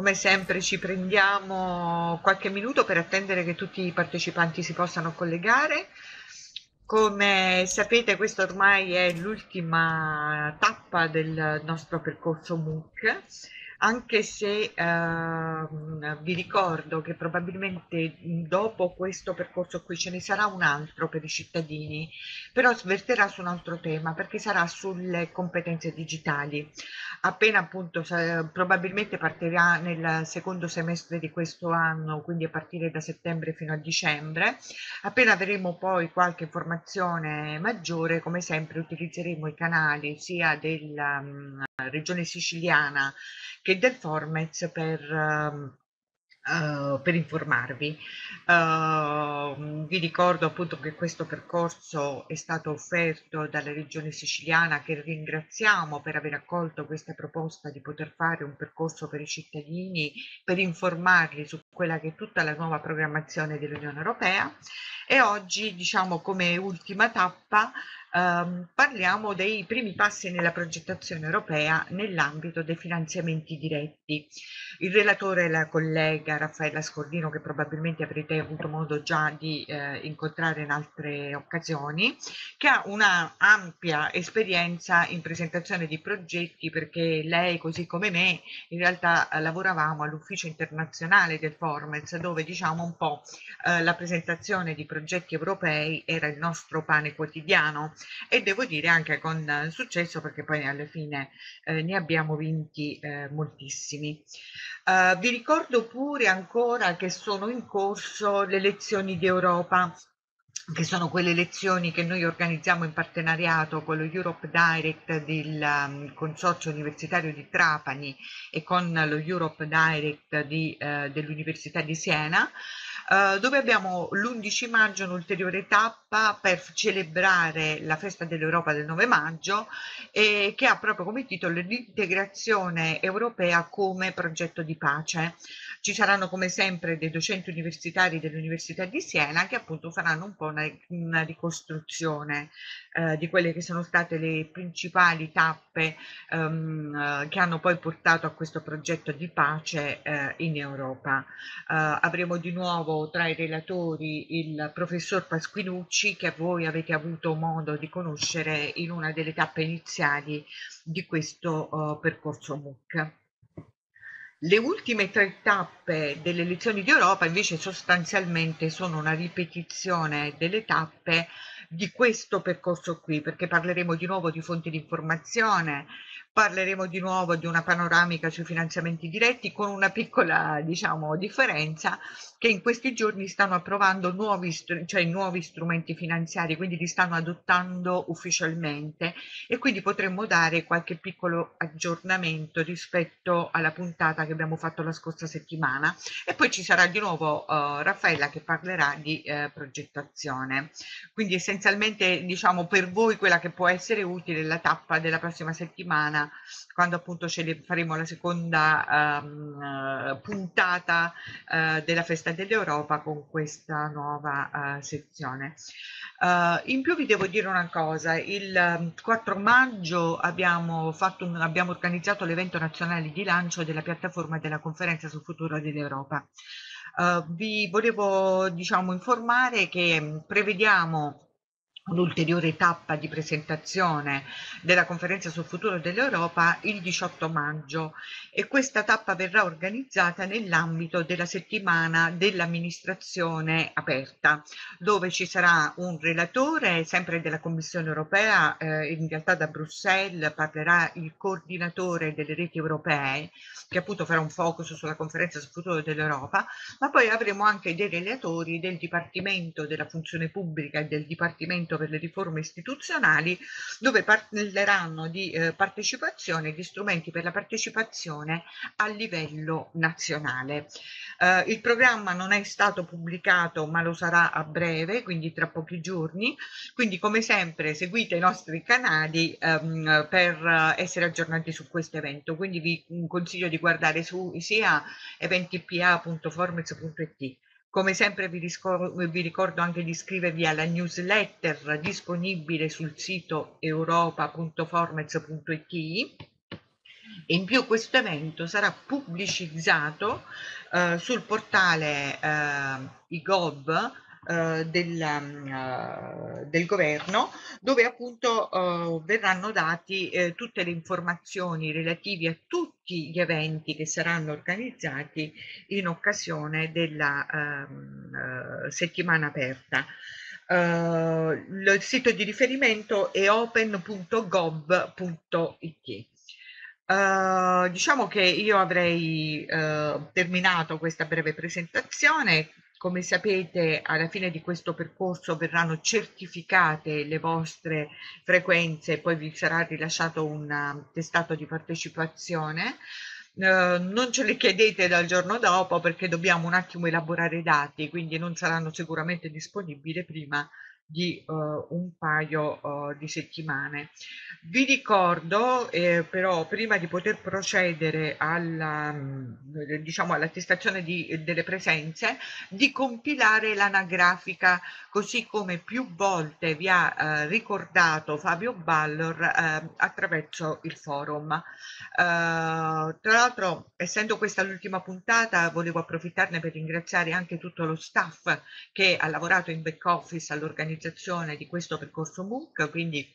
Come sempre ci prendiamo qualche minuto per attendere che tutti i partecipanti si possano collegare. Come sapete questa ormai è l'ultima tappa del nostro percorso MOOC, anche se eh, vi ricordo che probabilmente dopo questo percorso qui ce ne sarà un altro per i cittadini, però sverterà su un altro tema perché sarà sulle competenze digitali appena appunto probabilmente partirà nel secondo semestre di questo anno, quindi a partire da settembre fino a dicembre. Appena avremo poi qualche informazione maggiore, come sempre utilizzeremo i canali sia della um, regione siciliana che del Formez per um, eh, per informarvi. Uh, vi ricordo appunto che questo percorso è stato offerto dalla Regione Siciliana che ringraziamo per aver accolto questa proposta di poter fare un percorso per i cittadini per informarli su quella che è tutta la nuova programmazione dell'Unione Europea e oggi diciamo come ultima tappa ehm, parliamo dei primi passi nella progettazione europea nell'ambito dei finanziamenti diretti. Il relatore è la collega Raffaella Scordino che probabilmente avrete avuto modo già di eh, incontrare in altre occasioni, che ha una ampia esperienza in presentazione di progetti perché lei così come me in realtà eh, lavoravamo all'ufficio internazionale del Formez dove diciamo un po' eh, la presentazione di progetti europei era il nostro pane quotidiano e devo dire anche con eh, successo perché poi alla fine eh, ne abbiamo vinti eh, moltissimi. Uh, vi ricordo pure ancora che sono in corso le lezioni di Europa che sono quelle lezioni che noi organizziamo in partenariato con lo Europe Direct del ehm, Consorzio Universitario di Trapani e con lo Europe Direct eh, dell'Università di Siena, eh, dove abbiamo l'11 maggio un'ulteriore tappa per celebrare la festa dell'Europa del 9 maggio eh, che ha proprio come titolo l'integrazione europea come progetto di pace. Ci saranno come sempre dei docenti universitari dell'Università di Siena che appunto faranno un po' una, una ricostruzione eh, di quelle che sono state le principali tappe ehm, eh, che hanno poi portato a questo progetto di pace eh, in Europa. Eh, avremo di nuovo tra i relatori il professor Pasquinucci che voi avete avuto modo di conoscere in una delle tappe iniziali di questo uh, percorso MOOC. Le ultime tre tappe delle elezioni di Europa invece sostanzialmente sono una ripetizione delle tappe di questo percorso qui, perché parleremo di nuovo di fonti di informazione, Parleremo di nuovo di una panoramica sui finanziamenti diretti con una piccola diciamo, differenza che in questi giorni stanno approvando nuovi, cioè, nuovi strumenti finanziari, quindi li stanno adottando ufficialmente e quindi potremmo dare qualche piccolo aggiornamento rispetto alla puntata che abbiamo fatto la scorsa settimana e poi ci sarà di nuovo uh, Raffaella che parlerà di uh, progettazione. Quindi essenzialmente diciamo per voi quella che può essere utile la tappa della prossima settimana settimana, quando appunto faremo la seconda um, puntata uh, della Festa dell'Europa con questa nuova uh, sezione. Uh, in più vi devo dire una cosa, il 4 ehm, maggio abbiamo, fatto un, abbiamo organizzato l'evento nazionale di lancio della piattaforma della conferenza sul futuro dell'Europa. vi volevo diciamo, informare che prevediamo un'ulteriore tappa di presentazione della conferenza sul futuro dell'Europa il 18 maggio e questa tappa verrà organizzata nell'ambito della settimana dell'amministrazione aperta dove ci sarà un relatore sempre della Commissione europea eh, in realtà da Bruxelles parlerà il coordinatore delle reti europee che appunto farà un focus sulla conferenza sul futuro dell'Europa ma poi avremo anche dei relatori del Dipartimento della funzione pubblica e del Dipartimento per le riforme istituzionali dove parleranno di eh, partecipazione e di strumenti per la partecipazione a livello nazionale. Eh, il programma non è stato pubblicato ma lo sarà a breve, quindi tra pochi giorni, quindi come sempre seguite i nostri canali ehm, per eh, essere aggiornati su questo evento, quindi vi mm, consiglio di guardare su sia eventipia.formez.it come sempre vi, riscordo, vi ricordo anche di iscrivervi alla newsletter disponibile sul sito europa.formez.it e in più questo evento sarà pubblicizzato eh, sul portale eh, IGOV eh, del, mm, eh, del, governo dove appunto eh, verranno dati eh, tutte le informazioni relative a tutti gli eventi che saranno organizzati in occasione della ehm, settimana aperta. Uh, il sito di riferimento è open.gov.it. Uh, diciamo che io avrei uh, terminato questa breve presentazione, come sapete, alla fine di questo percorso verranno certificate le vostre frequenze e poi vi sarà rilasciato un um, testato di partecipazione. Eh, non ce le chiedete dal giorno dopo perché dobbiamo un attimo elaborare i dati, quindi non saranno sicuramente disponibili prima di uh, un paio uh, di settimane. Vi ricordo eh, però prima di poter procedere alla, mm, diciamo, all'attestazione di, delle presenze di compilare l'anagrafica così come più volte vi ha eh, ricordato Fabio Ballor eh, attraverso il forum. Eh, tra l'altro essendo questa l'ultima puntata volevo approfittarne per ringraziare anche tutto lo staff che ha lavorato in back office all'organizzazione l'organizzazione di questo percorso MOOC, quindi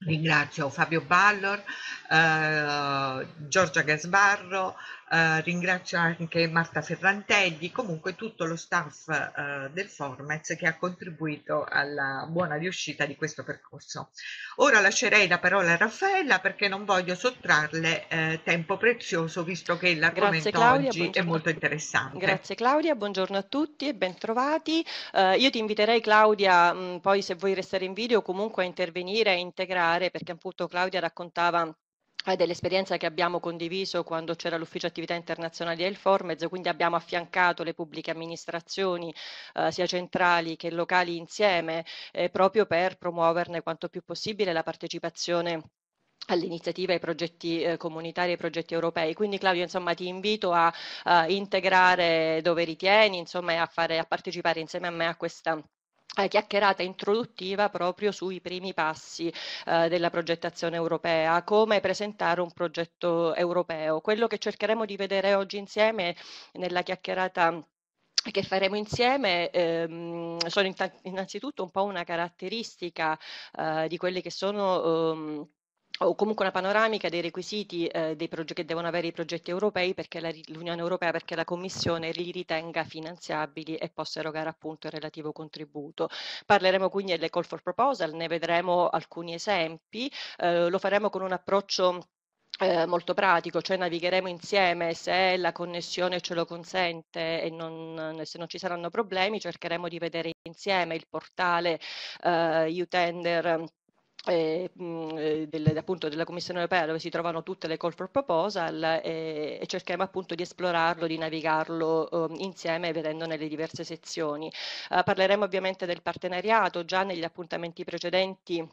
ringrazio Fabio Ballor, eh, Giorgia Gasbarro, eh, ringrazio anche Marta Ferrantelli, comunque tutto lo staff eh, del Formez che ha contribuito alla buona riuscita di questo percorso. Ora lascerei la parola a Raffaella perché non voglio sottrarle eh, tempo prezioso visto che l'argomento Claudia, oggi è molto interessante. Grazie Claudia, buongiorno a tutti e bentrovati. Uh, io ti inviterei Claudia, mh, poi se vuoi restare in video comunque a intervenire e integrare perché appunto Claudia raccontava è dell'esperienza che abbiamo condiviso quando c'era l'ufficio attività internazionali del Formez, quindi abbiamo affiancato le pubbliche amministrazioni, eh, sia centrali che locali insieme, eh, proprio per promuoverne quanto più possibile la partecipazione all'iniziativa ai progetti eh, comunitari e ai progetti europei. Quindi Claudio, insomma, ti invito a, a integrare dove ritieni, insomma, a, fare, a partecipare insieme a me a questa eh, chiacchierata introduttiva proprio sui primi passi eh, della progettazione europea, come presentare un progetto europeo. Quello che cercheremo di vedere oggi insieme nella chiacchierata che faremo insieme ehm, sono innanzitutto un po' una caratteristica eh, di quelli che sono ehm, o comunque una panoramica dei requisiti eh, dei che devono avere i progetti europei perché l'Unione Europea perché la Commissione li ritenga finanziabili e possa erogare appunto il relativo contributo. Parleremo quindi delle call for proposal, ne vedremo alcuni esempi, eh, lo faremo con un approccio eh, molto pratico, cioè navigheremo insieme se la connessione ce lo consente e non, se non ci saranno problemi cercheremo di vedere insieme il portale eh, U-Tender eh, del, appunto della Commissione europea dove si trovano tutte le call for proposal eh, e cerchiamo appunto di esplorarlo, di navigarlo eh, insieme vedendo nelle diverse sezioni. Eh, parleremo ovviamente del partenariato, già negli appuntamenti precedenti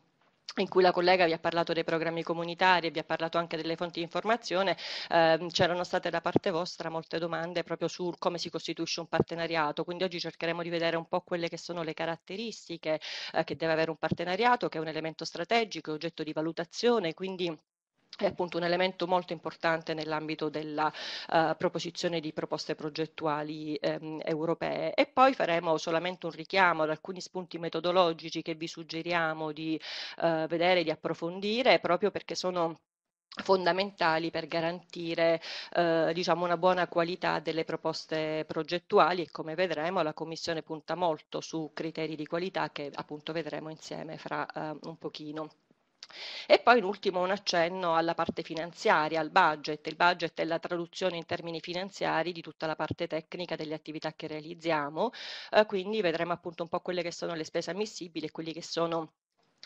in cui la collega vi ha parlato dei programmi comunitari, e vi ha parlato anche delle fonti di informazione, eh, c'erano state da parte vostra molte domande proprio su come si costituisce un partenariato, quindi oggi cercheremo di vedere un po' quelle che sono le caratteristiche eh, che deve avere un partenariato, che è un elemento strategico, oggetto di valutazione, quindi è appunto un elemento molto importante nell'ambito della uh, proposizione di proposte progettuali ehm, europee e poi faremo solamente un richiamo ad alcuni spunti metodologici che vi suggeriamo di uh, vedere, di approfondire proprio perché sono fondamentali per garantire eh, diciamo una buona qualità delle proposte progettuali e come vedremo la Commissione punta molto su criteri di qualità che appunto vedremo insieme fra eh, un pochino. E poi l'ultimo un accenno alla parte finanziaria, al budget. Il budget è la traduzione in termini finanziari di tutta la parte tecnica delle attività che realizziamo, eh, quindi vedremo appunto un po' quelle che sono le spese ammissibili e quelli che sono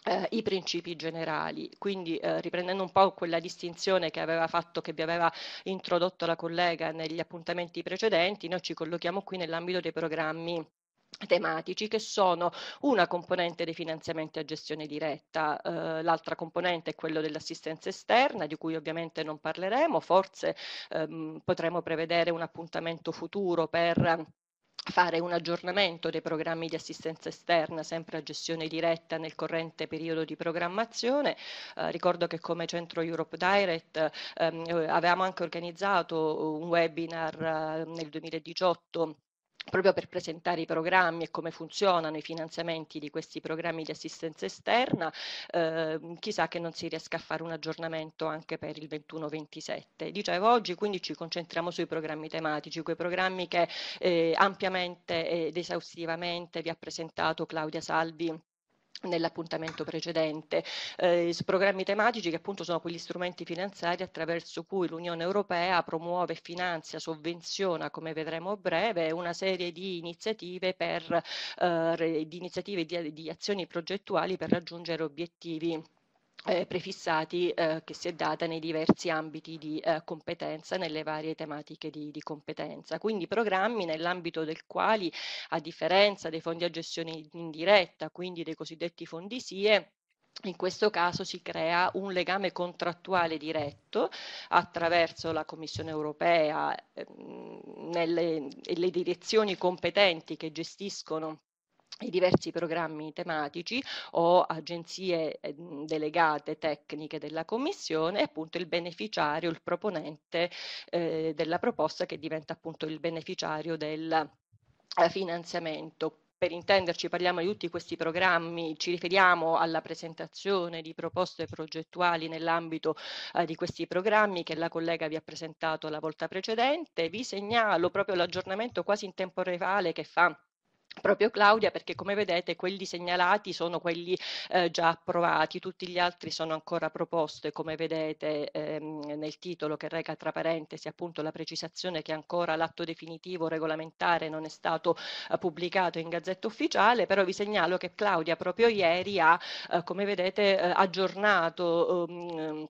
eh, i principi generali. Quindi eh, riprendendo un po' quella distinzione che aveva fatto, che vi aveva introdotto la collega negli appuntamenti precedenti, noi ci collochiamo qui nell'ambito dei programmi tematici che sono una componente dei finanziamenti a gestione diretta, eh, l'altra componente è quello dell'assistenza esterna di cui ovviamente non parleremo, forse ehm, potremo prevedere un appuntamento futuro per fare un aggiornamento dei programmi di assistenza esterna sempre a gestione diretta nel corrente periodo di programmazione. Eh, ricordo che come Centro Europe Direct ehm, avevamo anche organizzato un webinar eh, nel 2018 proprio per presentare i programmi e come funzionano i finanziamenti di questi programmi di assistenza esterna, eh, chissà che non si riesca a fare un aggiornamento anche per il 21-27. Dicevo oggi quindi ci concentriamo sui programmi tematici, quei programmi che eh, ampiamente ed esaustivamente vi ha presentato Claudia Salvi nell'appuntamento precedente. Eh, I programmi tematici che appunto sono quegli strumenti finanziari attraverso cui l'Unione Europea promuove, finanzia, sovvenziona, come vedremo a breve, una serie di iniziative, per, eh, di, iniziative di, di azioni progettuali per raggiungere obiettivi eh, prefissati eh, che si è data nei diversi ambiti di eh, competenza, nelle varie tematiche di, di competenza. Quindi programmi nell'ambito del quali, a differenza dei fondi a gestione indiretta, quindi dei cosiddetti fondi SIE, in questo caso si crea un legame contrattuale diretto attraverso la Commissione europea ehm, e le direzioni competenti che gestiscono i diversi programmi tematici o agenzie ehm, delegate tecniche della commissione e appunto il beneficiario, il proponente eh, della proposta che diventa appunto il beneficiario del eh, finanziamento per intenderci parliamo di tutti questi programmi, ci riferiamo alla presentazione di proposte progettuali nell'ambito eh, di questi programmi che la collega vi ha presentato la volta precedente. Vi segnalo proprio l'aggiornamento quasi in tempo reale che fa Proprio Claudia, perché come vedete quelli segnalati sono quelli eh, già approvati, tutti gli altri sono ancora proposti come vedete ehm, nel titolo che reca tra parentesi appunto la precisazione che ancora l'atto definitivo regolamentare non è stato eh, pubblicato in gazzetta ufficiale, però vi segnalo che Claudia proprio ieri ha, eh, come vedete, eh, aggiornato ehm,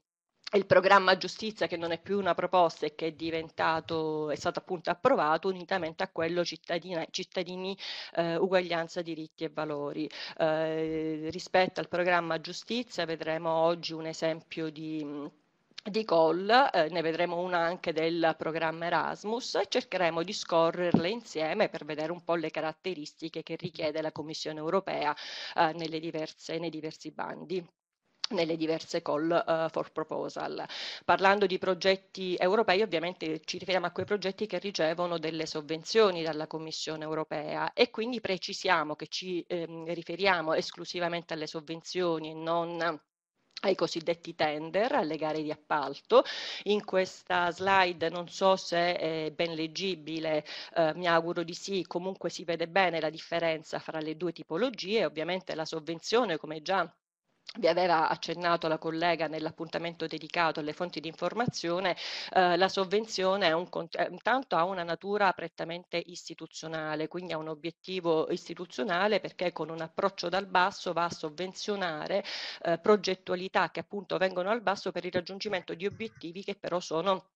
il programma giustizia che non è più una proposta e che è diventato, è stato appunto approvato unitamente a quello cittadina, cittadini eh, uguaglianza diritti e valori. Eh, rispetto al programma giustizia vedremo oggi un esempio di di call, eh, ne vedremo una anche del programma Erasmus e cercheremo di scorrerle insieme per vedere un po' le caratteristiche che richiede la Commissione europea eh, diverse, nei diversi bandi nelle diverse call uh, for proposal. Parlando di progetti europei ovviamente ci riferiamo a quei progetti che ricevono delle sovvenzioni dalla Commissione europea e quindi precisiamo che ci ehm, riferiamo esclusivamente alle sovvenzioni e non ai cosiddetti tender, alle gare di appalto. In questa slide non so se è ben leggibile, eh, mi auguro di sì, comunque si vede bene la differenza fra le due tipologie, ovviamente la sovvenzione come già vi aveva accennato la collega nell'appuntamento dedicato alle fonti di informazione, eh, la sovvenzione è un, intanto ha una natura prettamente istituzionale, quindi ha un obiettivo istituzionale perché con un approccio dal basso va a sovvenzionare eh, progettualità che appunto vengono al basso per il raggiungimento di obiettivi che però sono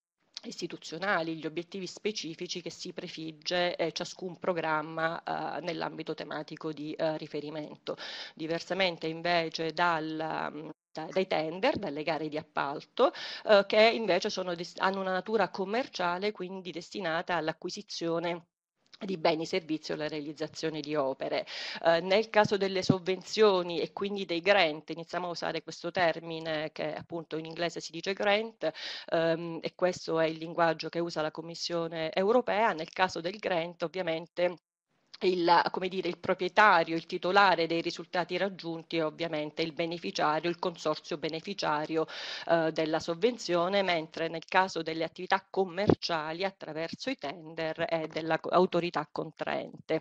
istituzionali, gli obiettivi specifici che si prefigge eh, ciascun programma eh, nell'ambito tematico di eh, riferimento. Diversamente invece dal mm, dai tender, dalle gare di appalto, eh, che invece sono, hanno una natura commerciale, quindi destinata all'acquisizione di beni, servizi o la realizzazione di opere. Eh, nel caso delle sovvenzioni e quindi dei grant, iniziamo a usare questo termine che appunto in inglese si dice grant ehm, e questo è il linguaggio che usa la Commissione europea, nel caso del grant ovviamente il, come dire, il proprietario, il titolare dei risultati raggiunti è ovviamente il beneficiario, il consorzio beneficiario eh, della sovvenzione, mentre nel caso delle attività commerciali attraverso i tender è dell'autorità contraente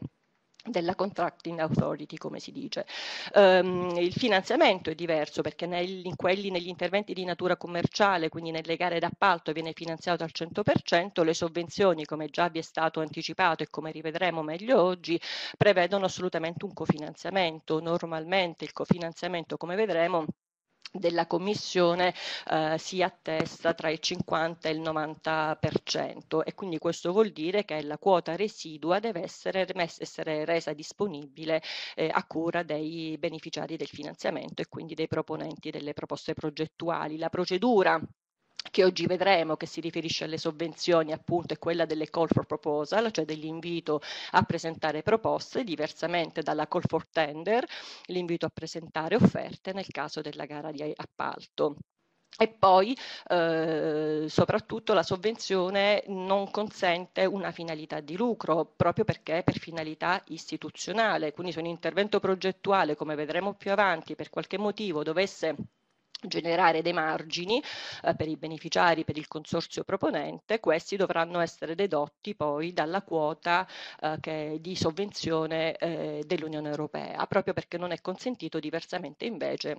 della contracting authority, come si dice. Um, il finanziamento è diverso perché nel, in quelli, negli interventi di natura commerciale, quindi nelle gare d'appalto, viene finanziato al 100%, le sovvenzioni, come già vi è stato anticipato e come rivedremo meglio oggi, prevedono assolutamente un cofinanziamento. Normalmente il cofinanziamento, come vedremo, della Commissione eh, si attesta tra il 50 e il 90% e quindi questo vuol dire che la quota residua deve essere, essere resa disponibile eh, a cura dei beneficiari del finanziamento e quindi dei proponenti delle proposte progettuali. La procedura che oggi vedremo che si riferisce alle sovvenzioni appunto è quella delle call for proposal, cioè dell'invito a presentare proposte, diversamente dalla call for tender, l'invito a presentare offerte nel caso della gara di appalto. E poi eh, soprattutto la sovvenzione non consente una finalità di lucro, proprio perché è per finalità istituzionale, quindi se un intervento progettuale, come vedremo più avanti, per qualche motivo dovesse generare dei margini eh, per i beneficiari, per il consorzio proponente, questi dovranno essere dedotti poi dalla quota eh, di sovvenzione eh, dell'Unione Europea, proprio perché non è consentito diversamente invece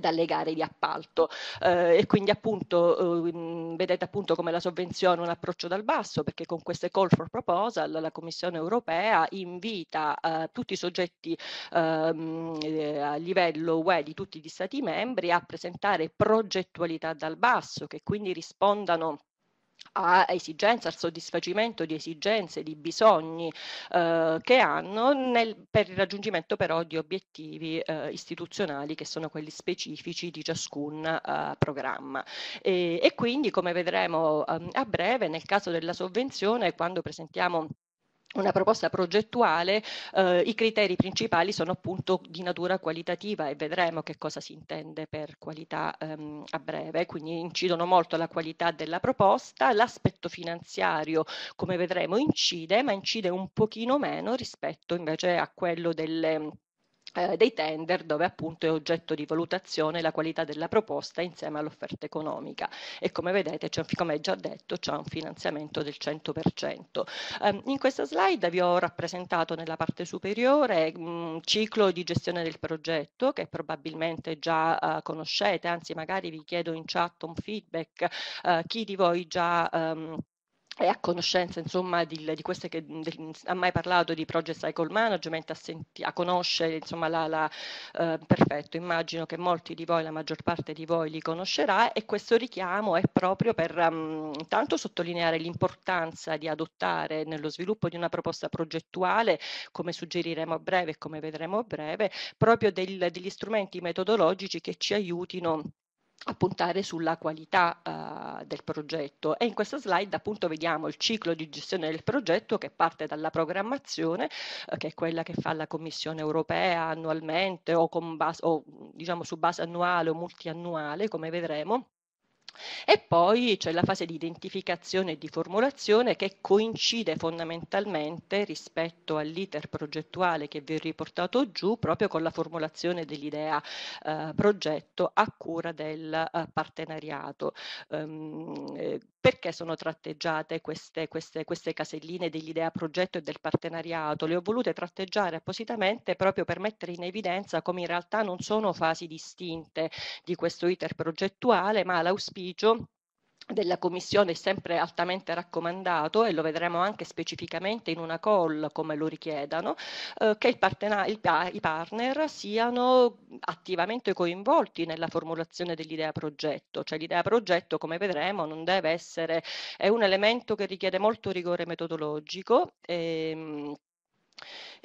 dalle gare di appalto eh, e quindi appunto eh, vedete appunto come la sovvenzione un approccio dal basso perché con queste call for proposal la Commissione europea invita eh, tutti i soggetti ehm, eh, a livello UE di tutti gli stati membri a presentare progettualità dal basso che quindi rispondano a esigenze, al soddisfacimento di esigenze, di bisogni eh, che hanno nel, per il raggiungimento però di obiettivi eh, istituzionali che sono quelli specifici di ciascun eh, programma. E, e, quindi come vedremo ehm, a breve nel caso della sovvenzione quando presentiamo una proposta progettuale, eh, i criteri principali sono appunto di natura qualitativa e vedremo che cosa si intende per qualità ehm, a breve, quindi incidono molto la qualità della proposta, l'aspetto finanziario come vedremo incide, ma incide un pochino meno rispetto invece a quello delle eh, dei tender dove appunto è oggetto di valutazione la qualità della proposta insieme all'offerta economica e come vedete c'è, come già detto c'è un finanziamento del 100%. Eh, in questa slide vi ho rappresentato nella parte superiore mm, un ciclo di gestione del progetto che probabilmente già eh, conoscete, anzi magari vi chiedo in chat un feedback eh, chi di voi già ehm, è a conoscenza insomma, di, di, queste che di, ha mai parlato di project cycle management, a, senti, a conoscere insomma la, la eh, perfetto, immagino che molti di voi, la maggior parte di voi li conoscerà e questo richiamo è proprio per um, mm, tanto sottolineare l'importanza di adottare nello sviluppo di una proposta progettuale, come suggeriremo a breve e come vedremo a breve, proprio del, degli strumenti metodologici che ci aiutino a puntare sulla qualità uh, del progetto e in questa slide appunto vediamo il ciclo di gestione del progetto che parte dalla programmazione uh, che è quella che fa la Commissione europea annualmente o, con base, o diciamo su base annuale o multiannuale come vedremo e poi c'è la fase di identificazione e di formulazione che coincide fondamentalmente rispetto all'iter progettuale che vi ho riportato giù proprio con la formulazione dell'idea eh, progetto a cura del eh, partenariato. Um, perché sono tratteggiate queste, queste, queste caselline dell'idea progetto e del partenariato? Le ho volute tratteggiare appositamente proprio per mettere in evidenza come in realtà non sono fasi distinte di questo iter progettuale, ma l'auspicio della Commissione è sempre altamente raccomandato e lo vedremo anche specificamente in una call come lo richiedano, eh, che il partena- il pa- i partner siano attivamente coinvolti nella formulazione dell'idea progetto, cioè l'idea progetto come vedremo non deve essere, è un elemento che richiede molto rigore metodologico. Ehm,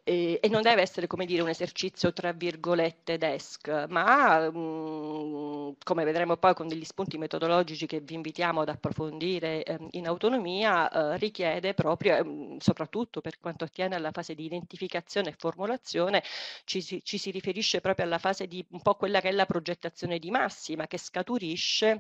e, e, non deve essere come dire un esercizio tra virgolette desk, ma mh, mm, come vedremo poi con degli spunti metodologici che vi invitiamo ad approfondire eh, in autonomia, eh, richiede proprio, eh, soprattutto per quanto attiene alla fase di identificazione e formulazione, ci si, ci si riferisce proprio alla fase di un po' quella che è la progettazione di massima che scaturisce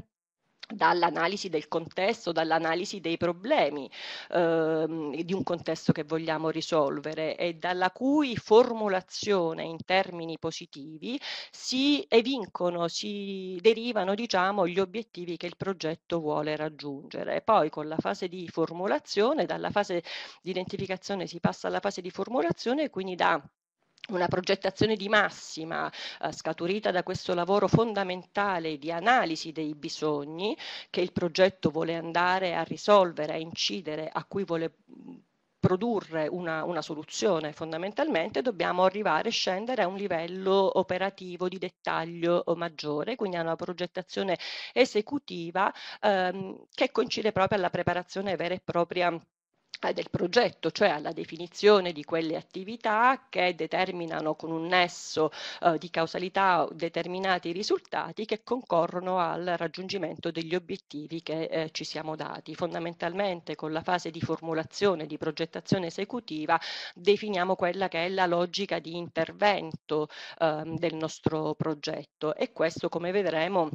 dall'analisi del contesto, dall'analisi dei problemi ehm, di un contesto che vogliamo risolvere e dalla cui formulazione in termini positivi si evincono, si derivano diciamo, gli obiettivi che il progetto vuole raggiungere. Poi con la fase di formulazione, dalla fase di identificazione si passa alla fase di formulazione, quindi da una progettazione di massima eh, scaturita da questo lavoro fondamentale di analisi dei bisogni che il progetto vuole andare a risolvere, a incidere, a cui vuole mm, produrre una, una, soluzione fondamentalmente dobbiamo arrivare e scendere a un livello operativo di dettaglio maggiore, quindi a una progettazione esecutiva ehm, che coincide proprio alla preparazione vera e propria del progetto, cioè alla definizione di quelle attività che determinano con un nesso eh, di causalità determinati risultati che concorrono al raggiungimento degli obiettivi che eh, ci siamo dati. Fondamentalmente con la fase di formulazione, di progettazione esecutiva, definiamo quella che è la logica di intervento eh, del nostro progetto e questo come vedremo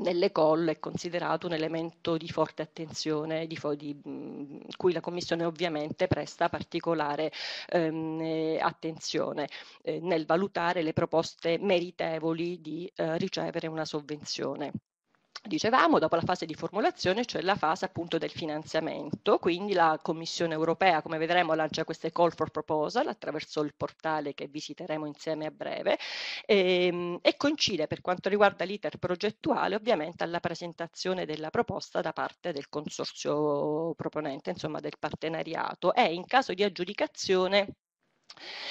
nelle call è considerato un elemento di forte attenzione di fo- di, mh, mm, cui la Commissione ovviamente presta particolare ehm, attenzione eh, nel valutare le proposte meritevoli di eh, ricevere una sovvenzione. Dicevamo, dopo la fase di formulazione, cioè la fase appunto del finanziamento, quindi la Commissione europea, come vedremo, lancia queste call for proposal attraverso il portale che visiteremo insieme a breve e, ehm, e coincide per quanto riguarda l'iter progettuale ovviamente alla presentazione della proposta da parte del consorzio proponente, insomma del partenariato e in caso di aggiudicazione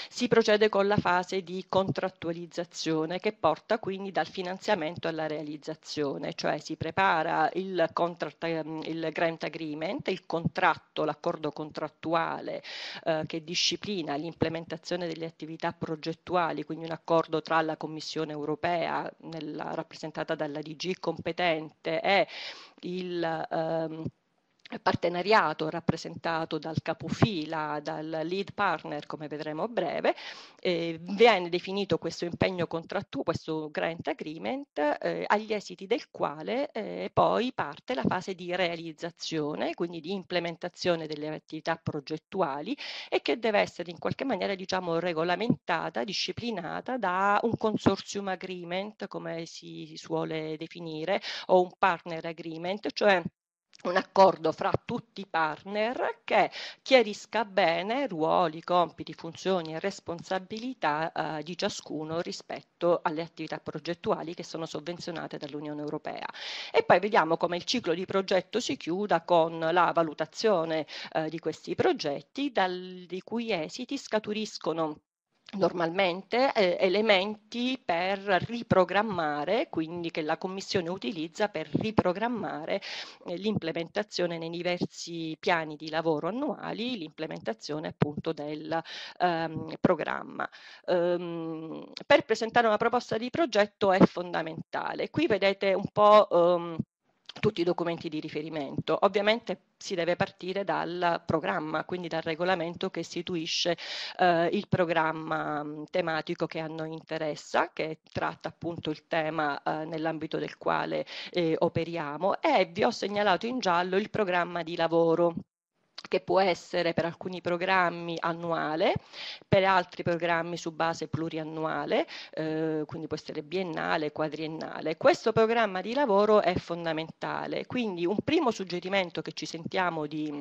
si procede con la fase di contrattualizzazione che porta quindi dal finanziamento alla realizzazione, cioè si prepara il, contract, il grant agreement, il contratto, l'accordo contrattuale eh, che disciplina l'implementazione delle attività progettuali, quindi un accordo tra la Commissione europea, nella, rappresentata dalla DG competente, e il... Ehm, partenariato rappresentato dal capofila, dal lead partner, come vedremo a breve, eh, viene definito questo impegno contrattuale, questo grant agreement, eh, agli esiti del quale eh, poi parte la fase di realizzazione, quindi di implementazione delle attività progettuali e che deve essere in qualche maniera diciamo regolamentata, disciplinata da un consortium agreement, come si suole definire, o un partner agreement, cioè un accordo fra tutti i partner che chiarisca bene ruoli, compiti, funzioni e responsabilità eh, di ciascuno rispetto alle attività progettuali che sono sovvenzionate dall'Unione Europea. E poi vediamo come il ciclo di progetto si chiuda con la valutazione eh, di questi progetti, dal, di cui esiti scaturiscono normalmente eh, elementi per riprogrammare, quindi che la Commissione utilizza per riprogrammare eh, l'implementazione nei diversi piani di lavoro annuali, l'implementazione appunto del ehm, programma. Ehm, per presentare una proposta di progetto è fondamentale. Qui vedete un po' ehm, tutti i documenti di riferimento. Ovviamente si deve partire dal programma, quindi dal regolamento che istituisce eh, il programma mm, tematico che a noi interessa, che tratta appunto il tema eh, nell'ambito del quale eh, operiamo e vi ho segnalato in giallo il programma di lavoro che può essere per alcuni programmi annuale, per altri programmi su base pluriannuale, eh, quindi può essere biennale, quadriennale. Questo programma di lavoro è fondamentale, quindi un primo suggerimento che ci sentiamo di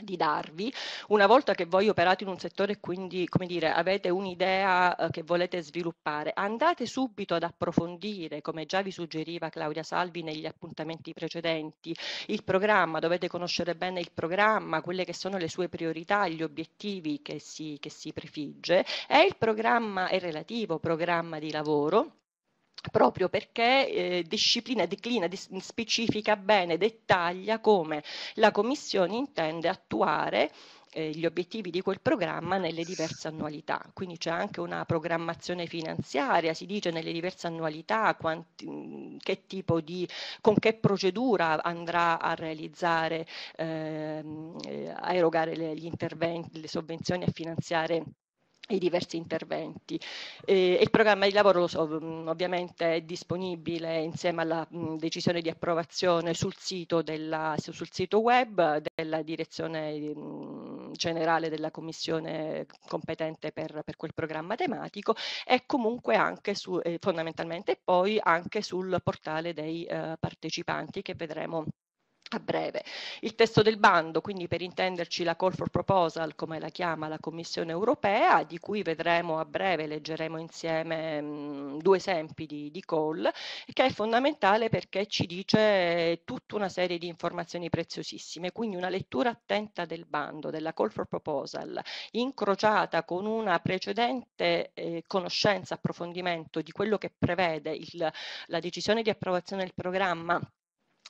di darvi. Una volta che voi operate in un settore e quindi, come dire, avete un'idea eh, che volete sviluppare, andate subito ad approfondire, come già vi suggeriva Claudia Salvi negli appuntamenti precedenti, il programma, dovete conoscere bene il programma, quelle che sono le sue priorità, gli obiettivi che si, che si prefigge e il programma, il relativo programma di lavoro proprio perché eh, disciplina, declina, dis- specifica bene, dettaglia come la Commissione intende attuare eh, gli obiettivi di quel programma nelle diverse annualità. Quindi c'è anche una programmazione finanziaria, si dice nelle diverse annualità quanti, mm, che tipo di, con che procedura andrà a realizzare, ehm, eh, a erogare le, gli interventi, le sovvenzioni, a finanziare i diversi interventi. Eh, il programma di lavoro so, mm, ovviamente è disponibile insieme alla mh, mm, decisione di approvazione sul sito, della, sul sito web della direzione mh, mm, generale della commissione competente per, per, quel programma tematico e comunque anche su, eh, fondamentalmente poi anche sul portale dei eh, partecipanti che vedremo a breve. Il testo del bando, quindi per intenderci la call for proposal, come la chiama la Commissione europea, di cui vedremo a breve, leggeremo insieme mh, mm, due esempi di, di call, che è fondamentale perché ci dice tutta una serie di informazioni preziosissime, quindi una lettura attenta del bando, della call for proposal, incrociata con una precedente eh, conoscenza, approfondimento di quello che prevede il, la decisione di approvazione del programma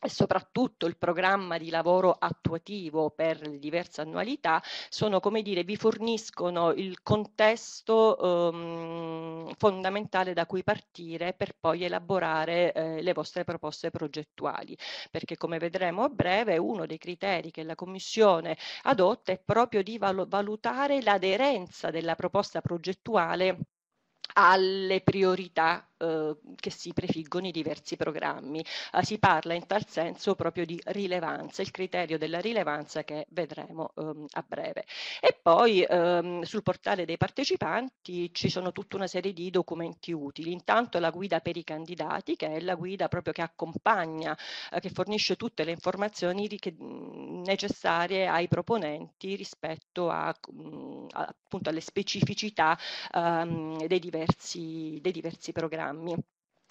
e soprattutto il programma di lavoro attuativo per le diverse annualità sono come dire vi forniscono il contesto ehm, fondamentale da cui partire per poi elaborare eh, le vostre proposte progettuali perché come vedremo a breve uno dei criteri che la commissione adotta è proprio di val valutare l'aderenza della proposta progettuale alle priorità eh, che si prefiggono i diversi programmi. Eh, si parla in tal senso proprio di rilevanza, il criterio della rilevanza che vedremo ehm, a breve. E poi ehm, sul portale dei partecipanti ci sono tutta una serie di documenti utili. Intanto la guida per i candidati, che è la guida proprio che accompagna, eh, che fornisce tutte le informazioni che, mh, mm, necessarie ai proponenti rispetto a, mh, mm, a, appunto alle specificità ehm, dei, diversi, dei diversi programmi programmi.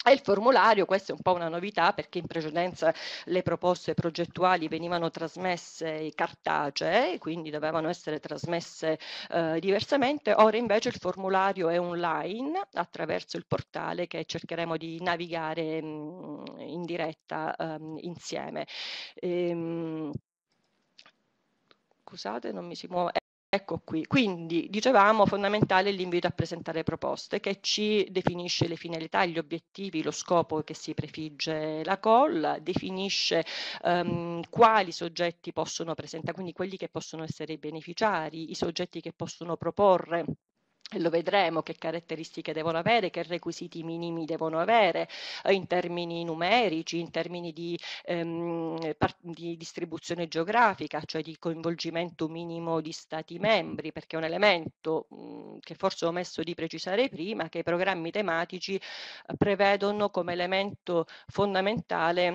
E il formulario, questa è un po' una novità perché in precedenza le proposte progettuali venivano trasmesse cartacee, quindi dovevano essere trasmesse eh, diversamente, ora invece il formulario è online attraverso il portale che cercheremo di navigare mh, mm, in diretta um, insieme. Ehm, scusate, non mi si muove. Ecco qui, quindi dicevamo fondamentale l'invito a presentare proposte che ci definisce le finalità, gli obiettivi, lo scopo che si prefigge la call, definisce um, quali soggetti possono presentare, quindi quelli che possono essere i beneficiari, i soggetti che possono proporre e lo vedremo che caratteristiche devono avere, che requisiti minimi devono avere eh, in termini numerici, in termini di, ehm, di, distribuzione geografica, cioè di coinvolgimento minimo di stati membri, perché è un elemento mh, mm, che forse ho omesso di precisare prima, che i programmi tematici eh, prevedono come elemento fondamentale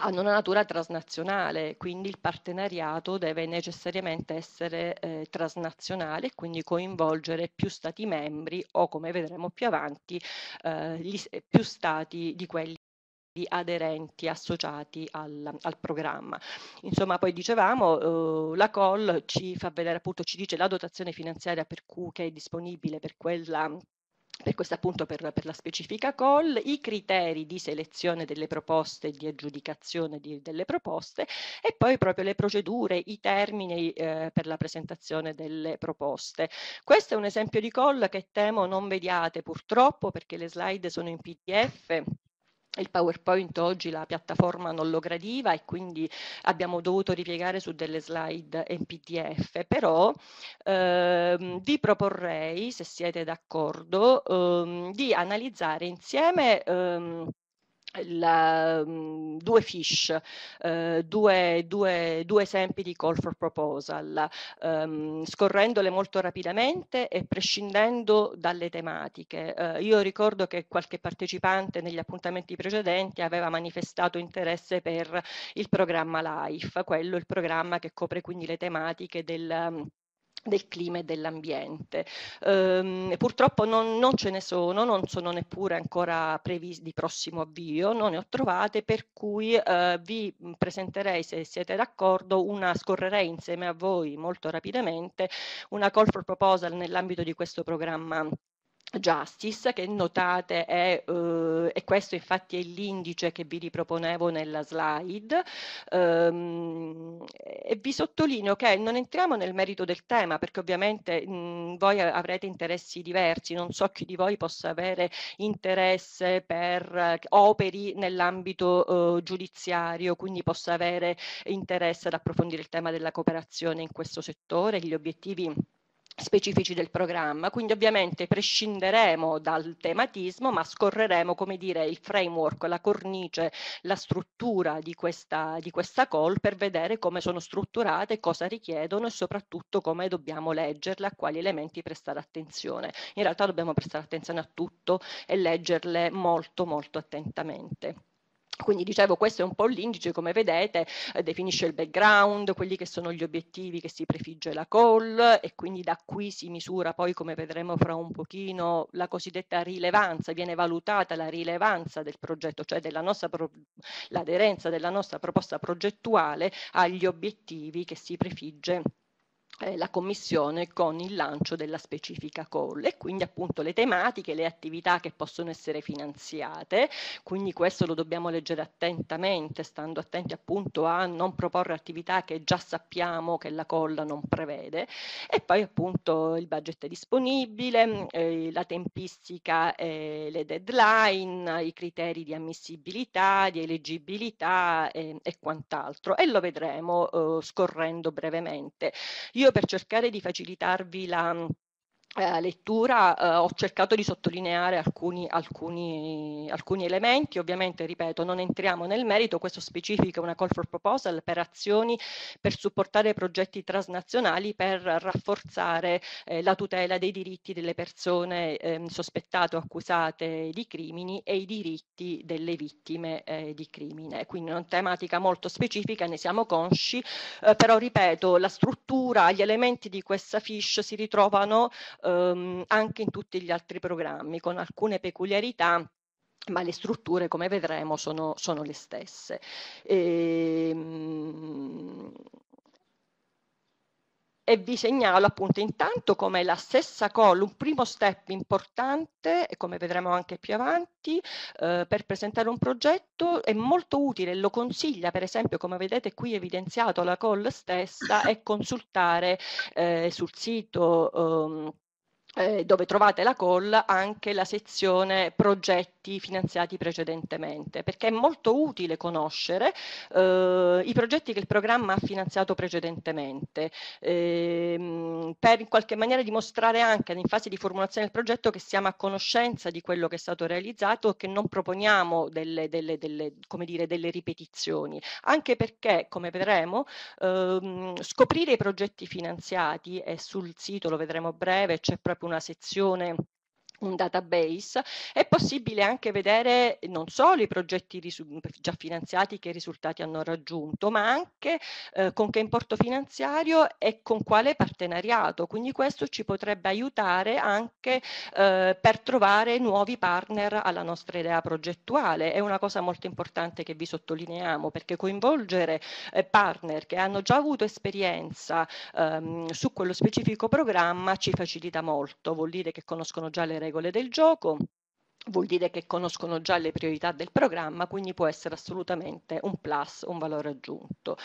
hanno una natura transnazionale, quindi il partenariato deve necessariamente essere eh, transnazionale e quindi coinvolgere più stati membri o come vedremo più avanti eh, gli, eh, più stati di quelli aderenti associati al, al, programma. Insomma, poi dicevamo, eh, la call ci fa vedere appunto, ci dice la dotazione finanziaria per cui che è disponibile per quella per questo appunto per, per, la specifica call, i criteri di selezione delle proposte, e di aggiudicazione di, delle proposte e poi proprio le procedure, i termini eh, per la presentazione delle proposte. Questo è un esempio di call che temo non vediate purtroppo perché le slide sono in PDF il PowerPoint oggi la piattaforma non lo gradiva e quindi abbiamo dovuto ripiegare su delle slide in PDF, però ehm, vi proporrei, se siete d'accordo, ehm, di analizzare insieme ehm, la, mm, due fish, uh, due, due, due, esempi di call for proposal, um, scorrendole molto rapidamente e prescindendo dalle tematiche. Uh, io ricordo che qualche partecipante negli appuntamenti precedenti aveva manifestato interesse per il programma LIFE, quello il programma che copre quindi le tematiche del mm, del clima e dell'ambiente. Ehm, purtroppo non, non, ce ne sono, non sono neppure ancora previsti di prossimo avvio, non ne ho trovate, per cui eh, vi presenterei, se siete d'accordo, una, scorrerei insieme a voi molto rapidamente una call for proposal nell'ambito di questo programma Justice, che notate è, eh, e questo infatti è l'indice che vi riproponevo nella slide, ehm, e vi sottolineo che non entriamo nel merito del tema perché ovviamente mh, voi avrete interessi diversi, non so chi di voi possa avere interesse per eh, operi nell'ambito eh, giudiziario, quindi possa avere interesse ad approfondire il tema della cooperazione in questo settore, gli obiettivi specifici del programma, quindi ovviamente prescinderemo dal tematismo ma scorreremo come dire il framework, la cornice, la struttura di questa, di questa call per vedere come sono strutturate, cosa richiedono e soprattutto come dobbiamo leggerle, a quali elementi prestare attenzione. In realtà dobbiamo prestare attenzione a tutto e leggerle molto molto attentamente. Quindi dicevo, questo è un po' l'indice, come vedete, eh, definisce il background, quelli che sono gli obiettivi che si prefigge la call e quindi da qui si misura poi, come vedremo fra un pochino, la cosiddetta rilevanza, viene valutata la rilevanza del progetto, cioè della nostra pro- l'aderenza della nostra proposta progettuale agli obiettivi che si prefigge eh, la Commissione con il lancio della specifica call e quindi appunto le tematiche, le attività che possono essere finanziate, quindi questo lo dobbiamo leggere attentamente, stando attenti appunto a non proporre attività che già sappiamo che la call non prevede e poi appunto il budget è disponibile, mm, eh, la tempistica, eh, le deadline, i criteri di ammissibilità, di elegibilità eh, e quant'altro e lo vedremo eh, scorrendo brevemente. Io io per cercare di facilitarvi la eh, lettura eh, ho cercato di sottolineare alcuni, alcuni, alcuni, elementi, ovviamente ripeto non entriamo nel merito, questo specifico è una call for proposal per azioni per supportare progetti transnazionali per rafforzare eh, la tutela dei diritti delle persone ehm, sospettate o accusate di crimini e i diritti delle vittime eh, di crimine, quindi una tematica molto specifica, ne siamo consci, eh, però ripeto la struttura, gli elementi di questa fish si ritrovano ehm, anche in tutti gli altri programmi, con alcune peculiarità ma le strutture, come vedremo, sono, sono le stesse. E, ehm, e vi segnalo appunto intanto come la stessa call, un primo step importante, e come vedremo anche più avanti, eh, per presentare un progetto è molto utile, lo consiglia per esempio come vedete qui evidenziato la call stessa, è consultare eh, sul sito... Ehm, eh, dove trovate la call anche la sezione progetti progetti finanziati precedentemente, perché è molto utile conoscere eh, i progetti che il programma ha finanziato precedentemente, ehm, per in qualche maniera dimostrare anche in fase di formulazione del progetto che siamo a conoscenza di quello che è stato realizzato e che non proponiamo delle, delle, delle, dire, delle ripetizioni, anche perché, come vedremo, ehm, scoprire i progetti finanziati e sul sito, lo vedremo breve, c'è proprio una sezione un database, è possibile anche vedere non solo i progetti già finanziati che risultati hanno raggiunto, ma anche eh, con che importo finanziario e con quale partenariato. Quindi questo ci potrebbe aiutare anche eh, per trovare nuovi partner alla nostra idea progettuale. È una cosa molto importante che vi sottolineiamo perché coinvolgere eh, partner che hanno già avuto esperienza ehm, su quello specifico programma ci facilita molto, vuol dire che conoscono già le regole regole del gioco, vuol dire che conoscono già le priorità del programma, quindi può essere assolutamente un plus, un valore aggiunto.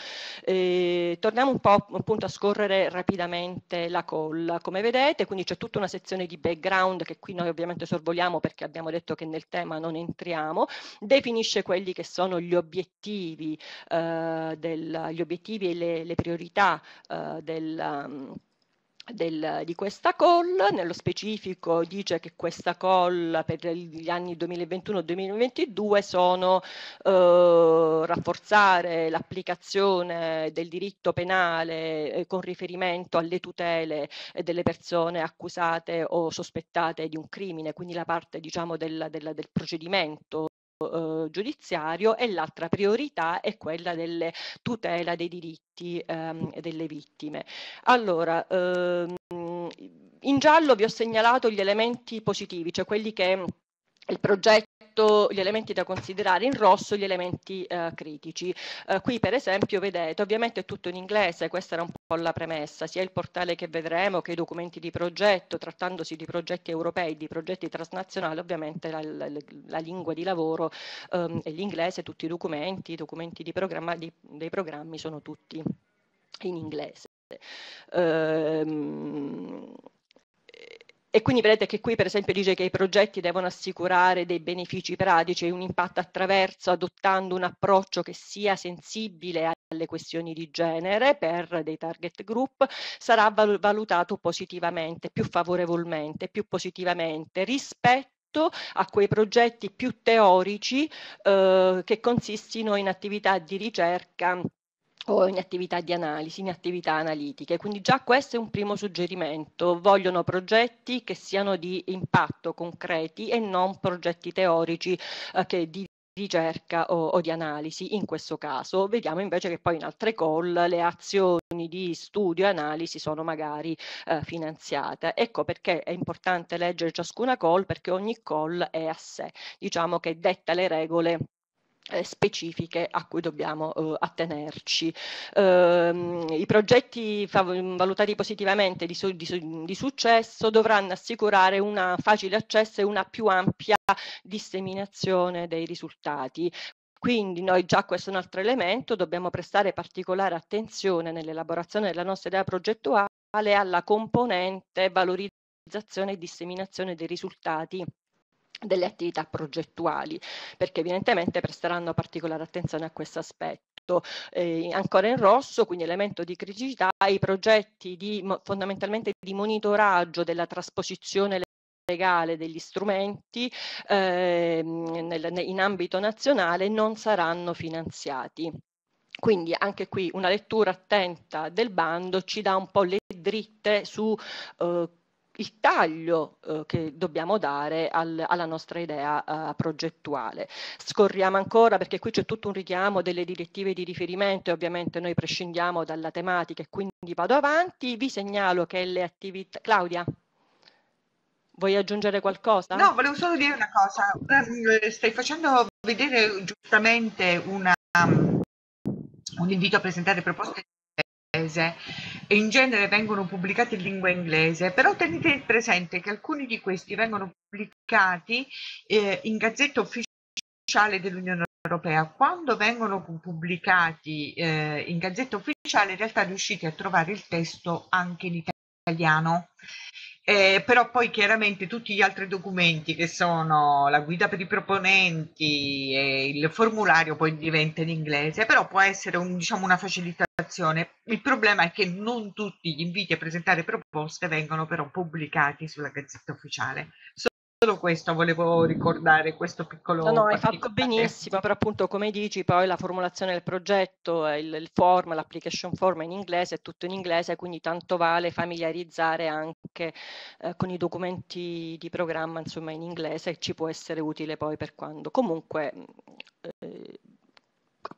Eh, torniamo un po' appunto a scorrere rapidamente la call. Come vedete, quindi c'è tutta una sezione di background che qui noi ovviamente sorvoliamo perché abbiamo detto che nel tema non entriamo, definisce quelli che sono gli obiettivi, eh, del, gli obiettivi e le, le priorità eh, del del, di questa call, nello specifico dice che questa call per gli anni 2021-2022 sono eh, rafforzare l'applicazione del diritto penale eh, con riferimento alle tutele delle persone accusate o sospettate di un crimine, quindi la parte diciamo, del, del, del procedimento Uhm, giudiziario e l'altra priorità è quella della tutela dei diritti ehm, delle vittime. Allora, ehm, in giallo vi ho segnalato gli elementi positivi, cioè quelli che il progetto sotto gli elementi da considerare in rosso gli elementi eh, critici. Eh, qui per esempio vedete, ovviamente è tutto in inglese, questa era un po' la premessa, sia il portale che vedremo che i documenti di progetto, trattandosi di progetti europei, di progetti transnazionali, ovviamente la, la, la lingua di lavoro ehm, è l'inglese, tutti i documenti, i documenti di programma, di, dei programmi sono tutti in inglese. Ehm, e quindi vedete che qui per esempio dice che i progetti devono assicurare dei benefici pratici, e un impatto attraverso, adottando un approccio che sia sensibile alle questioni di genere per dei target group, sarà valutato positivamente, più favorevolmente, più positivamente rispetto a quei progetti più teorici eh, che consistino in attività di ricerca o in attività di analisi, in attività analitiche. Quindi già questo è un primo suggerimento. Vogliono progetti che siano di impatto concreti e non progetti teorici eh, che di ricerca o, o, di analisi in questo caso. Vediamo invece che poi in altre call le azioni di studio e analisi sono magari eh, finanziate. Ecco perché è importante leggere ciascuna call perché ogni call è a sé, diciamo che detta le regole eh, specifiche a cui dobbiamo eh, attenerci. Eh, I progetti valutati positivamente di, su di, di, successo dovranno assicurare un facile accesso e una più ampia disseminazione dei risultati. Quindi noi già questo è un altro elemento, dobbiamo prestare particolare attenzione nell'elaborazione della nostra idea progettuale alla componente valorizzazione e disseminazione dei risultati delle attività progettuali, perché evidentemente presteranno particolare attenzione a questo aspetto. Eh, ancora in rosso, quindi elemento di criticità, i progetti di, fondamentalmente di monitoraggio della trasposizione legale degli strumenti eh, nel, in ambito nazionale non saranno finanziati. Quindi anche qui una lettura attenta del bando ci dà un po' le dritte su eh, il taglio eh, che dobbiamo dare al, alla nostra idea eh, progettuale. Scorriamo ancora perché qui c'è tutto un richiamo delle direttive di riferimento e ovviamente noi prescindiamo dalla tematica e quindi vado avanti. Vi segnalo che le attività... Claudia? Vuoi aggiungere qualcosa? No, volevo solo dire una cosa. Eh, stai facendo vedere giustamente una, mm, un invito a presentare proposte di e in genere vengono pubblicati in lingua inglese, però tenete presente che alcuni di questi vengono pubblicati eh, in gazzetta ufficiale dell'Unione Europea. Quando vengono pubblicati eh, in gazzetta ufficiale in realtà riuscite a trovare il testo anche in italiano. Eh, però poi chiaramente tutti gli altri documenti che sono la guida per i proponenti e il formulario poi diventa in inglese, però può essere un, diciamo, una facilitazione. Il problema è che non tutti gli inviti a presentare proposte vengono però pubblicati sulla gazzetta ufficiale solo questo volevo ricordare, questo piccolo... No, no, hai fatto benissimo, però appunto come dici poi la formulazione del progetto, eh, il, il form, l'application form è in inglese, è tutto in inglese, quindi tanto vale familiarizzare anche eh, con i documenti di programma, insomma, in inglese, ci può essere utile poi per quando. Comunque... Mm, eh,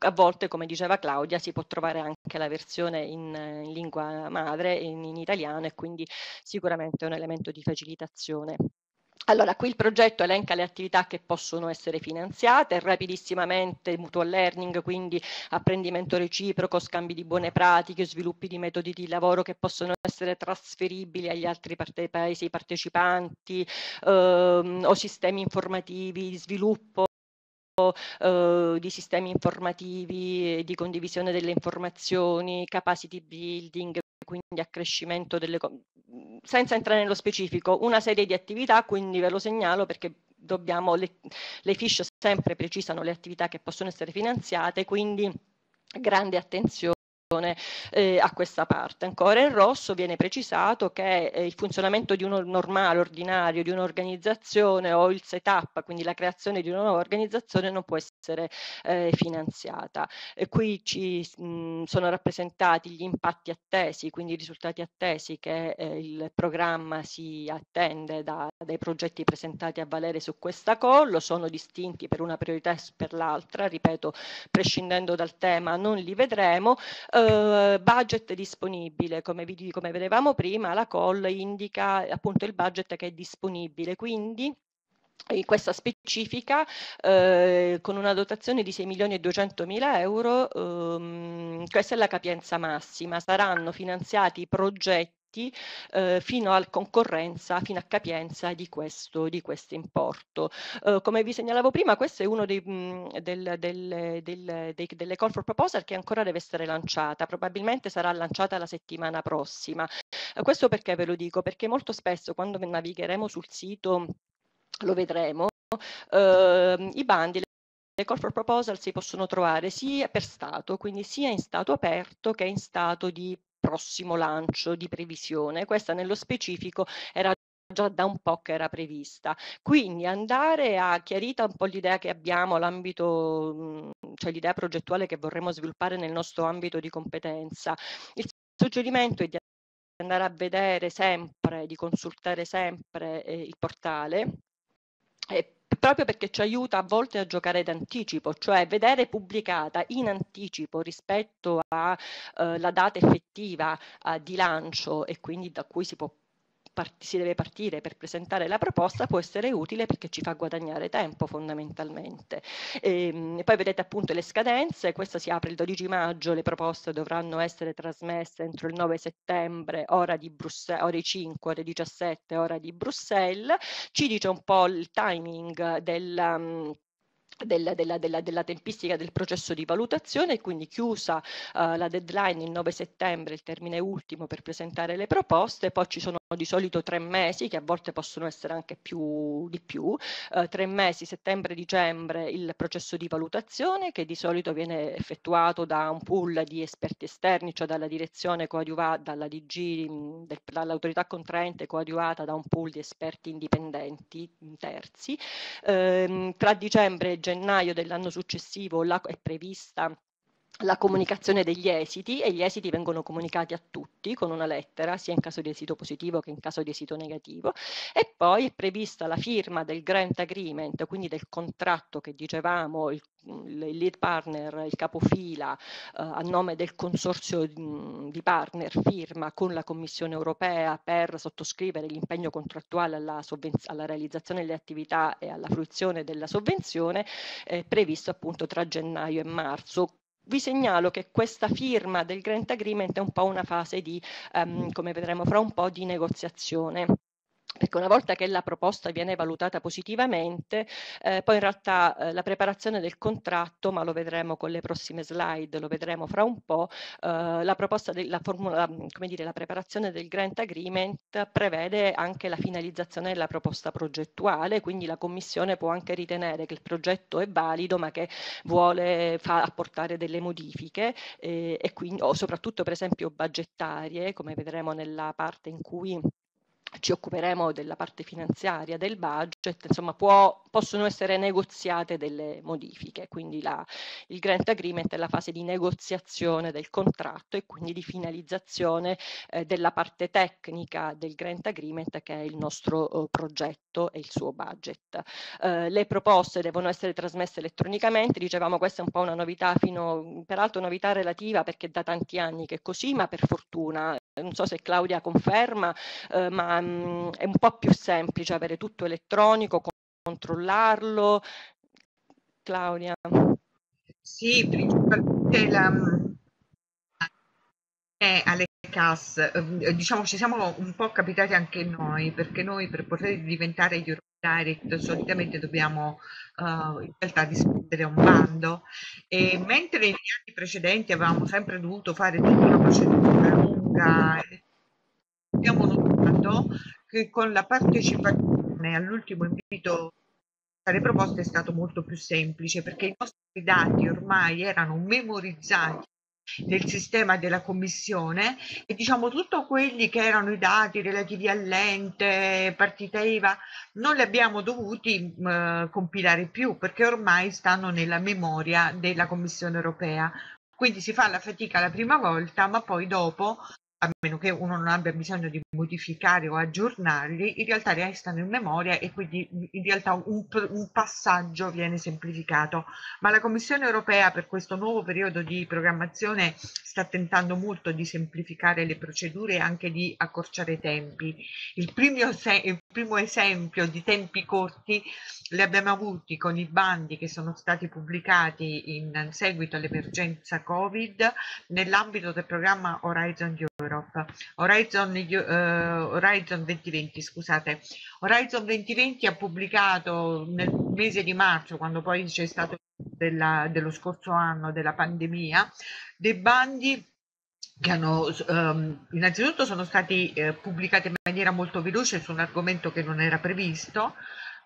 a volte, come diceva Claudia, si può trovare anche la versione in, in lingua madre, in, in italiano, e quindi sicuramente è un elemento di facilitazione allora, qui il progetto elenca le attività che possono essere finanziate rapidissimamente, mutual learning, quindi apprendimento reciproco, scambi di buone pratiche, sviluppi di metodi di lavoro che possono essere trasferibili agli altri parte paesi partecipanti ehm, o sistemi informativi, sviluppo eh, di sistemi informativi, di condivisione delle informazioni, capacity building, quindi accrescimento delle, senza entrare nello specifico, una serie di attività, quindi ve lo segnalo perché dobbiamo, le, le fiche sempre precisano le attività che possono essere finanziate, quindi grande attenzione eh, a questa parte. Ancora in rosso viene precisato che eh, il funzionamento di uno normale, ordinario, di un'organizzazione o il setup, quindi la creazione di una nuova organizzazione non può essere eh, finanziata. E qui ci mh, mm, sono rappresentati gli impatti attesi, quindi i risultati attesi che eh, il programma si attende da, dai progetti presentati a valere su questa collo, sono distinti per una priorità e per l'altra, ripeto, prescindendo dal tema non li vedremo. Eh, eh, budget disponibile, come, vi, come vedevamo prima, la call indica appunto il budget che è disponibile, quindi in questa specifica eh, con una dotazione di 6 milioni e 200 mila euro ehm, questa è la capienza massima saranno finanziati progetti eh, fino a concorrenza, fino a capienza di questo, di questo importo. Eh, come vi segnalavo prima, questo è uno dei, mh, mm, del, del, del, dei, delle call for proposal che ancora deve essere lanciata, probabilmente sarà lanciata la settimana prossima. Eh, questo perché ve lo dico? Perché molto spesso quando navigheremo sul sito lo vedremo, ehm, i bandi le call for proposal si possono trovare sia per stato, quindi sia in stato aperto che in stato di prossimo lancio di previsione. Questa nello specifico era già da un po' che era prevista. Quindi andare a chiarita un po' l'idea che abbiamo, l'ambito, mhmm, cioè l'idea progettuale che vorremmo sviluppare nel nostro ambito di competenza. Il suggerimento è di andare a vedere sempre, di consultare sempre eh, il portale eh, proprio perché ci aiuta a volte a giocare d'anticipo, cioè vedere pubblicata in anticipo rispetto alla eh, data effettiva eh, di lancio e quindi da cui si può si deve partire per presentare la proposta può essere utile perché ci fa guadagnare tempo fondamentalmente. Ehm, e, poi vedete appunto le scadenze, questa si apre il 12 maggio, le proposte dovranno essere trasmesse entro il 9 settembre, ora di Bruxelles, ore 5, ore 17, ora di Bruxelles, ci dice un po' il timing del... Mm, della, della, della, della, tempistica del processo di valutazione e quindi chiusa uh, la deadline il 9 settembre, il termine ultimo per presentare le proposte, poi ci sono di solito tre mesi, che a volte possono essere anche più di più, eh, tre mesi, settembre-dicembre, il processo di valutazione che di solito viene effettuato da un pool di esperti esterni, cioè dalla direzione coadiuvata, dalla DG, mm, del, dall'autorità contraente coadiuvata da un pool di esperti indipendenti mm, terzi. Eh, tra dicembre e gennaio dell'anno successivo la, è prevista la comunicazione degli esiti e gli esiti vengono comunicati a tutti con una lettera, sia in caso di esito positivo che in caso di esito negativo. E poi è prevista la firma del grant agreement, quindi del contratto che dicevamo, il, il lead partner, il capofila eh, a nome del consorzio mm, di, partner firma con la Commissione europea per sottoscrivere l'impegno contrattuale alla, alla realizzazione delle attività e alla fruizione della sovvenzione, eh, previsto appunto tra gennaio e marzo vi segnalo che questa firma del Grant Agreement è un po' una fase di, um, come vedremo fra un po', di negoziazione perché una volta che la proposta viene valutata positivamente, eh, poi in realtà eh, la preparazione del contratto, ma lo vedremo con le prossime slide, lo vedremo fra un po', eh, la, proposta de, la, formula, come dire, la preparazione del grant agreement prevede anche la finalizzazione della proposta progettuale, quindi la Commissione può anche ritenere che il progetto è valido ma che vuole fa, apportare delle modifiche eh, e quindi, o soprattutto per esempio budgettarie, come vedremo nella parte in cui ci occuperemo della parte finanziaria del budget, insomma può, possono essere negoziate delle modifiche, quindi la, il grant agreement è la fase di negoziazione del contratto e quindi di finalizzazione eh, della parte tecnica del grant agreement che è il nostro eh, progetto e il suo budget. Eh, le proposte devono essere trasmesse elettronicamente, dicevamo questa è un po' una novità, fino, peraltro novità relativa perché da tanti anni che è così, ma per fortuna eh, non so se Claudia conferma, eh, ma mh, è un po' più semplice avere tutto elettronico, controllarlo. Claudia. Sì, principalmente la, eh, alle Cas, eh, diciamo ci siamo un po' capitati anche noi, perché noi per poter diventare Europe Direct solitamente dobbiamo uh, in realtà rispondere a un bando e mentre negli anni precedenti avevamo sempre dovuto fare tutta una procedura lunga, abbiamo notato che con la partecipazione all'ultimo invito le proposte è stato molto più semplice perché i nostri dati ormai erano memorizzati del sistema della commissione e diciamo tutto quelli che erano i dati relativi all'ente, partita IVA, non li abbiamo dovuti eh, compilare più perché ormai stanno nella memoria della Commissione europea. Quindi si fa la fatica la prima volta, ma poi dopo a meno che uno non abbia bisogno di modificare o aggiornarli, in realtà restano in memoria e quindi in realtà un, un, passaggio viene semplificato. Ma la Commissione europea per questo nuovo periodo di programmazione sta tentando molto di semplificare le procedure e anche di accorciare i tempi. Il primo, il primo esempio di tempi corti li abbiamo avuti con i bandi che sono stati pubblicati in seguito all'emergenza Covid nell'ambito del programma Horizon Europe, Horizon, uh, Horizon 2020, scusate. Horizon 2020 ha pubblicato nel mese di marzo, quando poi c'è stato della, dello scorso anno della pandemia, dei bandi che hanno ehm, innanzitutto sono stati eh, pubblicati in maniera molto veloce su un argomento che non era previsto,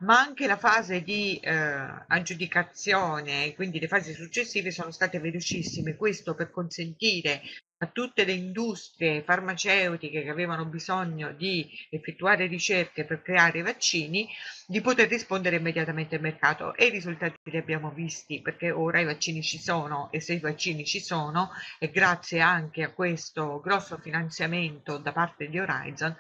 ma anche la fase di eh, aggiudicazione quindi le fasi successive sono state velocissime, questo per consentire a tutte le industrie farmaceutiche che avevano bisogno di effettuare ricerche per creare vaccini di poter rispondere immediatamente al mercato e i risultati li abbiamo visti perché ora i vaccini ci sono e se i vaccini ci sono e grazie anche a questo grosso finanziamento da parte di Horizon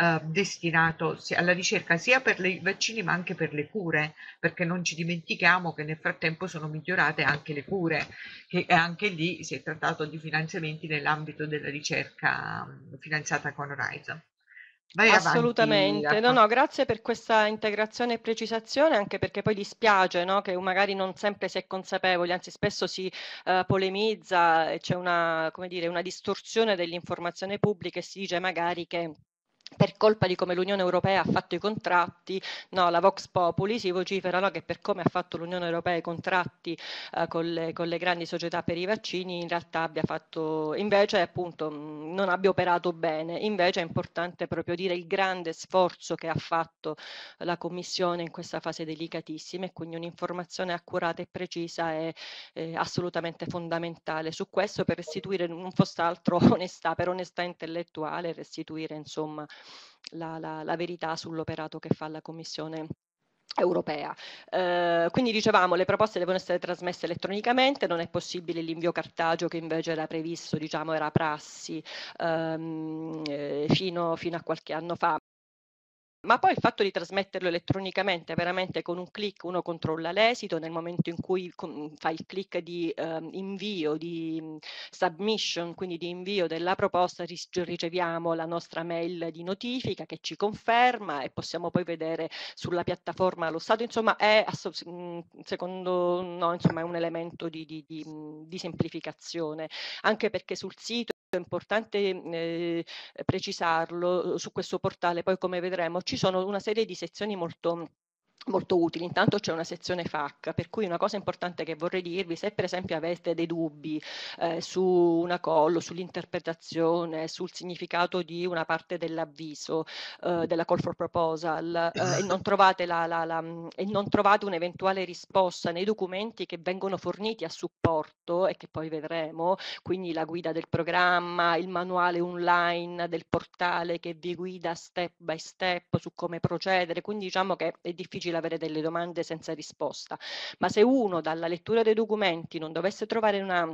Ehm, destinato alla ricerca sia per i vaccini ma anche per le cure, perché non ci dimentichiamo che nel frattempo sono migliorate anche le cure, e anche lì si è trattato di finanziamenti nell'ambito della ricerca finanziata con Horizon. Vai Assolutamente, avanti, no, no, grazie per questa integrazione e precisazione, anche perché poi dispiace no, che magari non sempre si è consapevoli, anzi spesso si uh, polemizza e c'è una, come dire, una distorsione dell'informazione pubblica e si dice magari che per colpa di come l'Unione Europea ha fatto i contratti, no, la Vox Populi si vocifera no, che per come ha fatto l'Unione Europea i contratti eh, con, le, con, le, grandi società per i vaccini in realtà abbia fatto, invece appunto mm, non abbia operato bene, invece è importante proprio dire il grande sforzo che ha fatto la Commissione in questa fase delicatissima e quindi un'informazione accurata e precisa è, è assolutamente fondamentale su questo per restituire non fosse altro onestà, per onestà intellettuale restituire insomma la, la, la verità sull'operato che fa la Commissione europea. Eh, quindi dicevamo le proposte devono essere trasmesse elettronicamente, non è possibile l'invio cartagio che invece era previsto, diciamo era prassi ehm, eh, fino, fino a qualche anno fa ma poi il fatto di trasmetterlo elettronicamente, veramente con un clic uno controlla l'esito, nel momento in cui fa il clic di eh, invio, di mhmm, submission, quindi di invio della proposta, riceviamo la nostra mail di notifica che ci conferma e possiamo poi vedere sulla piattaforma lo stato, insomma è, mhmm, secondo, noi insomma, è un elemento di, di, di, mhmm, di semplificazione, anche perché sul sito è importante eh, precisarlo su questo portale, poi come vedremo ci sono una serie di sezioni molto molto utili. Intanto c'è una sezione FAC, per cui una cosa importante che vorrei dirvi, se per esempio avete dei dubbi eh, su una call, sull'interpretazione, sul significato di una parte dell'avviso, eh, della call for proposal, eh, e, non la, la, la, mm, e, non trovate un'eventuale risposta nei documenti che vengono forniti a supporto e che poi vedremo, quindi la guida del programma, il manuale online del portale che vi guida step by step su come procedere, quindi diciamo che è difficile difficile avere delle domande senza risposta, ma se uno dalla lettura dei documenti non dovesse trovare una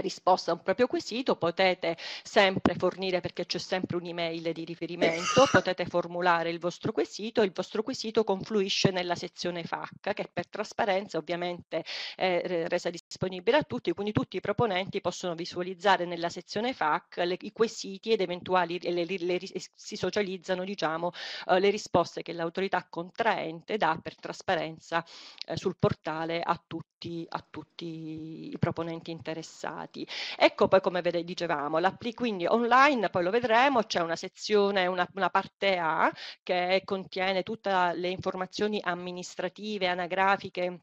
risposta a un proprio quesito, potete sempre fornire, perché c'è sempre un'email di riferimento, potete formulare il vostro quesito, e il vostro quesito confluisce nella sezione FAC che per trasparenza ovviamente è resa disponibile a tutti, quindi tutti i proponenti possono visualizzare nella sezione FAC le, i quesiti ed eventuali, le, le, si socializzano diciamo, eh, le risposte che l'autorità contraente dà per trasparenza eh, sul portale a tutti, a tutti i proponenti interessati dati. Ecco poi come vede, dicevamo, l'appli quindi online, poi lo vedremo, c'è una sezione, una, una parte A che contiene tutte le informazioni amministrative, anagrafiche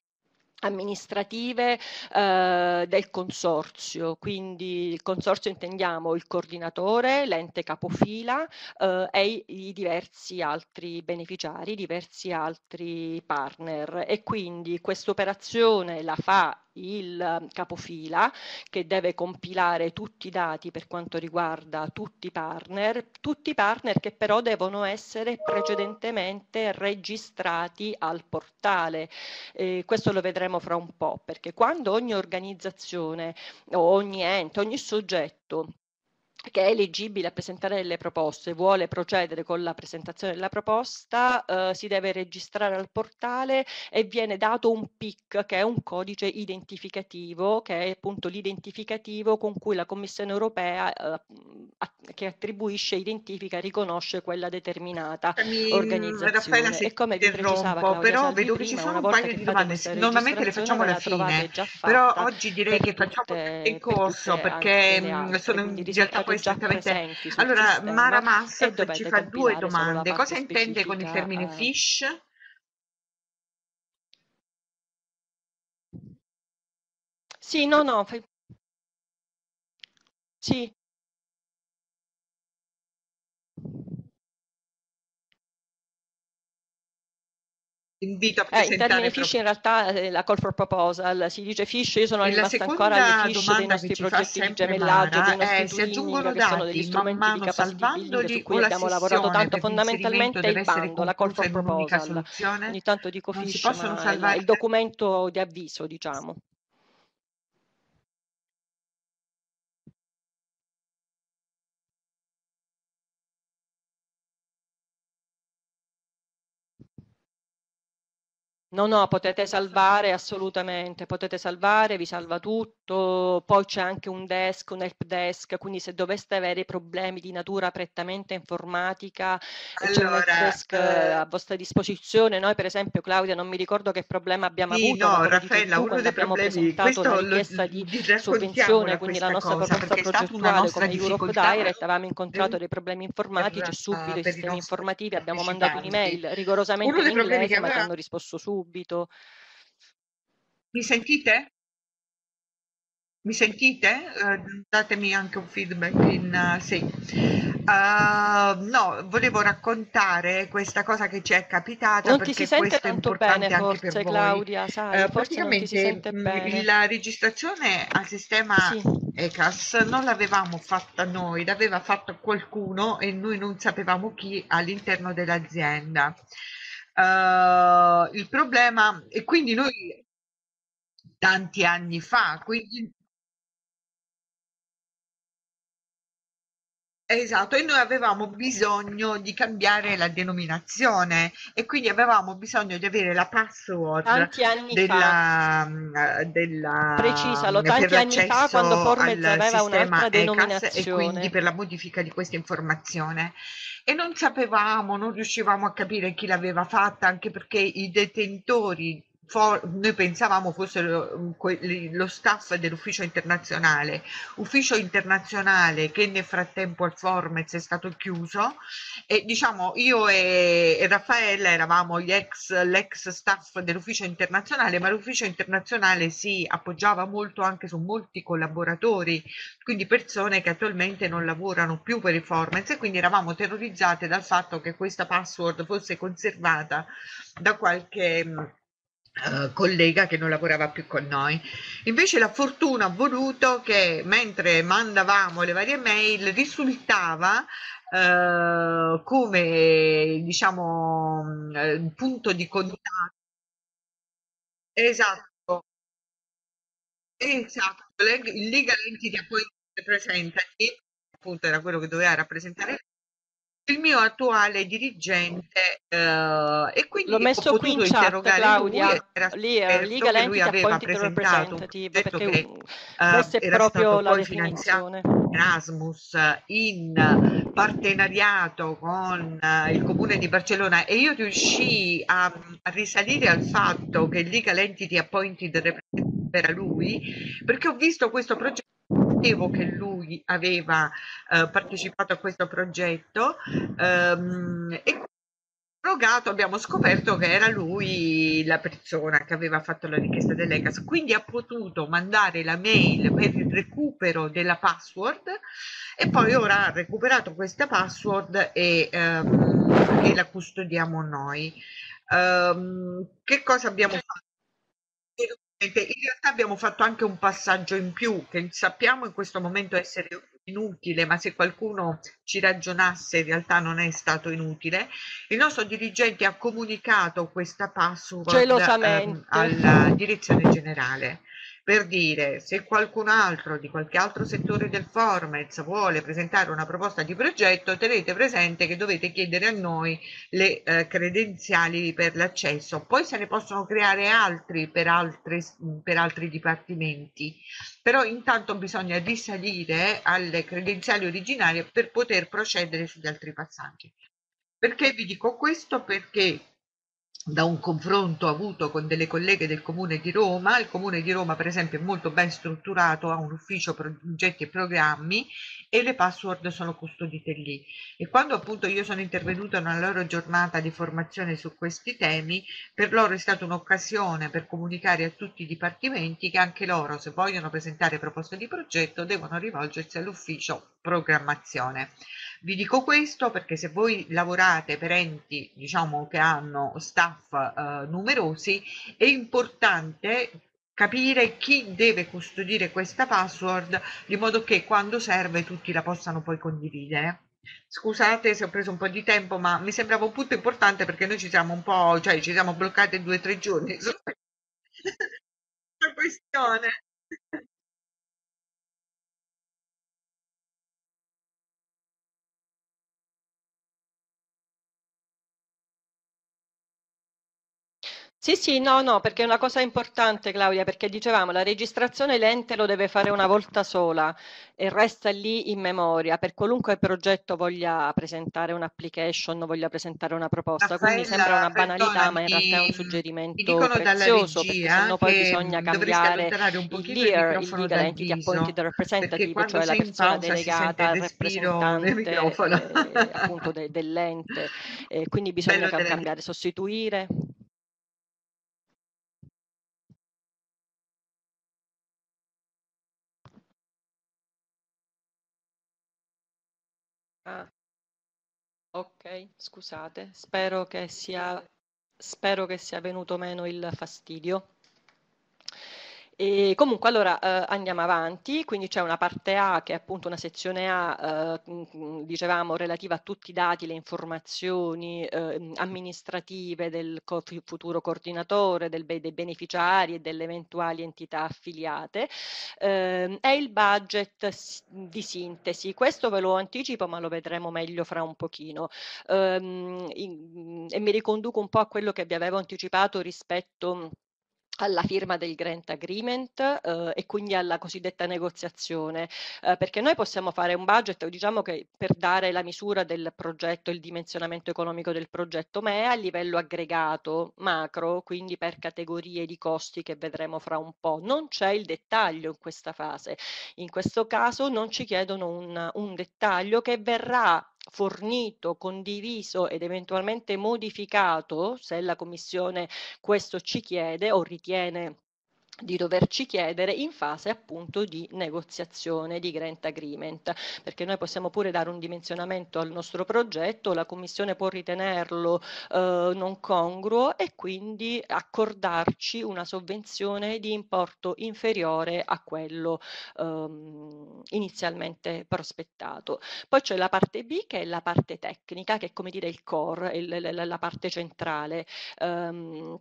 amministrative eh, del consorzio, quindi il consorzio intendiamo il coordinatore, l'ente capofila eh, e i, i, diversi altri beneficiari, diversi altri partner e quindi quest'operazione la fa il ehm, capofila che deve compilare tutti i dati per quanto riguarda tutti i partner, tutti i partner che però devono essere precedentemente registrati al portale. Eh, questo lo vedremo fra un po', perché quando ogni organizzazione o ogni ente, ogni soggetto che è eleggibile a presentare delle proposte, vuole procedere con la presentazione della proposta, eh, si deve registrare al portale e viene dato un PIC che è un codice identificativo, che è appunto l'identificativo con cui la Commissione europea eh, che attribuisce, identifica, riconosce quella determinata eh, Mi, mm, organizzazione. E come vi precisava Claudia però Salvi vedo prima, che ci sono un paio di domande, normalmente le facciamo alla fine, però oggi direi che facciamo mm, in corso perché sono in già questo che avete... Allora, Mara Massaf ci fa due domande. Cosa intende con il termine eh... fish? Sì, no, no. Fai... Sì, invito a presentare. Eh, in termini pro... fish in realtà eh, la call for proposal, si dice fish, io sono rimasta ancora alle fish dei nostri progetti di gemellaggio, Mara, dei nostri eh, si aggiungono dati, che sono degli strumenti man mano, di capacity building su cui abbiamo lavorato tanto, fondamentalmente il bando, la call for proposal, ogni tanto dico fish, ma il documento di avviso diciamo. No, no, potete salvare assolutamente, potete salvare, vi salva tutto, poi c'è anche un desk, un help desk, quindi se doveste avere problemi di natura prettamente informatica, allora, c'è un desk eh... a vostra disposizione. Noi per esempio, Claudia, non mi ricordo che problema abbiamo sì, avuto, no, Raffaella, tu, uno dei abbiamo problemi, presentato la richiesta di sovvenzione, quindi la nostra cosa, proposta progettuale come Europe Direct, avevamo incontrato dei problemi informatici, per, subito per i sistemi nostri... informativi abbiamo mandato un'email rigorosamente uno in inglese, ma ci hanno risposto subito subito. Mi sentite? Mi sentite? Uh, datemi anche un feedback in, uh, sì. uh, no, volevo raccontare questa cosa che ci è capitata non perché questo è importante bene, forse, anche per Claudia, voi. Eh, sai, praticamente mh, mm, la registrazione al sistema sì. ECAS non l'avevamo fatta noi, l'aveva fatto qualcuno e noi non sapevamo chi all'interno dell'azienda. Uh, il problema, e quindi noi tanti anni fa, quindi Esatto, e noi avevamo bisogno di cambiare la denominazione e quindi avevamo bisogno di avere la password tanti anni della, mm, della precisalo mm, tanti anni fa quando Formet aveva un'altra denominazione e quindi per la modifica di questa informazione e non sapevamo, non riuscivamo a capire chi l'aveva fatta anche perché i detentori for- noi pensavamo fosse lo, mm, lo staff dell'ufficio internazionale, ufficio internazionale che nel frattempo al Formez è stato chiuso e diciamo io e, e Raffaella eravamo gli ex, l'ex staff dell'ufficio internazionale, ma l'ufficio internazionale si appoggiava molto anche su molti collaboratori, quindi persone che attualmente non lavorano più per il Formez e quindi eravamo terrorizzate dal fatto che questa password fosse conservata da qualche mm, eh, collega che non lavorava più con noi. Invece la fortuna ha voluto che mentre mandavamo le varie mail risultava eh, come diciamo mm, punto di contatto esatto esatto il legal entity appointment presentati appunto era quello che doveva rappresentare il mio attuale dirigente eh, e quindi l'ho messo qui in chat Claudia lì è eh, certo legal entity appointed representative detto perché che, eh, questa è proprio la definizione Erasmus in partenariato con eh, il comune di Barcellona e io riuscii a, a risalire al fatto che legal entity appointed representative era lui perché ho visto questo progetto sapevo che lui aveva eh, partecipato a questo progetto ehm, e interrogato abbiamo scoperto che era lui la persona che aveva fatto la richiesta dell'ECAS, quindi ha potuto mandare la mail per il recupero della password e poi ora ha recuperato questa password e, ehm, e la custodiamo noi. Ehm, che cosa abbiamo fatto? in realtà abbiamo fatto anche un passaggio in più che sappiamo in questo momento essere inutile, ma se qualcuno ci ragionasse in realtà non è stato inutile. Il nostro dirigente ha comunicato questa password ehm, alla direzione generale per dire se qualcun altro di qualche altro settore del Formez vuole presentare una proposta di progetto, tenete presente che dovete chiedere a noi le eh, credenziali per l'accesso. Poi se ne possono creare altri per, altre, per altri dipartimenti, però intanto bisogna risalire alle credenziali originarie per poter procedere sugli altri passaggi. Perché vi dico questo? Perché da un confronto avuto con delle colleghe del Comune di Roma, il Comune di Roma per esempio è molto ben strutturato, ha un ufficio progetti e programmi e le password sono custodite lì. E quando appunto io sono intervenuta in una loro giornata di formazione su questi temi, per loro è stata un'occasione per comunicare a tutti i dipartimenti che anche loro, se vogliono presentare proposte di progetto, devono rivolgersi all'ufficio programmazione. Vi dico questo perché se voi lavorate per enti diciamo, che hanno staff eh, numerosi è importante capire chi deve custodire questa password di modo che quando serve tutti la possano poi condividere. Scusate se ho preso un po' di tempo, ma mi sembrava un punto importante perché noi ci siamo un po', cioè ci siamo bloccati due o tre giorni su questa questione. Sì, sì, no, no, perché è una cosa importante Claudia, perché dicevamo la registrazione l'ente lo deve fare una volta sola e resta lì in memoria per qualunque progetto voglia presentare un'application, voglia presentare una proposta, Raffaella, quindi sembra una banalità ma in realtà è un suggerimento prezioso perché sennò poi bisogna cambiare il leader, il leader entity appointed representative, cioè la persona delegata al rappresentante eh, appunto de, dell'ente, eh, quindi bisogna cambiare, sostituire. Ok, scusate, spero che sia, spero che sia venuto meno il fastidio. E comunque allora eh, andiamo avanti, quindi c'è una parte A che è appunto una sezione A, eh, mm, mm, dicevamo, relativa a tutti i dati, le informazioni eh, mm, amministrative del co futuro coordinatore, del be dei beneficiari e delle eventuali entità affiliate, eh, è il budget di sintesi. Questo ve lo anticipo ma lo vedremo meglio fra un pochino. Ehm, e mi riconduco un po' a quello che vi avevo anticipato rispetto alla firma del grant agreement eh, e quindi alla cosiddetta negoziazione, eh, perché noi possiamo fare un budget, diciamo che per dare la misura del progetto, il dimensionamento economico del progetto, ma è a livello aggregato, macro, quindi per categorie di costi che vedremo fra un po'. Non c'è il dettaglio in questa fase. In questo caso non ci chiedono un, un dettaglio che verrà fornito, condiviso ed eventualmente modificato, se la Commissione questo ci chiede o ritiene di doverci chiedere in fase appunto di negoziazione di grant agreement, perché noi possiamo pure dare un dimensionamento al nostro progetto, la Commissione può ritenerlo eh, non congruo e quindi accordarci una sovvenzione di importo inferiore a quello ehm, inizialmente prospettato. Poi c'è la parte B che è la parte tecnica, che è come dire il core, il, la, la, parte centrale. Ehm,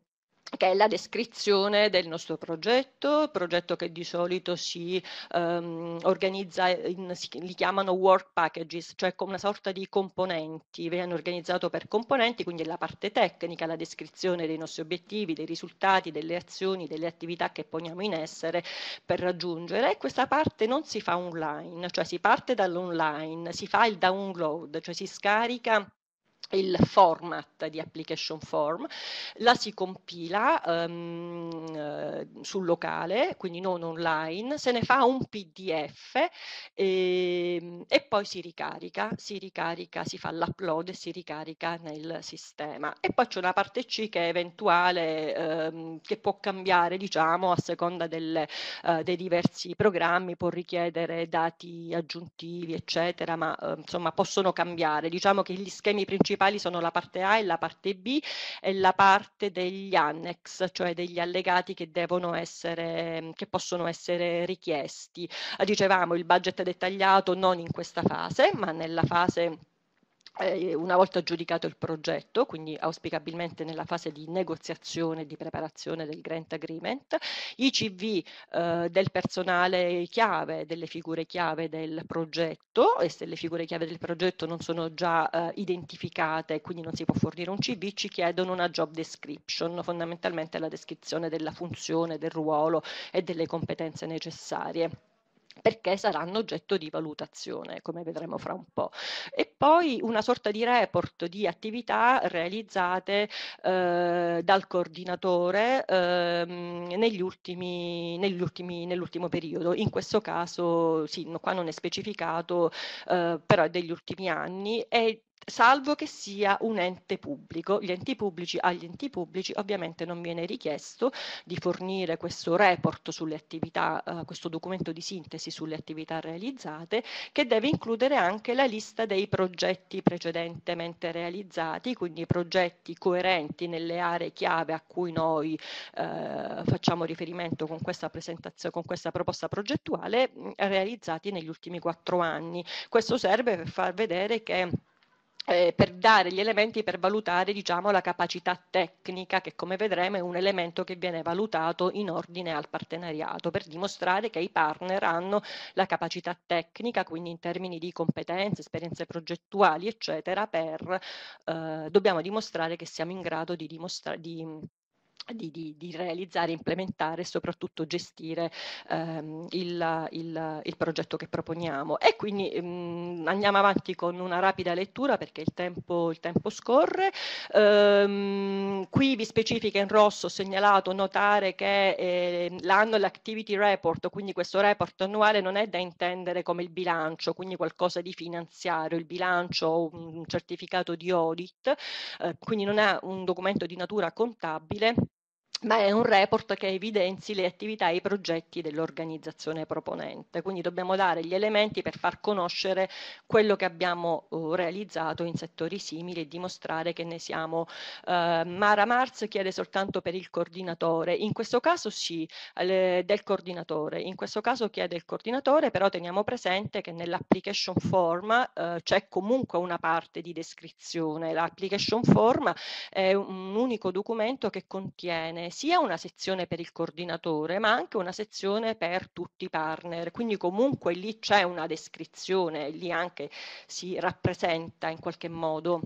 che è la descrizione del nostro progetto, progetto che di solito si um, organizza, in, si, li chiamano work packages, cioè come una sorta di componenti, viene organizzato per componenti, quindi è la parte tecnica, la descrizione dei nostri obiettivi, dei risultati, delle azioni, delle attività che poniamo in essere per raggiungere e questa parte non si fa online, cioè si parte dall'online, si fa il download, cioè si scarica il format di application form, la si compila um, sul locale, quindi non online, se ne fa un PDF e, ehm, e, poi si ricarica, si ricarica, si fa l'upload e si ricarica nel sistema. E poi c'è una parte C che è eventuale, um, che può cambiare, diciamo, a seconda delle, uh, dei diversi programmi, può richiedere dati aggiuntivi, eccetera, ma uh, insomma possono cambiare. Diciamo che gli schemi principali principali sono la parte A e la parte B e la parte degli annex, cioè degli allegati che devono essere, che possono essere richiesti. Dicevamo il budget dettagliato non in questa fase, ma nella fase eh, una volta giudicato il progetto, quindi auspicabilmente nella fase di negoziazione e di preparazione del grant agreement, i CV eh, del personale chiave, delle figure chiave del progetto e se le figure chiave del progetto non sono già eh, identificate e quindi non si può fornire un CV, ci chiedono una job description, fondamentalmente la descrizione della funzione, del ruolo e delle competenze necessarie perché saranno oggetto di valutazione, come vedremo fra un po'. E poi una sorta di report di attività realizzate eh, dal coordinatore eh, negli ultimi, negli ultimi, nell'ultimo periodo. In questo caso, sì, no, qua non è specificato, eh, però è degli ultimi anni e salvo che sia un ente pubblico. Gli enti pubblici, agli enti pubblici ovviamente non viene richiesto di fornire questo report sulle attività, eh, questo documento di sintesi sulle attività realizzate, che deve includere anche la lista dei progetti precedentemente realizzati, quindi progetti coerenti nelle aree chiave a cui noi eh, facciamo riferimento con questa, con questa proposta progettuale, mm, realizzati negli ultimi quattro anni. Questo serve per far vedere che eh, per dare gli elementi per valutare diciamo, la capacità tecnica che come vedremo è un elemento che viene valutato in ordine al partenariato per dimostrare che i partner hanno la capacità tecnica quindi in termini di competenze, esperienze progettuali eccetera per eh, dobbiamo dimostrare che siamo in grado di, dimostra- di di, di, di, realizzare, implementare e soprattutto gestire ehm, il, il, il, progetto che proponiamo. E quindi mh, mm, andiamo avanti con una rapida lettura perché il tempo, il tempo scorre. Ehm, qui vi specifica in rosso segnalato notare che eh, l'annual activity report, quindi questo report annuale non è da intendere come il bilancio, quindi qualcosa di finanziario, il bilancio o un certificato di audit, eh, quindi non è un documento di natura contabile ma è un report che evidenzi le attività e i progetti dell'organizzazione proponente. Quindi dobbiamo dare gli elementi per far conoscere quello che abbiamo uh, realizzato in settori simili e dimostrare che ne siamo. Eh, Mara Mars chiede soltanto per il coordinatore, in questo caso sì, del coordinatore, in questo caso chiede il coordinatore, però teniamo presente che nell'application form eh, c'è comunque una parte di descrizione. L'application form è un unico documento che contiene sezione, sia una sezione per il coordinatore, ma anche una sezione per tutti i partner, quindi comunque lì c'è una descrizione, lì anche si rappresenta in qualche modo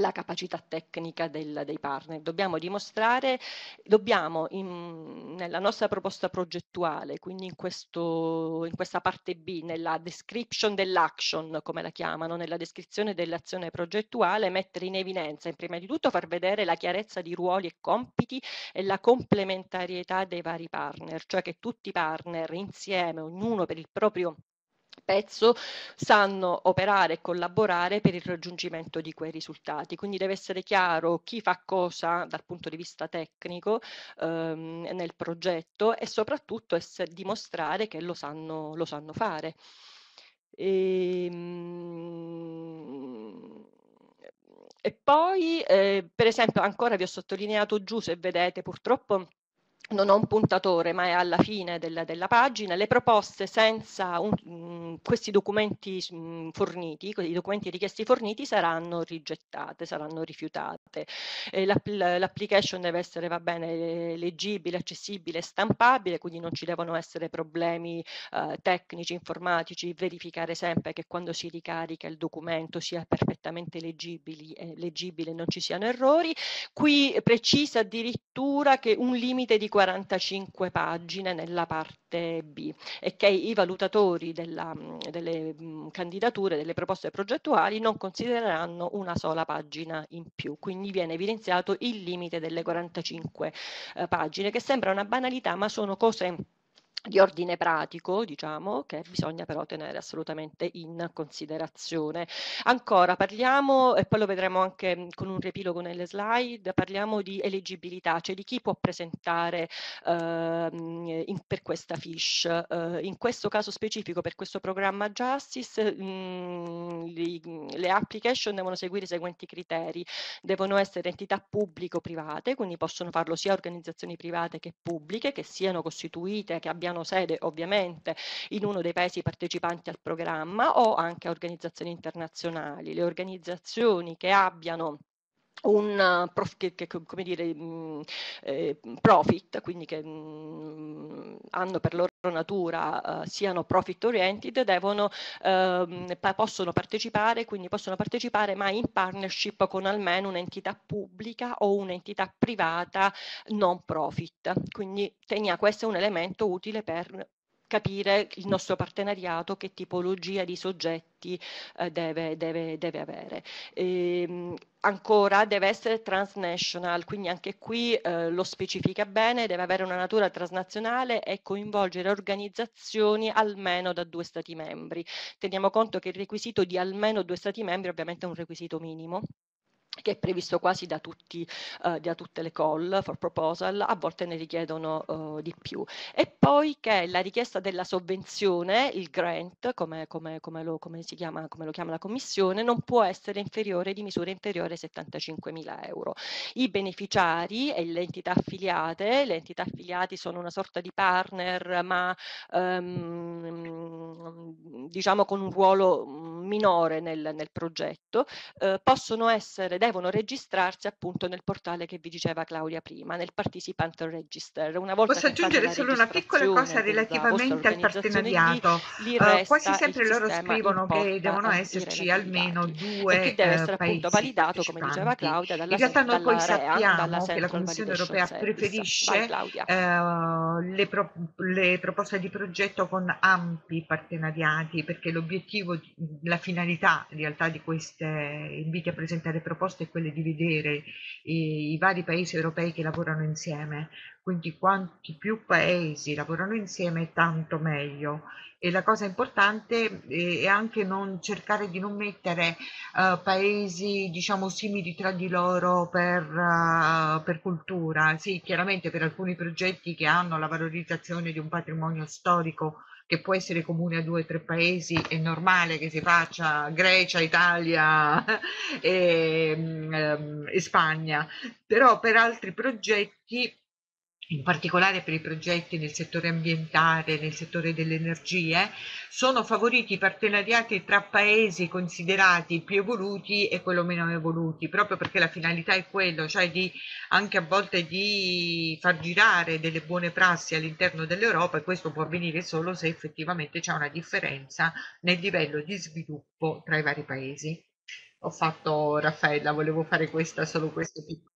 la capacità tecnica del, dei partner. Dobbiamo dimostrare, dobbiamo in, nella nostra proposta progettuale, quindi in, questo, in questa parte B, nella description dell'action, come la chiamano, nella descrizione dell'azione progettuale, mettere in evidenza, in prima di tutto, far vedere la chiarezza di ruoli e compiti e la complementarietà dei vari partner, cioè che tutti i partner insieme, ognuno per il proprio pezzo sanno operare e collaborare per il raggiungimento di quei risultati. Quindi deve essere chiaro chi fa cosa dal punto di vista tecnico ehm, nel progetto e soprattutto essere, dimostrare che lo sanno, lo sanno fare. E, ehm, mh, e poi, eh, per esempio, ancora vi ho sottolineato giù, se vedete, purtroppo non ho un puntatore ma è alla fine del, della pagina, le proposte senza un, mm, questi documenti mh, mm, forniti, i documenti richiesti forniti saranno rigettate, saranno rifiutate. l'application deve essere va bene, leggibile, accessibile, stampabile, quindi non ci devono essere problemi eh, tecnici, informatici, verificare sempre che quando si ricarica il documento sia perfettamente eh, leggibile e non ci siano errori. Qui precisa addirittura che un limite di 45 pagine nella parte B e che i valutatori della, mm, delle mm, candidature, delle proposte progettuali non considereranno una sola pagina in più, quindi viene evidenziato il limite delle 45 eh, pagine che sembra una banalità ma sono cose di ordine pratico, diciamo, che bisogna però tenere assolutamente in considerazione. Ancora parliamo, e poi lo vedremo anche mhmm, con un riepilogo nelle slide, parliamo di eleggibilità, cioè di chi può presentare eh, in, per questa FISH. Eh, in questo caso specifico, per questo programma Justice, mh, mhmm, li, le application devono seguire i seguenti criteri. Devono essere entità pubbliche o private, quindi possono farlo sia organizzazioni private che pubbliche, che siano costituite, che abbiano hanno sede ovviamente in uno dei paesi partecipanti al programma o anche a organizzazioni internazionali. Le organizzazioni che abbiano un eh, che, che, come dire, mh, mm, eh, profit, quindi che mh, mm, hanno per loro natura eh, siano profit oriented, devono, ehm, pa possono partecipare, quindi possono partecipare ma in partnership con almeno un'entità pubblica o un'entità privata non profit. Quindi tenia, questo è un elemento utile per capire il nostro partenariato che tipologia di soggetti eh, deve, deve, deve, avere. E, ehm, ancora deve essere transnational, quindi anche qui eh, lo specifica bene, deve avere una natura transnazionale e coinvolgere organizzazioni almeno da due Stati membri. Teniamo conto che il requisito di almeno due Stati membri ovviamente è un requisito minimo che è previsto quasi da, tutti, uh, da, tutte le call for proposal, a volte ne richiedono uh, di più. E poi che la richiesta della sovvenzione, il grant, come, come, come, lo, come chiama, lo, chiama, la Commissione, non può essere inferiore di misura inferiore a mila euro. I beneficiari e le entità affiliate, le entità affiliate sono una sorta di partner, ma um, diciamo con un ruolo mm, minore nel, nel progetto, uh, possono essere devono registrarsi appunto nel portale che vi diceva Claudia prima, nel Participant Register. Una volta Posso aggiungere solo una piccola cosa relativamente al partenariato? Lì, lì eh, quasi sempre loro scrivono che devono esserci almeno due e che deve eh, essere appunto validato, come diceva Claudia, dalla In realtà noi poi sappiamo che la Commissione europea preferisce eh, le, pro, le proposte di progetto con ampi partenariati perché l'obiettivo, la finalità in realtà di queste inviti a presentare proposte proposta è quella di vedere i, eh, i vari paesi europei che lavorano insieme, quindi quanti più paesi lavorano insieme tanto meglio. E la cosa importante eh, è anche non cercare di non mettere uh, paesi diciamo simili tra di loro per, uh, per, cultura. Sì, chiaramente per alcuni progetti che hanno la valorizzazione di un patrimonio storico che può essere comune a due o tre paesi, è normale che si faccia Grecia, Italia e, ehm, ehm, e Spagna, però per altri progetti in particolare per i progetti nel settore ambientale, nel settore delle energie, sono favoriti i partenariati tra paesi considerati più evoluti e quello meno evoluti, proprio perché la finalità è quella, cioè di, anche a volte di far girare delle buone prassi all'interno dell'Europa e questo può avvenire solo se effettivamente c'è una differenza nel livello di sviluppo tra i vari paesi. Ho fatto Raffaella, volevo fare questa, solo questo piccolo.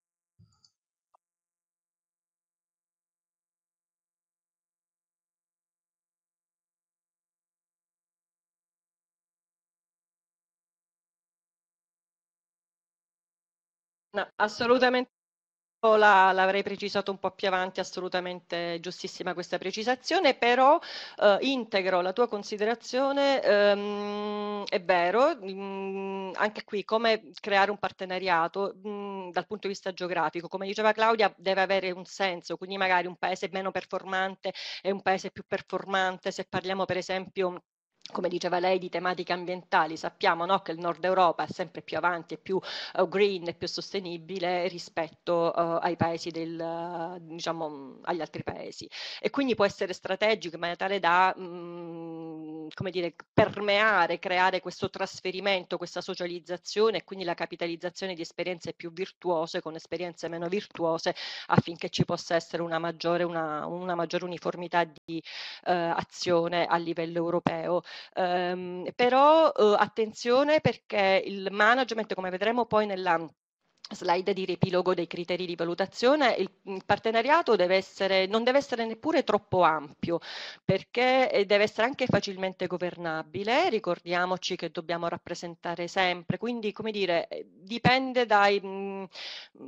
No, assolutamente la, l'avrei precisato un po' più avanti, assolutamente giustissima questa precisazione, però eh, integro la tua considerazione, ehm, è vero, mh, mm, anche qui come creare un partenariato mh, mm, dal punto di vista geografico, come diceva Claudia, deve avere un senso, quindi magari un paese meno performante è un paese più performante, se parliamo per esempio come diceva lei, di tematiche ambientali. Sappiamo no, che il nord Europa è sempre più avanti, è più uh, green, è più sostenibile rispetto uh, ai paesi del, uh, diciamo, agli altri paesi. E quindi può essere strategico in maniera tale da mh, mm, come dire, permeare, creare questo trasferimento, questa socializzazione e quindi la capitalizzazione di esperienze più virtuose con esperienze meno virtuose affinché ci possa essere una maggiore, una, una maggiore uniformità di eh, azione a livello europeo. Um, però uh, attenzione perché il management, come vedremo poi nella slide di riepilogo dei criteri di valutazione, il mm, partenariato deve essere, non deve essere neppure troppo ampio perché eh, deve essere anche facilmente governabile, ricordiamoci che dobbiamo rappresentare sempre, quindi come dire eh, dipende dai, mm,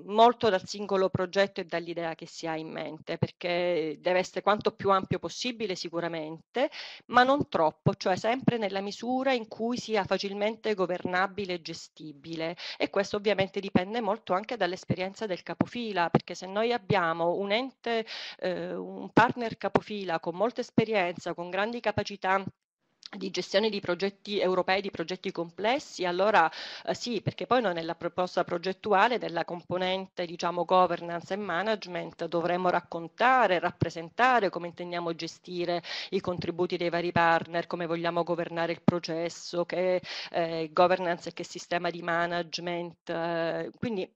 molto dal singolo progetto e dall'idea che si ha in mente perché deve essere quanto più ampio possibile sicuramente ma non troppo, cioè sempre nella misura in cui sia facilmente governabile e gestibile e questo ovviamente dipende molto molto anche dall'esperienza del capofila, perché se noi abbiamo un ente, eh, un partner capofila con molta esperienza, con grandi capacità di gestione di progetti europei, di progetti complessi, allora eh, sì, perché poi noi nella proposta progettuale della componente diciamo governance e management dovremmo raccontare, rappresentare come intendiamo gestire i contributi dei vari partner, come vogliamo governare il processo, che eh, governance e che sistema di management, eh, quindi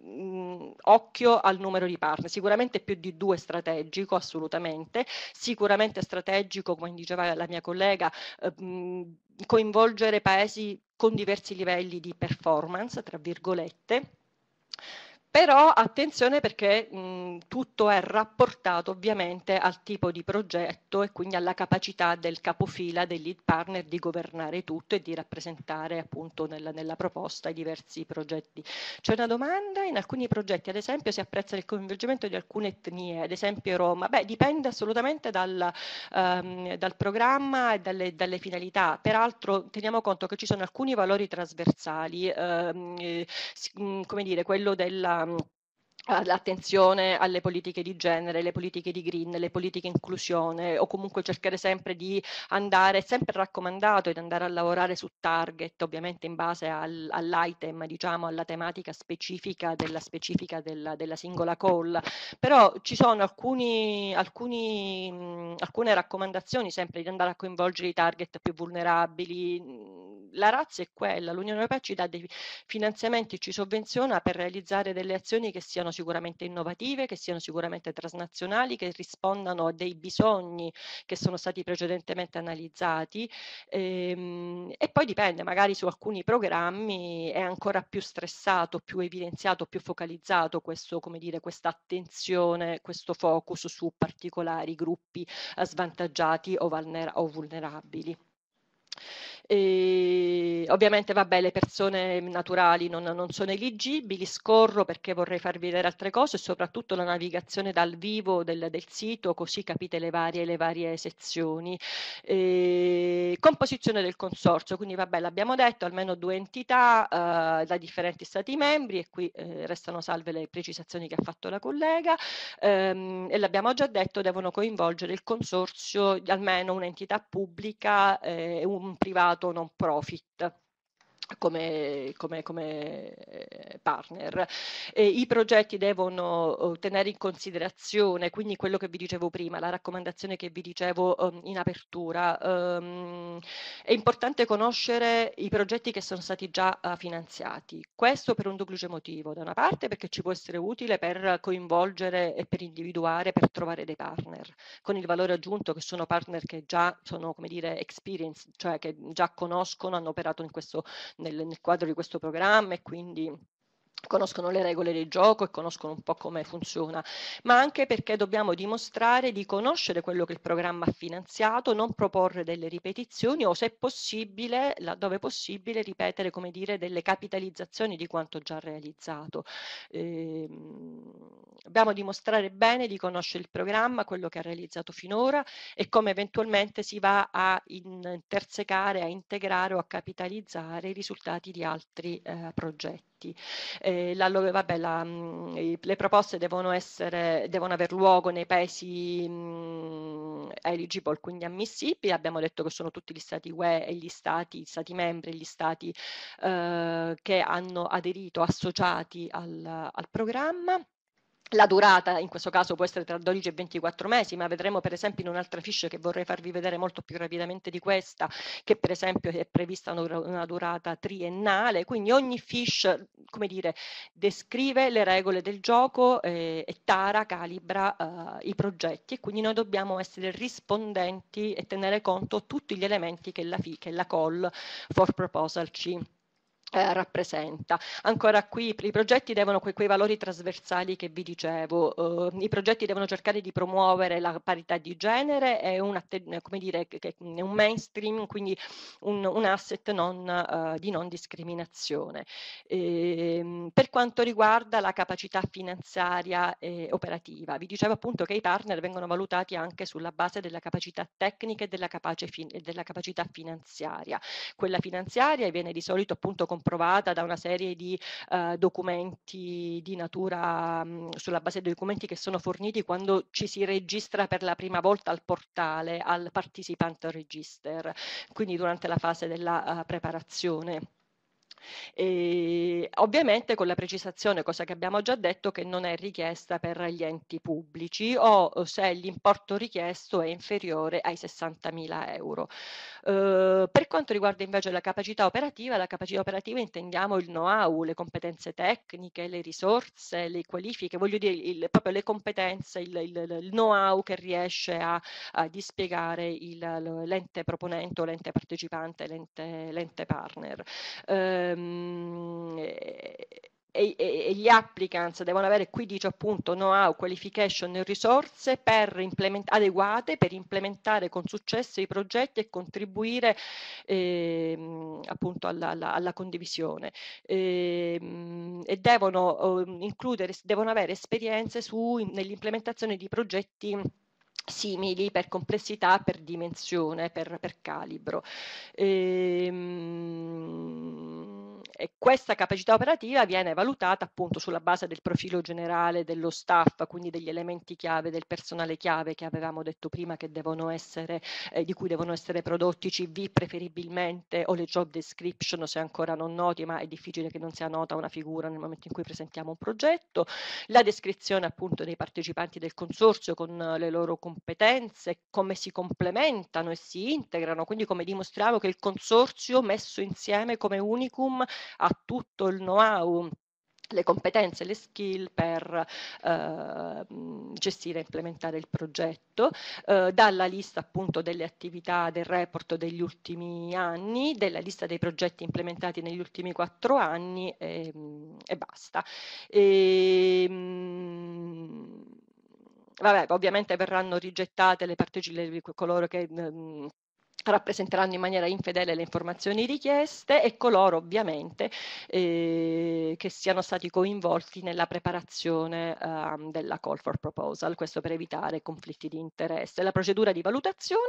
mh, mm, occhio al numero di partner, sicuramente più di due strategico, assolutamente, sicuramente strategico, come diceva la mia collega, mh, eh, mm, coinvolgere paesi con diversi livelli di performance, tra virgolette, però attenzione perché mh, tutto è rapportato ovviamente al tipo di progetto e quindi alla capacità del capofila, del lead partner di governare tutto e di rappresentare appunto nella, nella proposta i diversi progetti. C'è una domanda, in alcuni progetti ad esempio si apprezza il coinvolgimento di alcune etnie, ad esempio Roma, beh dipende assolutamente dal, ehm, dal programma e dalle, dalle, finalità, peraltro teniamo conto che ci sono alcuni valori trasversali, ehm, eh, come dire quello della Gracias. l'attenzione alle politiche di genere, le politiche di green, le politiche inclusione o comunque cercare sempre di andare, è sempre raccomandato di andare a lavorare su target, ovviamente in base al, all'item, diciamo, alla tematica specifica della specifica della, della singola call, però ci sono alcuni, alcuni, mh, alcune raccomandazioni sempre di andare a coinvolgere i target più vulnerabili, la razza è quella, l'Unione Europea ci dà dei finanziamenti, ci sovvenziona per realizzare delle azioni che siano sicuramente innovative, che siano sicuramente transnazionali, che rispondano a dei bisogni che sono stati precedentemente analizzati ehm, e poi dipende, magari su alcuni programmi è ancora più stressato, più evidenziato, più focalizzato questo, come dire, questa attenzione, questo focus su particolari gruppi eh, svantaggiati o, vulner- o vulnerabili. E ovviamente, vabbè, le persone naturali non, non, sono eligibili, scorro perché vorrei farvi vedere altre cose, soprattutto la navigazione dal vivo del, del sito, così capite le varie, le varie sezioni. E composizione del consorzio, quindi vabbè, l'abbiamo detto, almeno due entità eh, da differenti stati membri e qui eh, restano salve le precisazioni che ha fatto la collega ehm, e l'abbiamo già detto, devono coinvolgere il consorzio almeno un'entità pubblica eh, e eh, un privato mercato non profit come, come, come, eh, partner. E I progetti devono oh, tenere in considerazione, quindi quello che vi dicevo prima, la raccomandazione che vi dicevo um, in apertura, um, è importante conoscere i progetti che sono stati già uh, finanziati. Questo per un duplice motivo, da una parte perché ci può essere utile per coinvolgere e per individuare, per trovare dei partner, con il valore aggiunto che sono partner che già sono, come dire, experience, cioè che già conoscono, hanno operato in questo nel, nel quadro di questo programma e quindi conoscono le regole del gioco e conoscono un po' come funziona, ma anche perché dobbiamo dimostrare di conoscere quello che il programma ha finanziato, non proporre delle ripetizioni o se possibile, laddove possibile, ripetere come dire delle capitalizzazioni di quanto già realizzato. Eh, dobbiamo dimostrare bene di conoscere il programma, quello che ha realizzato finora e come eventualmente si va a intersecare, a integrare o a capitalizzare i risultati di altri eh, progetti dati. Eh, la, vabbè, la, mm, le proposte devono, essere, devono aver luogo nei paesi mh, mm, eligible, quindi ammissibili. Abbiamo detto che sono tutti gli stati UE e gli stati, gli stati membri, gli stati eh, che hanno aderito, associati al, al programma la durata in questo caso può essere tra 12 e 24 mesi, ma vedremo per esempio in un'altra fiche che vorrei farvi vedere molto più rapidamente di questa, che per esempio è prevista una durata triennale, quindi ogni fiche, come dire, descrive le regole del gioco eh, e tara, calibra eh, i progetti e quindi noi dobbiamo essere rispondenti e tenere conto tutti gli elementi che la, FI, che la call for proposal ci eh, rappresenta. Ancora qui i progetti devono que quei valori trasversali che vi dicevo, eh, i progetti devono cercare di promuovere la parità di genere è un, dire, è un mainstream, quindi un, un asset non, eh, di non discriminazione. E, ehm, per quanto riguarda la capacità finanziaria e operativa, vi dicevo appunto che i partner vengono valutati anche sulla base della capacità tecnica e della, della capacità finanziaria. Quella finanziaria viene di solito appunto composta comprovata da una serie di eh, documenti di natura mh, mm, sulla base dei documenti che sono forniti quando ci si registra per la prima volta al portale, al participant register, quindi durante la fase della uh, preparazione. E, ehm, ovviamente con la precisazione, cosa che abbiamo già detto, che non è richiesta per gli enti pubblici o se l'importo richiesto è inferiore ai 60.000 euro. Eh, per quanto riguarda invece la capacità operativa, la capacità operativa intendiamo il know-how, le competenze tecniche, le risorse, le qualifiche, voglio dire il, proprio le competenze, il, il, il know-how che riesce a, a dispiegare l'ente proponente o l'ente partecipante, l'ente, partner. Eh, ehm, e, e, e, gli applicants devono avere, qui dice appunto, know-how, qualification e risorse per adeguate per implementare con successo i progetti e contribuire ehm, appunto alla, alla, alla condivisione. Ehm, e devono eh, includere, devono avere esperienze nell'implementazione di progetti simili per complessità, per dimensione, per, per calibro. Ehm, e questa capacità operativa viene valutata appunto sulla base del profilo generale dello staff, quindi degli elementi chiave, del personale chiave che avevamo detto prima che devono essere, eh, di cui devono essere prodotti CV preferibilmente o le job description se ancora non noti, ma è difficile che non sia nota una figura nel momento in cui presentiamo un progetto, la descrizione appunto dei partecipanti del consorzio con le loro competenze, come si complementano e si integrano, quindi come dimostriamo che il consorzio messo insieme come unicum ha tutto il know-how le competenze, le skill per eh, gestire e implementare il progetto, eh, dalla lista appunto delle attività del report degli ultimi anni, della lista dei progetti implementati negli ultimi quattro anni e, ehm, e basta. E, ehm, mh, vabbè, ovviamente verranno rigettate le partecelle di coloro che mh, ehm, rappresenteranno in maniera infedele le informazioni richieste e coloro ovviamente eh, che siano stati coinvolti nella preparazione eh, della call for proposal, questo per evitare conflitti di interesse. La procedura di valutazione,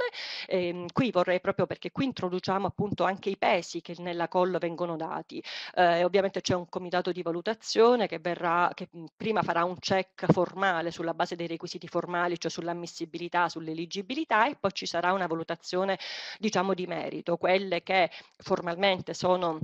eh, qui vorrei proprio perché qui introduciamo appunto anche i pesi che nella call vengono dati, eh, ovviamente c'è un comitato di valutazione che, verrà, che prima farà un check formale sulla base dei requisiti formali, cioè sull'ammissibilità, sull'eligibilità e poi ci sarà una valutazione diciamo, di merito, quelle che formalmente sono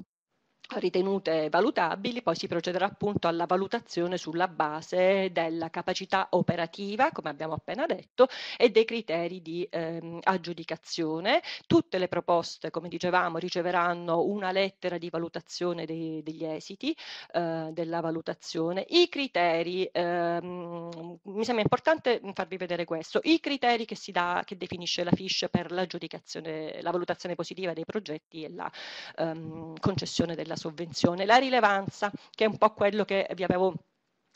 ritenute valutabili, poi si procederà appunto alla valutazione sulla base della capacità operativa, come abbiamo appena detto, e dei criteri di ehm, aggiudicazione. Tutte le proposte, come dicevamo, riceveranno una lettera di valutazione dei, degli esiti eh, della valutazione. I criteri, ehm, mi sembra importante farvi vedere questo, i criteri che, si dà, che definisce la FISH per l'aggiudicazione, la valutazione positiva dei progetti e la ehm, concessione della sovvenzione. La rilevanza, che è un po' quello che vi avevo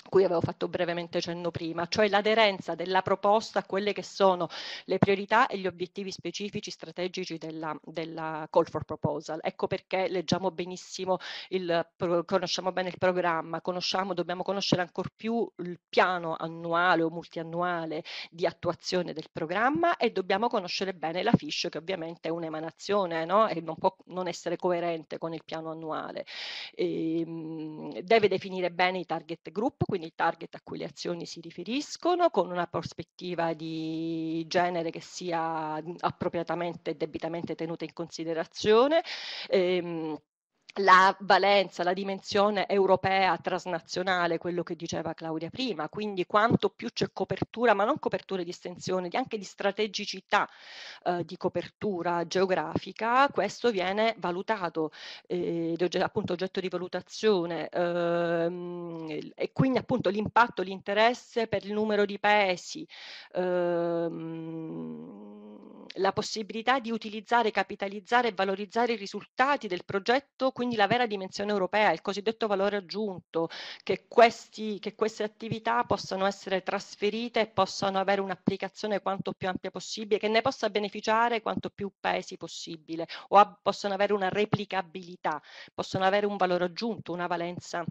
cui avevo fatto brevemente cenno prima, cioè l'aderenza della proposta a quelle che sono le priorità e gli obiettivi specifici strategici della, della Call for Proposal. Ecco perché leggiamo benissimo, il, conosciamo bene il programma, conosciamo, dobbiamo conoscere ancor più il piano annuale o multiannuale di attuazione del programma e dobbiamo conoscere bene la FISH che ovviamente è un'emanazione no? e non può non essere coerente con il piano annuale. E, ehm, deve definire bene i target group, quindi i target a cui le azioni si riferiscono, con una prospettiva di genere che sia appropriatamente e debitamente tenuta in considerazione. Ehm, la valenza, la dimensione europea, transnazionale, quello che diceva Claudia prima, quindi quanto più c'è copertura, ma non copertura di estensione, anche di strategicità eh, di copertura geografica, questo viene valutato, eh, appunto oggetto di valutazione ehm, e quindi appunto l'impatto, l'interesse per il numero di paesi. Ehm, la possibilità di utilizzare, capitalizzare e valorizzare i risultati del progetto, quindi la vera dimensione europea, il cosiddetto valore aggiunto, che, questi, che queste attività possano essere trasferite e possano avere un'applicazione quanto più ampia possibile, che ne possa beneficiare quanto più paesi possibile o a, possono avere una replicabilità, possono avere un valore aggiunto, una valenza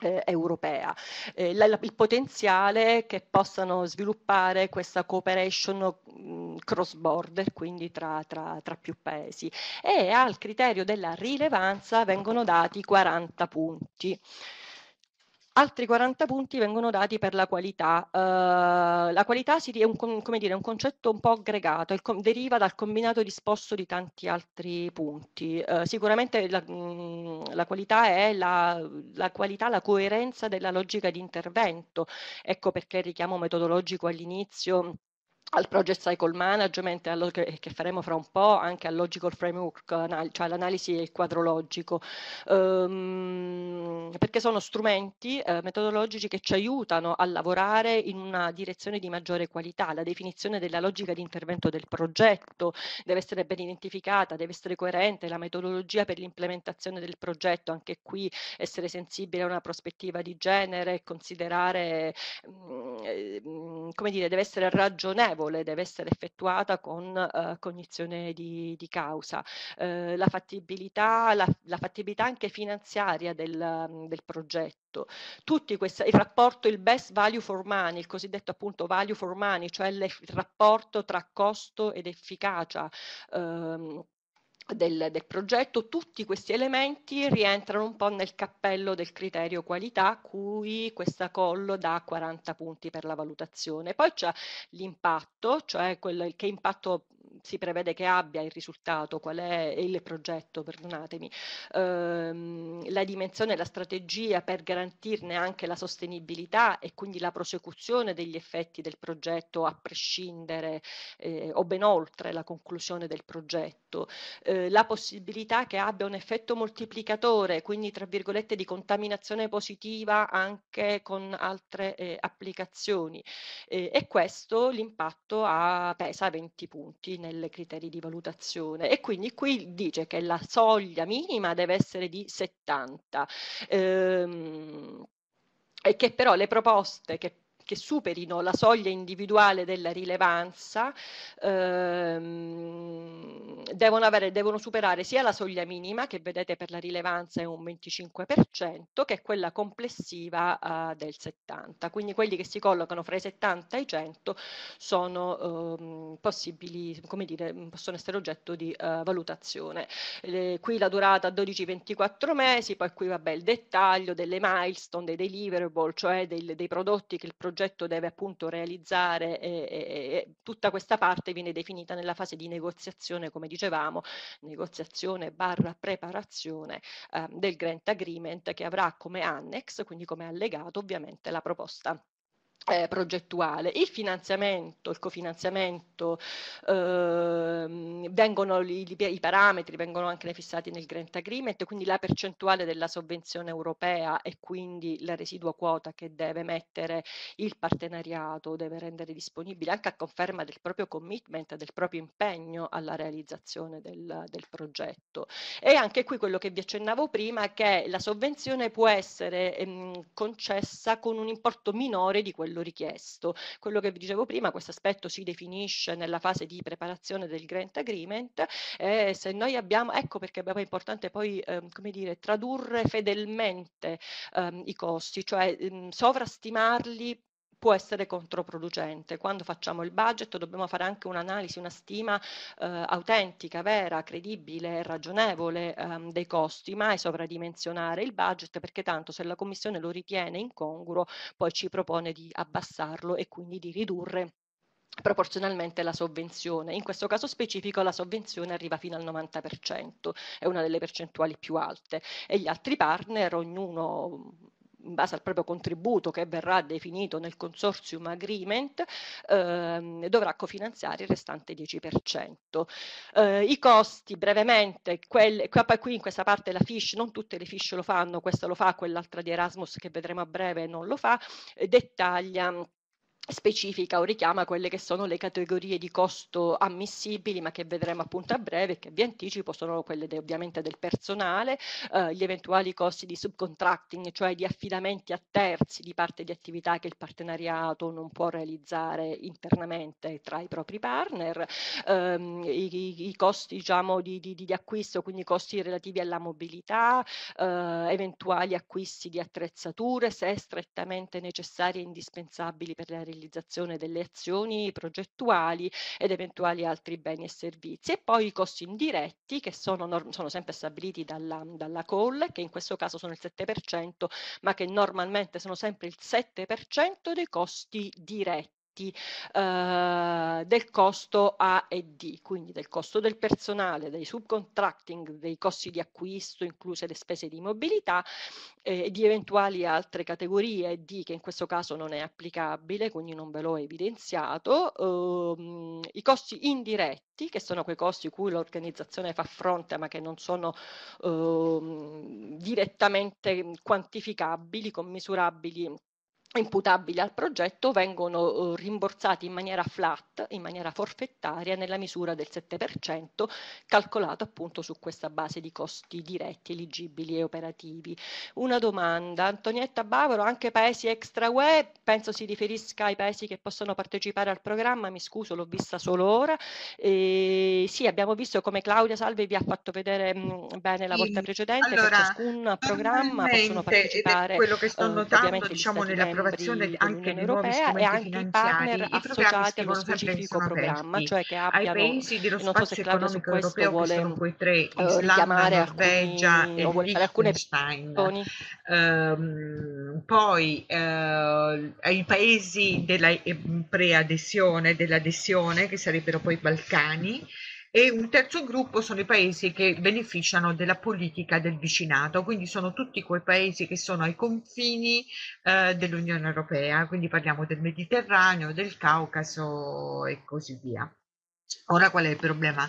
eh, europea, eh, la, la, il potenziale che possano sviluppare questa cooperation mh, mm, cross border, quindi tra, tra, tra, più paesi. E al criterio della rilevanza vengono dati 40 punti altri 40 punti vengono dati per la qualità. Uh, la qualità è un, dire, un, concetto un po' aggregato, deriva dal combinato disposto di tanti altri punti. Uh, sicuramente la, mm, la, qualità è la, la, qualità, la coerenza della logica di intervento, ecco perché il richiamo metodologico all'inizio al project cycle management che, faremo fra un po', anche al logical framework, cioè all'analisi e il quadro logico, ehm, perché sono strumenti eh, metodologici che ci aiutano a lavorare in una direzione di maggiore qualità. La definizione della logica di intervento del progetto deve essere ben identificata, deve essere coerente, la metodologia per l'implementazione del progetto, anche qui essere sensibile a una prospettiva di genere, considerare, mh, mm, eh, mm, come dire, deve essere ragionevole colpevole deve essere effettuata con eh, cognizione di, di causa. Eh, la, fattibilità, la, la, fattibilità, anche finanziaria del, del progetto Tutti questi, il rapporto, il best value for money, il cosiddetto appunto value for money, cioè il, rapporto tra costo ed efficacia. Ehm, del, del, progetto, tutti questi elementi rientrano un po' nel cappello del criterio qualità, cui questa collo dà 40 punti per la valutazione. Poi c'è l'impatto, cioè quel, che impatto si prevede che abbia il risultato, qual è il progetto, perdonatemi, ehm, la dimensione, la strategia per garantirne anche la sostenibilità e quindi la prosecuzione degli effetti del progetto a prescindere eh, o ben oltre la conclusione del progetto. Eh, eh, la possibilità che abbia un effetto moltiplicatore, quindi tra virgolette di contaminazione positiva anche con altre eh, applicazioni eh, e questo l'impatto ha, pesa 20 punti nei criteri di valutazione e quindi qui dice che la soglia minima deve essere di 70. Ehm, e che però le proposte che che superino la soglia individuale della rilevanza ehm, devono, avere, devono, superare sia la soglia minima, che vedete per la rilevanza è un 25%, che quella complessiva eh, del 70%. Quindi quelli che si collocano fra i 70 e i 100 sono ehm, possibili, come dire, possono essere oggetto di eh, valutazione. Le, qui la durata 12-24 mesi, poi qui vabbè il dettaglio delle milestone, dei deliverable, cioè del, dei prodotti che il progetto progetto deve appunto realizzare e, e, e tutta questa parte viene definita nella fase di negoziazione, come dicevamo, negoziazione barra preparazione eh, del Grant Agreement che avrà come annex, quindi come allegato ovviamente la proposta eh, progettuale. Il finanziamento, il cofinanziamento, ehm, vengono li, li, i parametri, vengono anche fissati nel grant agreement, quindi la percentuale della sovvenzione europea e quindi la residua quota che deve mettere il partenariato, deve rendere disponibile anche a conferma del proprio commitment, del proprio impegno alla realizzazione del, del progetto. E anche qui quello che vi accennavo prima, che la sovvenzione può essere ehm, concessa con un importo minore di quello quello richiesto. Quello che vi dicevo prima, questo aspetto si definisce nella fase di preparazione del grant agreement e eh, se noi abbiamo, ecco perché è importante poi ehm, come dire, tradurre fedelmente ehm, i costi, cioè ehm, sovrastimarli può essere controproducente. Quando facciamo il budget dobbiamo fare anche un'analisi, una stima eh, autentica, vera, credibile e ragionevole ehm, dei costi, mai sovradimensionare il budget perché tanto se la Commissione lo ritiene incongruo poi ci propone di abbassarlo e quindi di ridurre proporzionalmente la sovvenzione. In questo caso specifico la sovvenzione arriva fino al 90%, è una delle percentuali più alte e gli altri partner, ognuno in base al proprio contributo che verrà definito nel consortium agreement, ehm, dovrà cofinanziare il restante 10%. Eh, I costi, brevemente, quel, qua, qui in questa parte la FISH, non tutte le FISH lo fanno, questa lo fa, quell'altra di Erasmus che vedremo a breve non lo fa, eh, dettaglia specifica o richiama quelle che sono le categorie di costo ammissibili, ma che vedremo appunto a breve, che vi anticipo, sono quelle de, ovviamente del personale, eh, gli eventuali costi di subcontracting, cioè di affidamenti a terzi di parte di attività che il partenariato non può realizzare internamente tra i propri partner, ehm, i, i, costi diciamo, di, di, di, acquisto, quindi costi relativi alla mobilità, eh, eventuali acquisti di attrezzature, se strettamente necessarie e indispensabili per la realizzazione realizzazione delle azioni progettuali ed eventuali altri beni e servizi. E poi i costi indiretti che sono, sono sempre stabiliti dalla, dalla call, che in questo caso sono il 7%, ma che normalmente sono sempre il 7% dei costi diretti eh, del costo A e D, quindi del costo del personale, dei subcontracting, dei costi di acquisto, incluse le spese di mobilità eh, di eventuali altre categorie D che in questo caso non è applicabile, quindi non ve l'ho evidenziato, ehm, i costi indiretti, che sono quei costi cui l'organizzazione fa fronte ma che non sono ehm, direttamente quantificabili, commisurabili imputabili al progetto vengono eh, rimborsati in maniera flat, in maniera forfettaria, nella misura del 7%, calcolato appunto su questa base di costi diretti, eligibili e operativi. Una domanda, Antonietta Bavaro, anche paesi extra UE, penso si riferisca ai paesi che possono partecipare al programma, mi scuso, l'ho vista solo ora. E, sì, abbiamo visto come Claudia Salve vi ha fatto vedere mh, mm, bene la volta precedente, allora, per ciascun programma possono partecipare quello che sto eh, notando, eh, diciamo, nella programmazione l'approvazione anche di nuovi e anche i partner associati allo specifico programma, cioè che abbiano, non so se Claudio su questo vuole tre, uh, richiamare alcuni, o vuole fare alcune questioni. Ehm, poi uh, i paesi della eh, preadesione, dell'adesione, che sarebbero poi i Balcani, e un terzo gruppo sono i paesi che beneficiano della politica del vicinato, quindi sono tutti quei paesi che sono ai confini eh, dell'Unione Europea, quindi parliamo del Mediterraneo, del Caucaso e così via. Ora qual è il problema?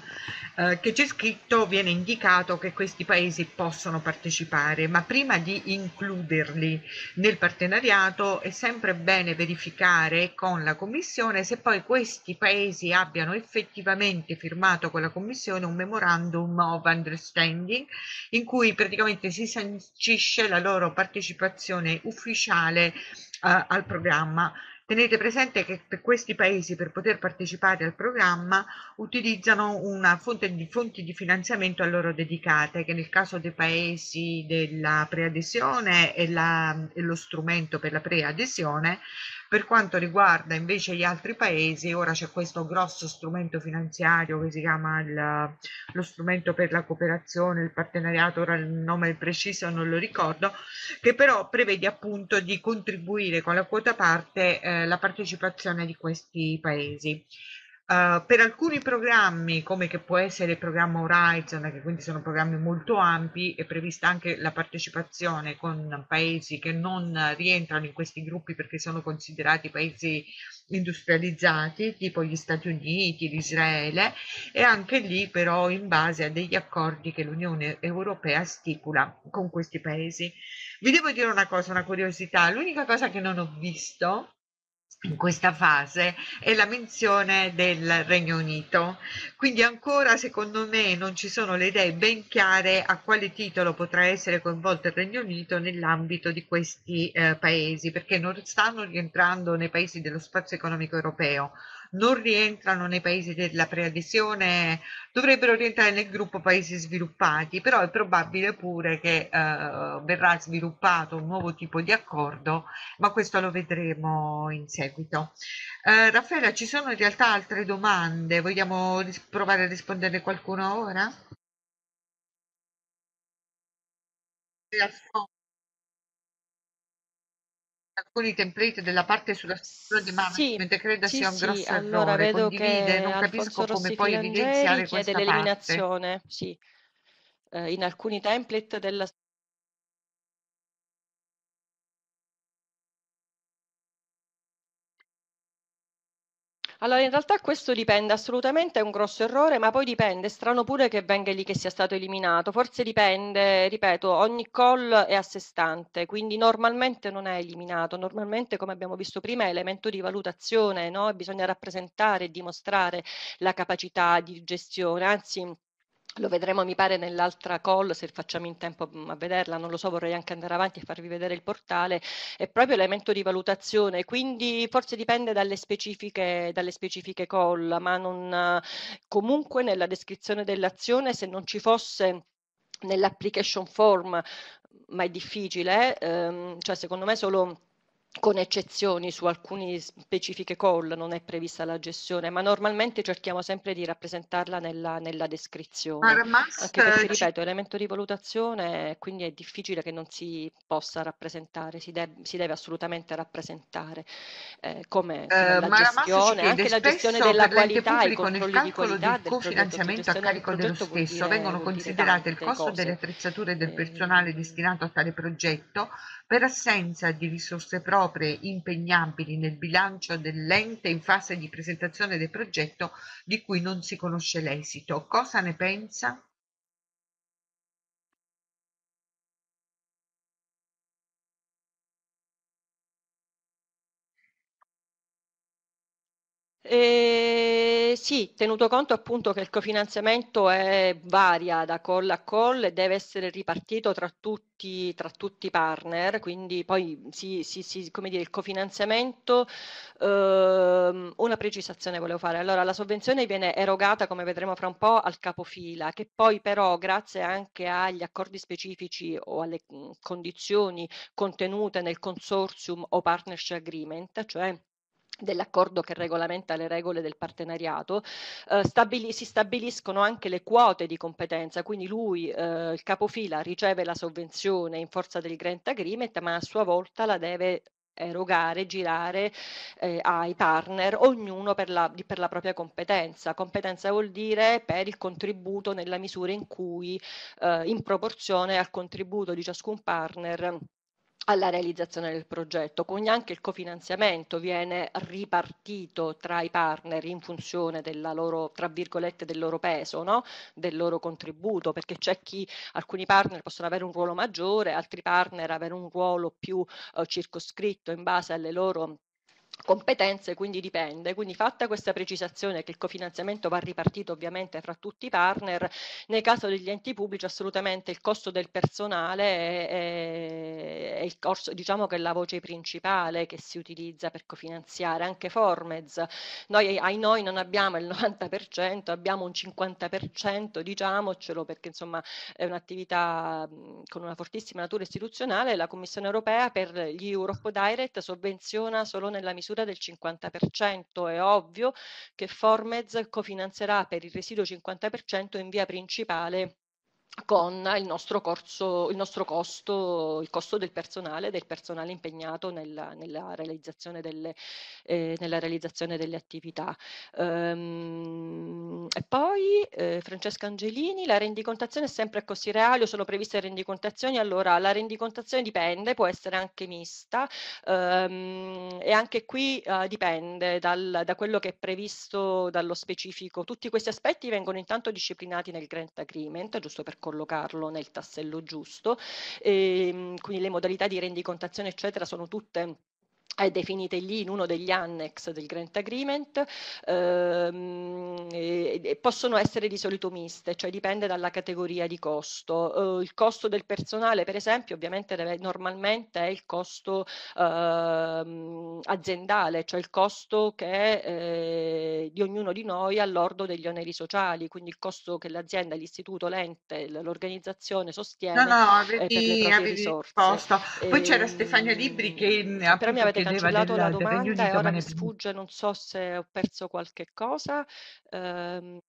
Eh, che c'è scritto, viene indicato che questi paesi possono partecipare, ma prima di includerli nel partenariato è sempre bene verificare con la Commissione se poi questi paesi abbiano effettivamente firmato con la Commissione un memorandum of understanding in cui praticamente si sancisce la loro partecipazione ufficiale eh, al programma Tenete presente che per questi paesi per poter partecipare al programma utilizzano una fonte di, fonti di finanziamento a loro dedicate che nel caso dei paesi della preadesione e, la, e lo strumento per la preadesione per quanto riguarda invece gli altri paesi, ora c'è questo grosso strumento finanziario che si chiama il, lo strumento per la cooperazione, il partenariato, ora il nome preciso non lo ricordo, che però prevede appunto di contribuire con la quota parte eh, la partecipazione di questi paesi. Uh, per alcuni programmi, come che può essere il programma Horizon, che quindi sono programmi molto ampi, è prevista anche la partecipazione con paesi che non rientrano in questi gruppi perché sono considerati paesi industrializzati, tipo gli Stati Uniti, l'Israele, e anche lì però in base a degli accordi che l'Unione Europea stipula con questi paesi. Vi devo dire una cosa, una curiosità, l'unica cosa che non ho visto in questa fase è la menzione del Regno Unito. Quindi ancora secondo me non ci sono le idee ben chiare a quale titolo potrà essere coinvolto il Regno Unito nell'ambito di questi eh, paesi, perché non stanno rientrando nei paesi dello spazio economico europeo non rientrano nei paesi della preadesione, dovrebbero rientrare nel gruppo paesi sviluppati, però è probabile pure che eh, verrà sviluppato un nuovo tipo di accordo, ma questo lo vedremo in seguito. Eh, Raffaella, ci sono in realtà altre domande, vogliamo provare a rispondere qualcuno ora? con i template della parte sulla struttura di management sì, creda sì, sia un sì, grosso allora errore, vedo condivide, non capisco Rossi come poi evidenziare questa parte. l'eliminazione, sì. Eh, in alcuni template della Allora, in realtà questo dipende assolutamente, è un grosso errore, ma poi dipende, strano pure che venga lì che sia stato eliminato, forse dipende, ripeto, ogni call è a sé stante, quindi normalmente non è eliminato, normalmente come abbiamo visto prima è elemento di valutazione, no? bisogna rappresentare e dimostrare la capacità di gestione, anzi lo vedremo mi pare nell'altra call se facciamo in tempo a vederla, non lo so, vorrei anche andare avanti e farvi vedere il portale, è proprio elemento di valutazione, quindi forse dipende dalle specifiche, dalle specifiche call, ma non, comunque nella descrizione dell'azione se non ci fosse nell'application form, ma è difficile, ehm, cioè secondo me solo con eccezioni su alcune specifiche call non è prevista la gestione, ma normalmente cerchiamo sempre di rappresentarla nella, nella descrizione. Armas, Anche perché, eh, ripeto, elemento di valutazione, quindi è difficile che non si possa rappresentare, si, de- si deve assolutamente rappresentare eh, come uh, la gestione, anche la gestione della qualità, i controlli di qualità del cofinanziamento a carico dello stesso vengono considerate il costo cose. delle attrezzature e del eh. personale destinato a tale progetto per assenza di risorse proprie impegnabili nel bilancio dell'ente in fase di presentazione del progetto di cui non si conosce l'esito. Cosa ne pensa? E eh, sì, tenuto conto appunto che il cofinanziamento è, varia da call a call e deve essere ripartito tra tutti, tra tutti i partner, quindi poi sì, sì, sì, come dire, il cofinanziamento, ehm, una precisazione volevo fare, allora la sovvenzione viene erogata come vedremo fra un po' al capofila, che poi però grazie anche agli accordi specifici o alle mm, condizioni contenute nel consortium o partnership agreement, cioè dell'accordo che regolamenta le regole del partenariato, eh, stabili, si stabiliscono anche le quote di competenza, quindi lui, eh, il capofila, riceve la sovvenzione in forza del Grant Agreement, ma a sua volta la deve erogare, girare eh, ai partner, ognuno per la, per la, propria competenza. Competenza vuol dire per il contributo nella misura in cui, eh, in proporzione al contributo di ciascun partner, alla realizzazione del progetto, quindi anche il cofinanziamento viene ripartito tra i partner in funzione della loro, tra virgolette, del loro peso, no? del loro contributo, perché c'è chi, alcuni partner possono avere un ruolo maggiore, altri partner avere un ruolo più eh, circoscritto in base alle loro competenze quindi dipende, quindi fatta questa precisazione che il cofinanziamento va ripartito ovviamente fra tutti i partner, nel caso degli enti pubblici assolutamente il costo del personale è, è, è il corso, diciamo che è la voce principale che si utilizza per cofinanziare, anche Formez, noi ai noi non abbiamo il 90%, abbiamo un 50% diciamocelo perché insomma è un'attività con una fortissima natura istituzionale, la Commissione europea per gli Europe Direct sovvenziona solo nella misura misura del 50%. È ovvio che Formez cofinanzierà per il residuo 50% in via principale con il nostro, corso, il nostro costo, il costo del personale, del personale impegnato nella, nella, realizzazione, delle, eh, nella realizzazione, delle, attività. Um, e poi eh, Francesca Angelini, la rendicontazione è sempre a costi reali o sono previste rendicontazioni? Allora, la rendicontazione dipende, può essere anche mista um, e anche qui uh, dipende dal, da quello che è previsto dallo specifico. Tutti questi aspetti vengono intanto disciplinati nel Grant Agreement, giusto per per collocarlo nel tassello giusto. E, ehm, quindi le modalità di rendicontazione, eccetera, sono tutte è definite lì in uno degli annex del Grant Agreement, ehm, e, e possono essere di solito miste, cioè dipende dalla categoria di costo. Eh, il costo del personale, per esempio, ovviamente deve, normalmente è il costo ehm, aziendale, cioè il costo che eh, di ognuno di noi all'ordo degli oneri sociali, quindi il costo che l'azienda, l'istituto, l'ente, l'organizzazione sostiene no, no, avevi, eh, per le proprie risorse. Poi c'era ehm, Stefania Libri che... Però mi avete chiedeva cancellato della, la domanda e ora mi sfugge, non so se ho perso qualche cosa. Ehm,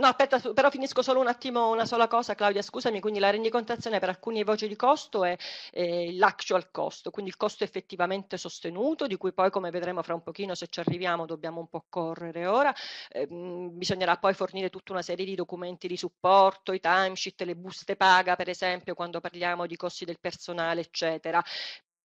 No, aspetta, però finisco solo un attimo una sola cosa, Claudia, scusami, quindi la rendicontazione per alcune voci di costo è eh, l'actual cost, quindi il costo effettivamente sostenuto, di cui poi come vedremo fra un pochino se ci arriviamo dobbiamo un po' correre ora, eh, bisognerà poi fornire tutta una serie di documenti di supporto, i timesheet, le buste paga per esempio quando parliamo di costi del personale eccetera,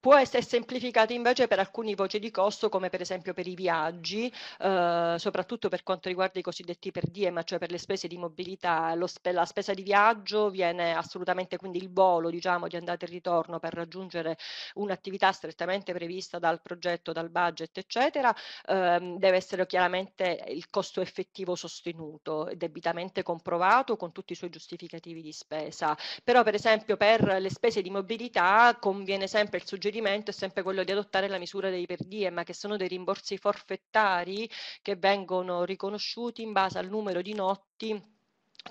Può essere semplificato invece per alcune voci di costo, come per esempio per i viaggi, eh, soprattutto per quanto riguarda i cosiddetti per diem, cioè per le spese di mobilità. Spe la spesa di viaggio viene assolutamente quindi il volo diciamo, di andata e ritorno per raggiungere un'attività strettamente prevista dal progetto, dal budget, eccetera, eh, deve essere chiaramente il costo effettivo sostenuto, debitamente comprovato con tutti i suoi giustificativi di spesa. Però per esempio per le spese di mobilità conviene sempre il suggerimento procedimento è sempre quello di adottare la misura dei per diem, che sono dei rimborsi forfettari che vengono riconosciuti in base al numero di notti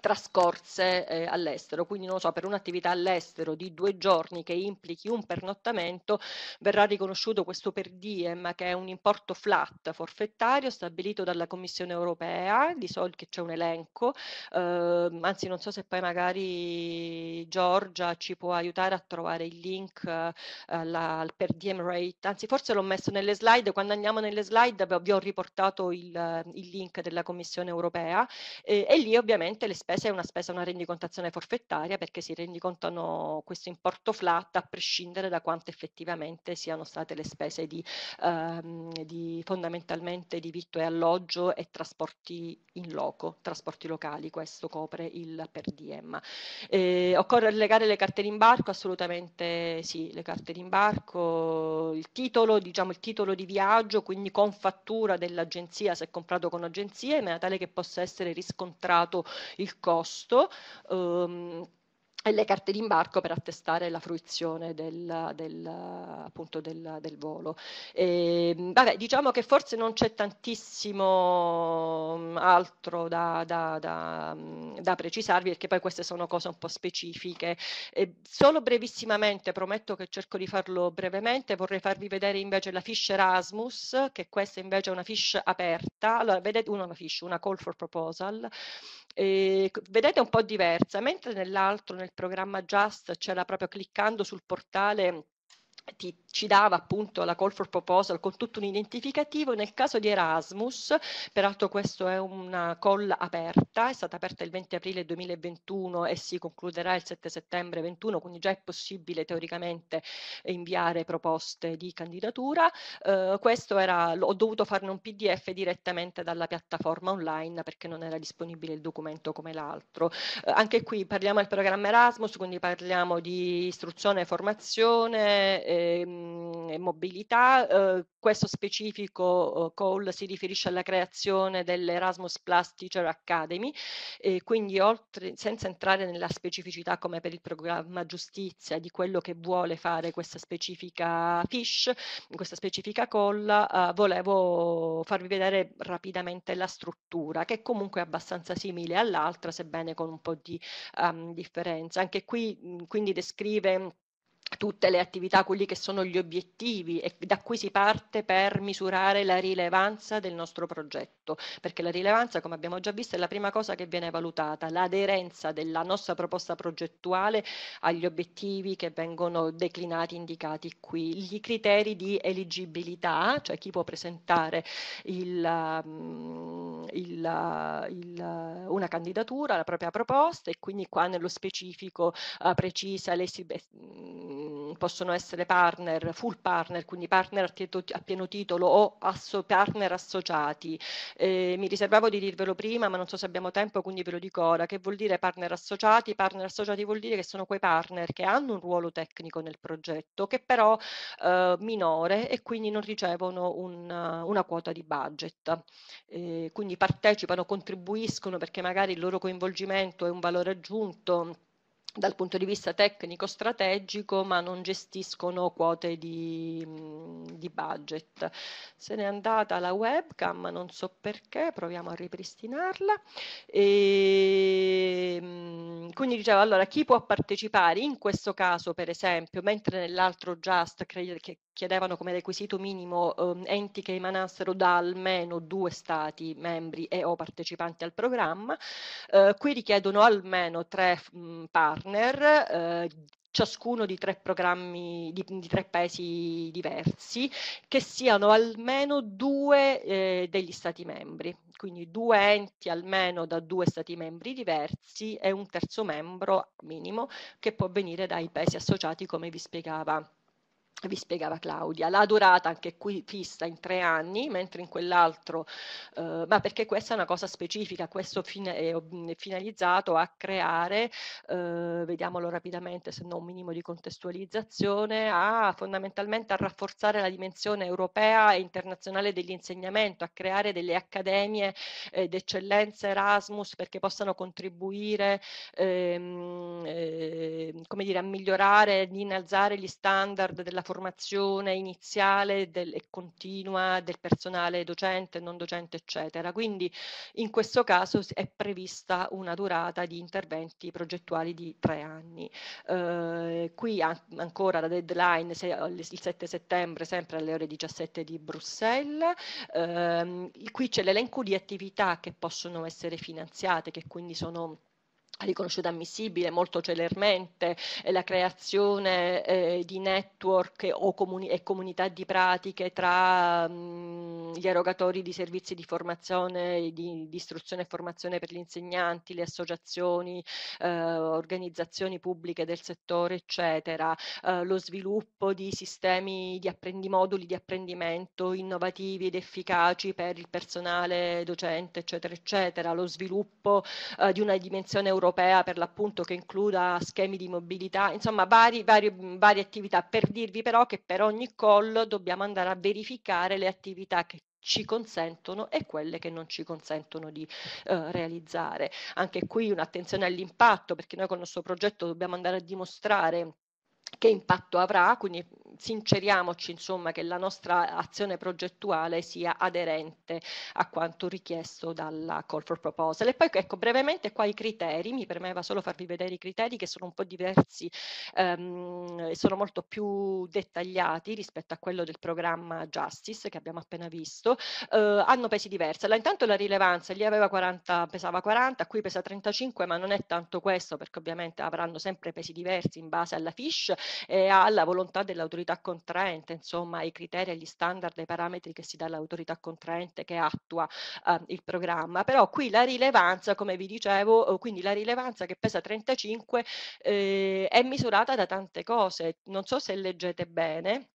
trascorse eh, all'estero, quindi non lo so, per un'attività all'estero di due giorni che implichi un pernottamento verrà riconosciuto questo per diem che è un importo flat forfettario stabilito dalla Commissione europea, di solito c'è un elenco, eh, anzi non so se poi magari Giorgia ci può aiutare a trovare il link eh, alla, al per diem rate, anzi forse l'ho messo nelle slide, quando andiamo nelle slide vi ho riportato il, il link della Commissione europea eh, e lì ovviamente le spesa è una spesa, una rendicontazione forfettaria perché si rendicontano questo importo flat a prescindere da quanto effettivamente siano state le spese di, ehm, di fondamentalmente di vitto e alloggio e trasporti in loco, trasporti locali, questo copre il per diem. Eh, occorre legare le carte d'imbarco? Assolutamente sì, le carte d'imbarco, il titolo, diciamo il titolo di viaggio, quindi con fattura dell'agenzia se comprato con agenzia in maniera tale che possa essere riscontrato il il costo. Ehm, e le carte d'imbarco per attestare la fruizione del, del, appunto del, del volo. E, ehm, vabbè, diciamo che forse non c'è tantissimo mm, altro da, da, da, mm, da, precisarvi perché poi queste sono cose un po' specifiche. E solo brevissimamente, prometto che cerco di farlo brevemente, vorrei farvi vedere invece la fish Erasmus, che questa invece è una fish aperta. Allora, vedete una fish, una call for proposal. E, ehm, vedete un po' diversa, mentre nell'altro, nel programma Just ce l'ha proprio cliccando sul portale ti, ci dava appunto la call for proposal con tutto un identificativo. Nel caso di Erasmus, peraltro questa è una call aperta, è stata aperta il 20 aprile 2021 e si concluderà il 7 settembre 2021, quindi già è possibile teoricamente inviare proposte di candidatura. Eh, questo era, ho dovuto farne un PDF direttamente dalla piattaforma online perché non era disponibile il documento come l'altro. Eh, anche qui parliamo del programma Erasmus, quindi parliamo di istruzione e formazione ehm, mobilità. Eh, questo specifico eh, call si riferisce alla creazione dell'Erasmus Plus Teacher Academy, eh, quindi oltre, senza entrare nella specificità come per il programma giustizia di quello che vuole fare questa specifica fish, questa specifica call, eh, volevo farvi vedere rapidamente la struttura che è comunque abbastanza simile all'altra, sebbene con un po' di um, differenza. Anche qui mm, quindi descrive tutte le attività, quelli che sono gli obiettivi e da cui si parte per misurare la rilevanza del nostro progetto, perché la rilevanza, come abbiamo già visto, è la prima cosa che viene valutata, l'aderenza della nostra proposta progettuale agli obiettivi che vengono declinati, indicati qui, gli criteri di eligibilità, cioè chi può presentare il, mm, il, il, una candidatura, la propria proposta e quindi qua nello specifico uh, precisa le possono essere partner, full partner, quindi partner a, tieto, a pieno titolo o asso, partner associati. Eh, mi riservavo di dirvelo prima, ma non so se abbiamo tempo, quindi ve lo dico ora. Che vuol dire partner associati? Partner associati vuol dire che sono quei partner che hanno un ruolo tecnico nel progetto, che però eh, minore e quindi non ricevono un, una quota di budget. Eh, quindi partecipano, contribuiscono perché magari il loro coinvolgimento è un valore aggiunto dal punto di vista tecnico-strategico, ma non gestiscono quote di, di, budget. Se n'è andata la webcam, non so perché, proviamo a ripristinarla. E, quindi dicevo, allora, chi può partecipare in questo caso, per esempio, mentre nell'altro Just che chiedevano come requisito minimo eh, enti che emanassero da almeno due stati membri e o partecipanti al programma. Eh, qui richiedono almeno tre mh, partner, eh, ciascuno di tre programmi di, di, tre paesi diversi che siano almeno due eh, degli stati membri quindi due enti almeno da due stati membri diversi e un terzo membro minimo che può venire dai paesi associati come vi spiegava vi spiegava Claudia, la durata anche qui fissa in tre anni, mentre in quell'altro, eh, ma perché questa è una cosa specifica, questo fine, è finalizzato a creare, eh, vediamolo rapidamente se no un minimo di contestualizzazione, a fondamentalmente a rafforzare la dimensione europea e internazionale dell'insegnamento, a creare delle accademie eh, d'eccellenza Erasmus perché possano contribuire ehm, eh, come dire, a migliorare, ad innalzare gli standard della formazione formazione iniziale del, e continua del personale docente, non docente, eccetera. Quindi in questo caso è prevista una durata di interventi progettuali di tre anni. Eh, qui an ancora la deadline se, il 7 settembre, sempre alle ore 17 di Bruxelles. Eh, qui c'è l'elenco di attività che possono essere finanziate, che quindi sono ha riconosciuto ammissibile molto celermente la creazione eh, di network o comuni- e comunità di pratiche tra mh, mm, gli erogatori di servizi di formazione, di, di, istruzione e formazione per gli insegnanti, le associazioni, eh, organizzazioni pubbliche del settore, eccetera, eh, lo sviluppo di sistemi di apprendi- moduli di apprendimento innovativi ed efficaci per il personale docente, eccetera, eccetera, lo sviluppo eh, di una dimensione europea europea per l'appunto che includa schemi di mobilità, insomma vari, vari, varie attività per dirvi però che per ogni call dobbiamo andare a verificare le attività che ci consentono e quelle che non ci consentono di eh, realizzare. Anche qui un'attenzione all'impatto perché noi con il nostro progetto dobbiamo andare a dimostrare che impatto avrà, quindi sinceriamoci insomma che la nostra azione progettuale sia aderente a quanto richiesto dalla call for proposal. E poi ecco brevemente qua i criteri, mi permetteva solo farvi vedere i criteri che sono un po' diversi ehm, e sono molto più dettagliati rispetto a quello del programma Justice che abbiamo appena visto, eh, hanno pesi diversi. Allora, intanto la rilevanza, lì aveva 40, pesava 40, qui pesa 35 ma non è tanto questo perché ovviamente avranno sempre pesi diversi in base alla fish eh, alla volontà dell'autorità contraente, insomma i criteri, gli standard, i parametri che si dà all'autorità contraente che attua eh, il programma. Però qui la rilevanza, come vi dicevo, quindi la rilevanza che pesa 35 eh, è misurata da tante cose. Non so se leggete bene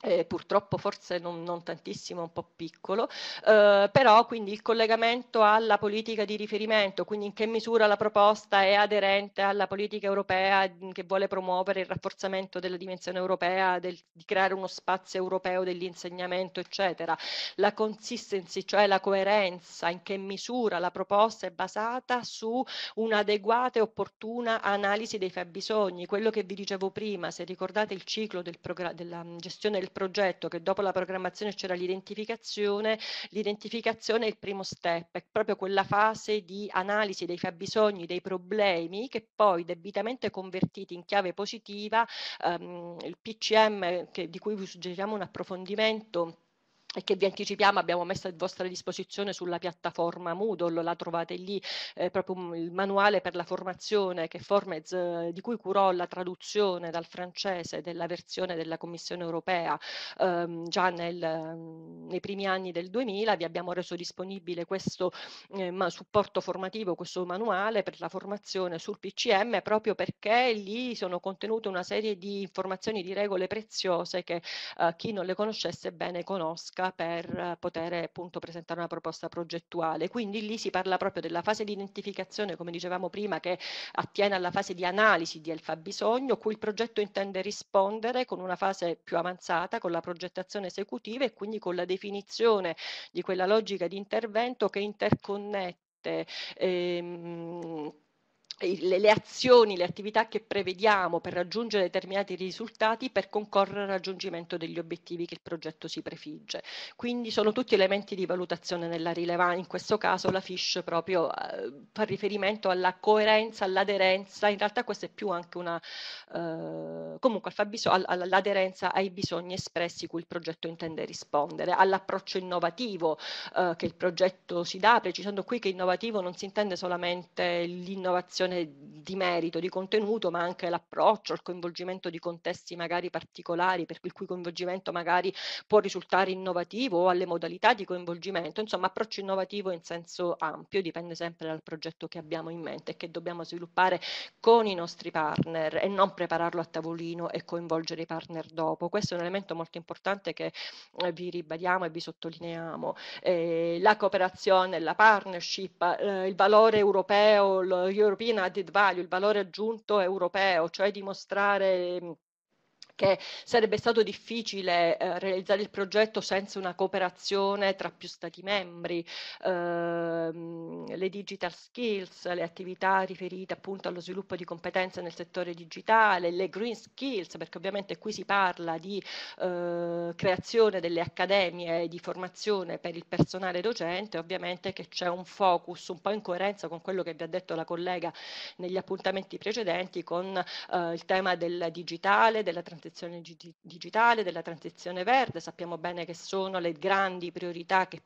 eh, purtroppo forse non, non, tantissimo, un po' piccolo, eh, però quindi il collegamento alla politica di riferimento, quindi in che misura la proposta è aderente alla politica europea che vuole promuovere il rafforzamento della dimensione europea, del, di creare uno spazio europeo dell'insegnamento, eccetera. La consistency, cioè la coerenza, in che misura la proposta è basata su un'adeguata e opportuna analisi dei fabbisogni, quello che vi dicevo prima, se ricordate il ciclo del della gestione del progetto che dopo la programmazione c'era l'identificazione, l'identificazione è il primo step, è proprio quella fase di analisi dei fabbisogni, dei problemi che poi debitamente convertiti in chiave positiva, ehm, il PCM che, di cui vi suggeriamo un approfondimento e che vi anticipiamo abbiamo messo a vostra disposizione sulla piattaforma Moodle, la trovate lì, eh, proprio il manuale per la formazione che Formez, eh, di cui curò la traduzione dal francese della versione della Commissione europea ehm, già nel, ehm, nei primi anni del 2000, vi abbiamo reso disponibile questo eh, supporto formativo, questo manuale per la formazione sul PCM proprio perché lì sono contenute una serie di informazioni, di regole preziose che eh, chi non le conoscesse bene conosca tecnica per poter appunto presentare una proposta progettuale. Quindi lì si parla proprio della fase di identificazione, come dicevamo prima, che attiene alla fase di analisi del fabbisogno, cui il progetto intende rispondere con una fase più avanzata, con la progettazione esecutiva e quindi con la definizione di quella logica di intervento che interconnette. Ehm, le, le, azioni, le attività che prevediamo per raggiungere determinati risultati per concorrere al raggiungimento degli obiettivi che il progetto si prefigge. Quindi sono tutti elementi di valutazione nella rilevanza, in questo caso la FISH proprio eh, fa riferimento alla coerenza, all'aderenza, in realtà questa è più anche una, eh, comunque all'aderenza ai bisogni espressi cui il progetto intende rispondere, all'approccio innovativo eh, che il progetto si dà, precisando qui che innovativo non si intende solamente l'innovazione discussione di merito, di contenuto, ma anche l'approccio, il coinvolgimento di contesti magari particolari, per il cui coinvolgimento magari può risultare innovativo o alle modalità di coinvolgimento, insomma approccio innovativo in senso ampio, dipende sempre dal progetto che abbiamo in mente e che dobbiamo sviluppare con i nostri partner e non prepararlo a tavolino e coinvolgere i partner dopo. Questo è un elemento molto importante che eh, vi ribadiamo e vi sottolineiamo. Eh, la cooperazione, la partnership, eh, il valore europeo, l'European added value, il valore aggiunto europeo, cioè dimostrare che sarebbe stato difficile eh, realizzare il progetto senza una cooperazione tra più Stati membri, ehm, le digital skills, le attività riferite appunto allo sviluppo di competenze nel settore digitale, le green skills, perché ovviamente qui si parla di eh, creazione delle accademie di formazione per il personale docente, ovviamente che c'è un focus un po' in coerenza con quello che vi ha detto la collega negli appuntamenti precedenti con eh, il tema del digitale, della transizione transizione digitale, della transizione verde, sappiamo bene che sono le grandi priorità che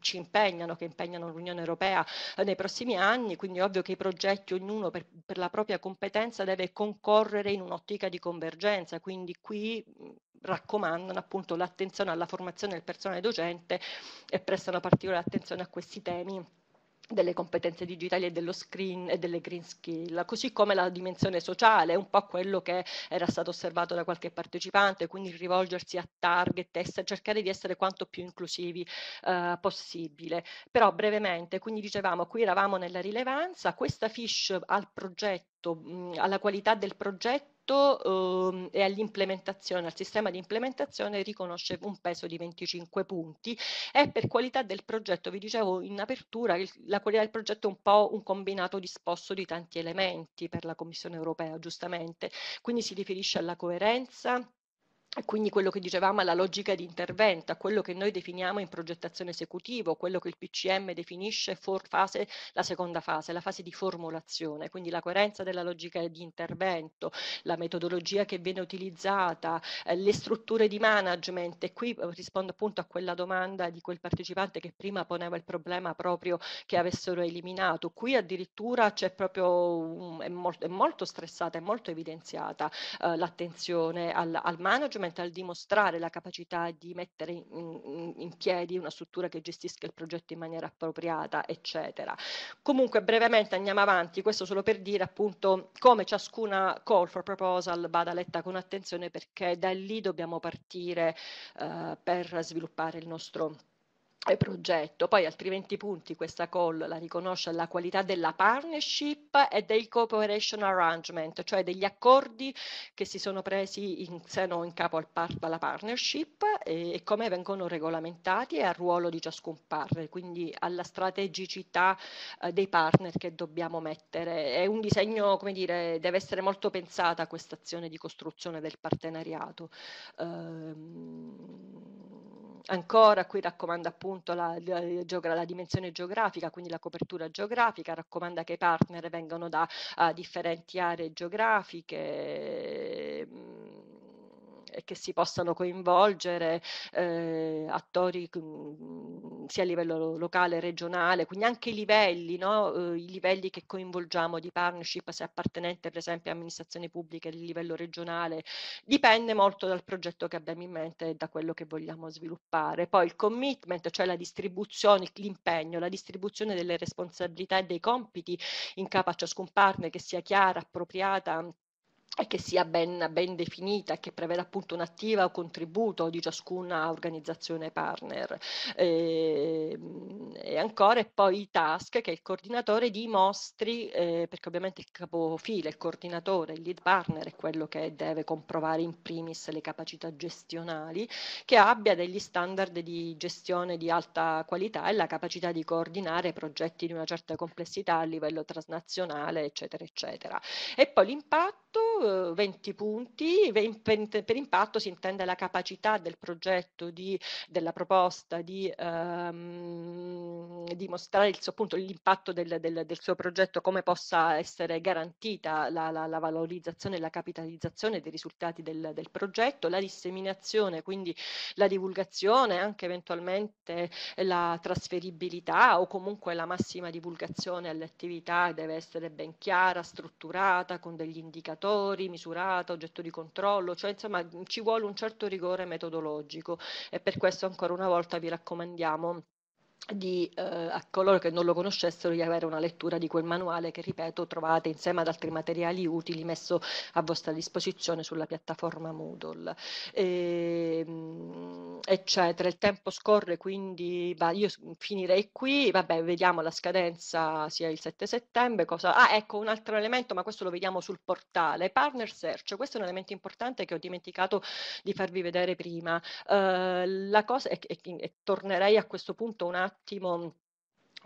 ci impegnano, che impegnano l'Unione Europea eh, nei prossimi anni, quindi è ovvio che i progetti ognuno per, per la propria competenza deve concorrere in un'ottica di convergenza, quindi qui raccomandano appunto l'attenzione alla formazione del personale docente e prestano particolare attenzione a questi temi delle competenze digitali e dello screen e delle green skill, così come la dimensione sociale, un po' quello che era stato osservato da qualche partecipante, quindi rivolgersi a target, essere, cercare di essere quanto più inclusivi eh, possibile. Però brevemente, quindi dicevamo, qui eravamo nella rilevanza, questa fish al progetto, mh, alla qualità del progetto, progetto eh, e all'implementazione, al sistema di implementazione riconosce un peso di 25 punti e per qualità del progetto, vi dicevo in apertura, il, la qualità del progetto è un po' un combinato disposto di tanti elementi per la Commissione europea, giustamente, quindi si riferisce alla coerenza, quindi quello che dicevamo alla logica di intervento, a quello che noi definiamo in progettazione esecutivo, quello che il PCM definisce fase, la seconda fase, la fase di formulazione, quindi la coerenza della logica di intervento, la metodologia che viene utilizzata, eh, le strutture di management e qui eh, rispondo appunto a quella domanda di quel partecipante che prima poneva il problema proprio che avessero eliminato, qui addirittura c'è proprio, um, è, molto, è molto stressata, è molto evidenziata eh, l'attenzione al, al management Environmental dimostrare la capacità di mettere in, in piedi una struttura che gestisca il progetto in maniera appropriata, eccetera. Comunque brevemente andiamo avanti, questo solo per dire appunto come ciascuna call for proposal vada letta con attenzione perché da lì dobbiamo partire eh, per sviluppare il nostro progetto. Poi altri 20 punti questa call la riconosce la qualità della partnership e del cooperation arrangement, cioè degli accordi che si sono presi in seno in capo al par- alla partnership e, e, come vengono regolamentati e al ruolo di ciascun partner, quindi alla strategicità eh, dei partner che dobbiamo mettere. È un disegno, come dire, deve essere molto pensata questa azione di costruzione del partenariato. Ehm ancora qui raccomanda appunto la, la, la, dimensione geografica, quindi la copertura geografica, raccomanda che i partner vengano da uh, differenti aree geografiche. Mh, mm, e che si possano coinvolgere eh, attori mm, sia a livello locale, regionale, quindi anche i livelli, no? eh, i livelli che coinvolgiamo di partnership, se appartenente per esempio a amministrazioni pubbliche a livello regionale, dipende molto dal progetto che abbiamo in mente e da quello che vogliamo sviluppare. Poi il commitment, cioè la distribuzione, l'impegno, la distribuzione delle responsabilità e dei compiti in capo a ciascun partner che sia chiara, appropriata e che sia ben, ben definita e che preveda appunto un attivo contributo di ciascuna organizzazione partner. E, ehm, e ancora e poi i task che il coordinatore dimostri, eh, perché ovviamente il capofile, il coordinatore, il lead partner è quello che deve comprovare in primis le capacità gestionali, che abbia degli standard di gestione di alta qualità e la capacità di coordinare progetti di una certa complessità a livello transnazionale, eccetera, eccetera. E poi l'impatto 20 eh, punti, per impatto si intende la capacità del progetto, di, della proposta di ehm, dimostrare suo, appunto, l'impatto del, del, del, suo progetto, come possa essere garantita la, la, la valorizzazione e la capitalizzazione dei risultati del, del, progetto, la disseminazione, quindi la divulgazione, anche eventualmente la trasferibilità o comunque la massima divulgazione alle attività deve essere ben chiara, strutturata, con degli indicatori indicatori, misurata, oggetto di controllo, cioè insomma ci vuole un certo rigore metodologico e per questo ancora una volta vi raccomandiamo di, eh, a coloro che non lo conoscessero di avere una lettura di quel manuale che, ripeto, trovate insieme ad altri materiali utili messo a vostra disposizione sulla piattaforma Moodle, e, ehm, eccetera. Il tempo scorre, quindi bah, io finirei qui, vabbè, vediamo la scadenza sia il 7 settembre. Cosa... Ah, ecco, un altro elemento, ma questo lo vediamo sul portale, Partner Search, questo è un elemento importante che ho dimenticato di farvi vedere prima. Uh, la cosa, e, e, e tornerei a questo punto un attimo un attimo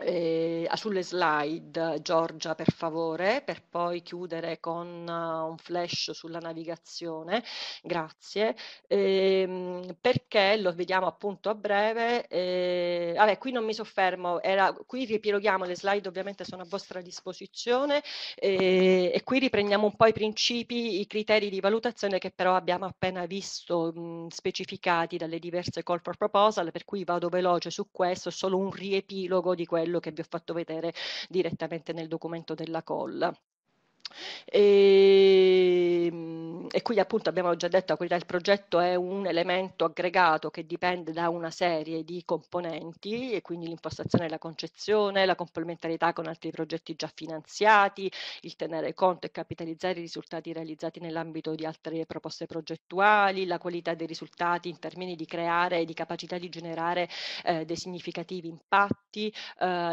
Eh, sulle slide Giorgia per favore per poi chiudere con uh, un flash sulla navigazione grazie eh, perché lo vediamo appunto a breve eh, vabbè qui non mi soffermo era, qui riepiloghiamo le slide ovviamente sono a vostra disposizione ehm, e qui riprendiamo un po' i principi i criteri di valutazione che però abbiamo appena visto mh, specificati dalle diverse call for proposal per cui vado veloce su questo solo un riepilogo di quello quello che vi ho fatto vedere direttamente nel documento della call. Ehm, e, e quindi appunto abbiamo già detto che il progetto è un elemento aggregato che dipende da una serie di componenti e quindi l'impostazione e la concezione, la complementarietà con altri progetti già finanziati, il tenere conto e capitalizzare i risultati realizzati nell'ambito di altre proposte progettuali, la qualità dei risultati in termini di creare e di capacità di generare eh, dei significativi impatti, eh,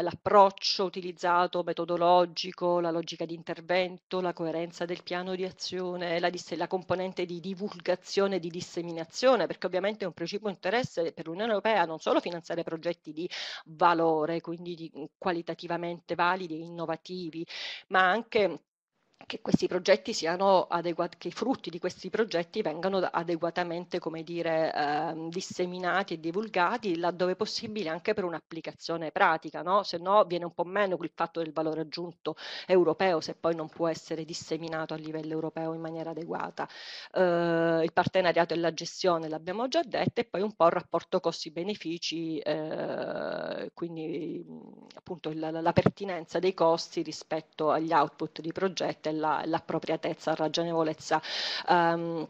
l'approccio utilizzato metodologico, la logica di intervento tutto, la coerenza del piano di azione, la, la componente di divulgazione e di disseminazione, perché ovviamente è un precipuo interesse per l'Unione Europea non solo finanziare progetti di valore, quindi di, qualitativamente validi e innovativi, ma anche che questi progetti siano adeguati, che i frutti di questi progetti vengano adeguatamente, come dire, eh, disseminati e divulgati laddove possibile anche per un'applicazione pratica, no? Se no viene un po' meno il fatto del valore aggiunto europeo se poi non può essere disseminato a livello europeo in maniera adeguata. Eh, il partenariato e la gestione l'abbiamo già detto e poi un po' il rapporto costi-benefici, eh, quindi appunto la, la pertinenza dei costi rispetto agli output di progetti l'appropriatezza, la ragionevolezza. Um,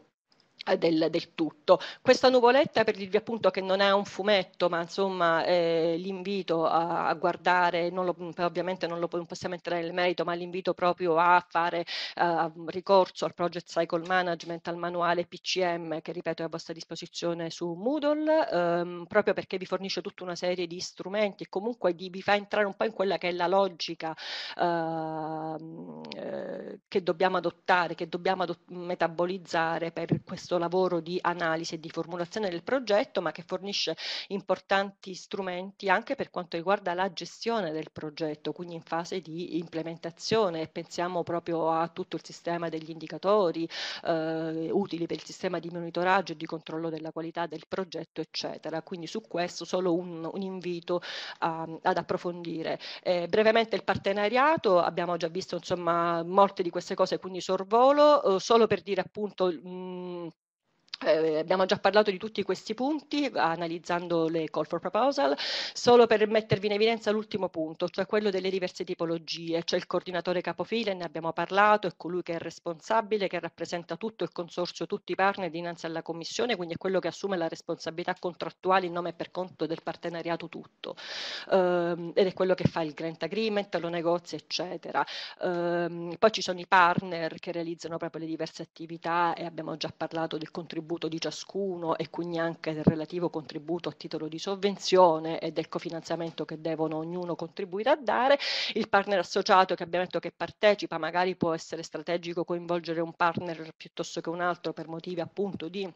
eh, del, del, tutto. Questa nuvoletta per dirvi appunto che non è un fumetto, ma insomma eh, l'invito a, a guardare, non lo, ovviamente non lo non possiamo entrare nel merito, ma l'invito proprio a fare eh, ricorso al Project Cycle Management, al manuale PCM che ripeto è a vostra disposizione su Moodle, ehm, proprio perché vi fornisce tutta una serie di strumenti e comunque di, vi fa entrare un po' in quella che è la logica ehm, eh, che dobbiamo adottare, che dobbiamo adott metabolizzare per questo questo lavoro di analisi e di formulazione del progetto, ma che fornisce importanti strumenti anche per quanto riguarda la gestione del progetto, quindi in fase di implementazione. Pensiamo proprio a tutto il sistema degli indicatori eh, utili per il sistema di monitoraggio e di controllo della qualità del progetto, eccetera. Quindi su questo solo un, un invito a, ad approfondire. Eh, brevemente il partenariato, abbiamo già visto insomma molte di queste cose, quindi sorvolo, eh, solo per dire appunto... Mh, eh, abbiamo già parlato di tutti questi punti analizzando le call for proposal, solo per mettervi in evidenza l'ultimo punto, cioè quello delle diverse tipologie, cioè il coordinatore capofile, ne abbiamo parlato, è colui che è responsabile, che rappresenta tutto il consorzio, tutti i partner dinanzi alla commissione, quindi è quello che assume la responsabilità contrattuale in nome e per conto del partenariato tutto ehm, ed è quello che fa il grant agreement, lo negozia eccetera. Ehm, poi ci sono i partner che realizzano proprio le diverse attività e abbiamo già parlato del contributo contributo di ciascuno e quindi anche del relativo contributo a titolo di sovvenzione e del cofinanziamento che devono ognuno contribuire a dare. Il partner associato che abbiamo detto che partecipa magari può essere strategico coinvolgere un partner piuttosto che un altro per motivi appunto di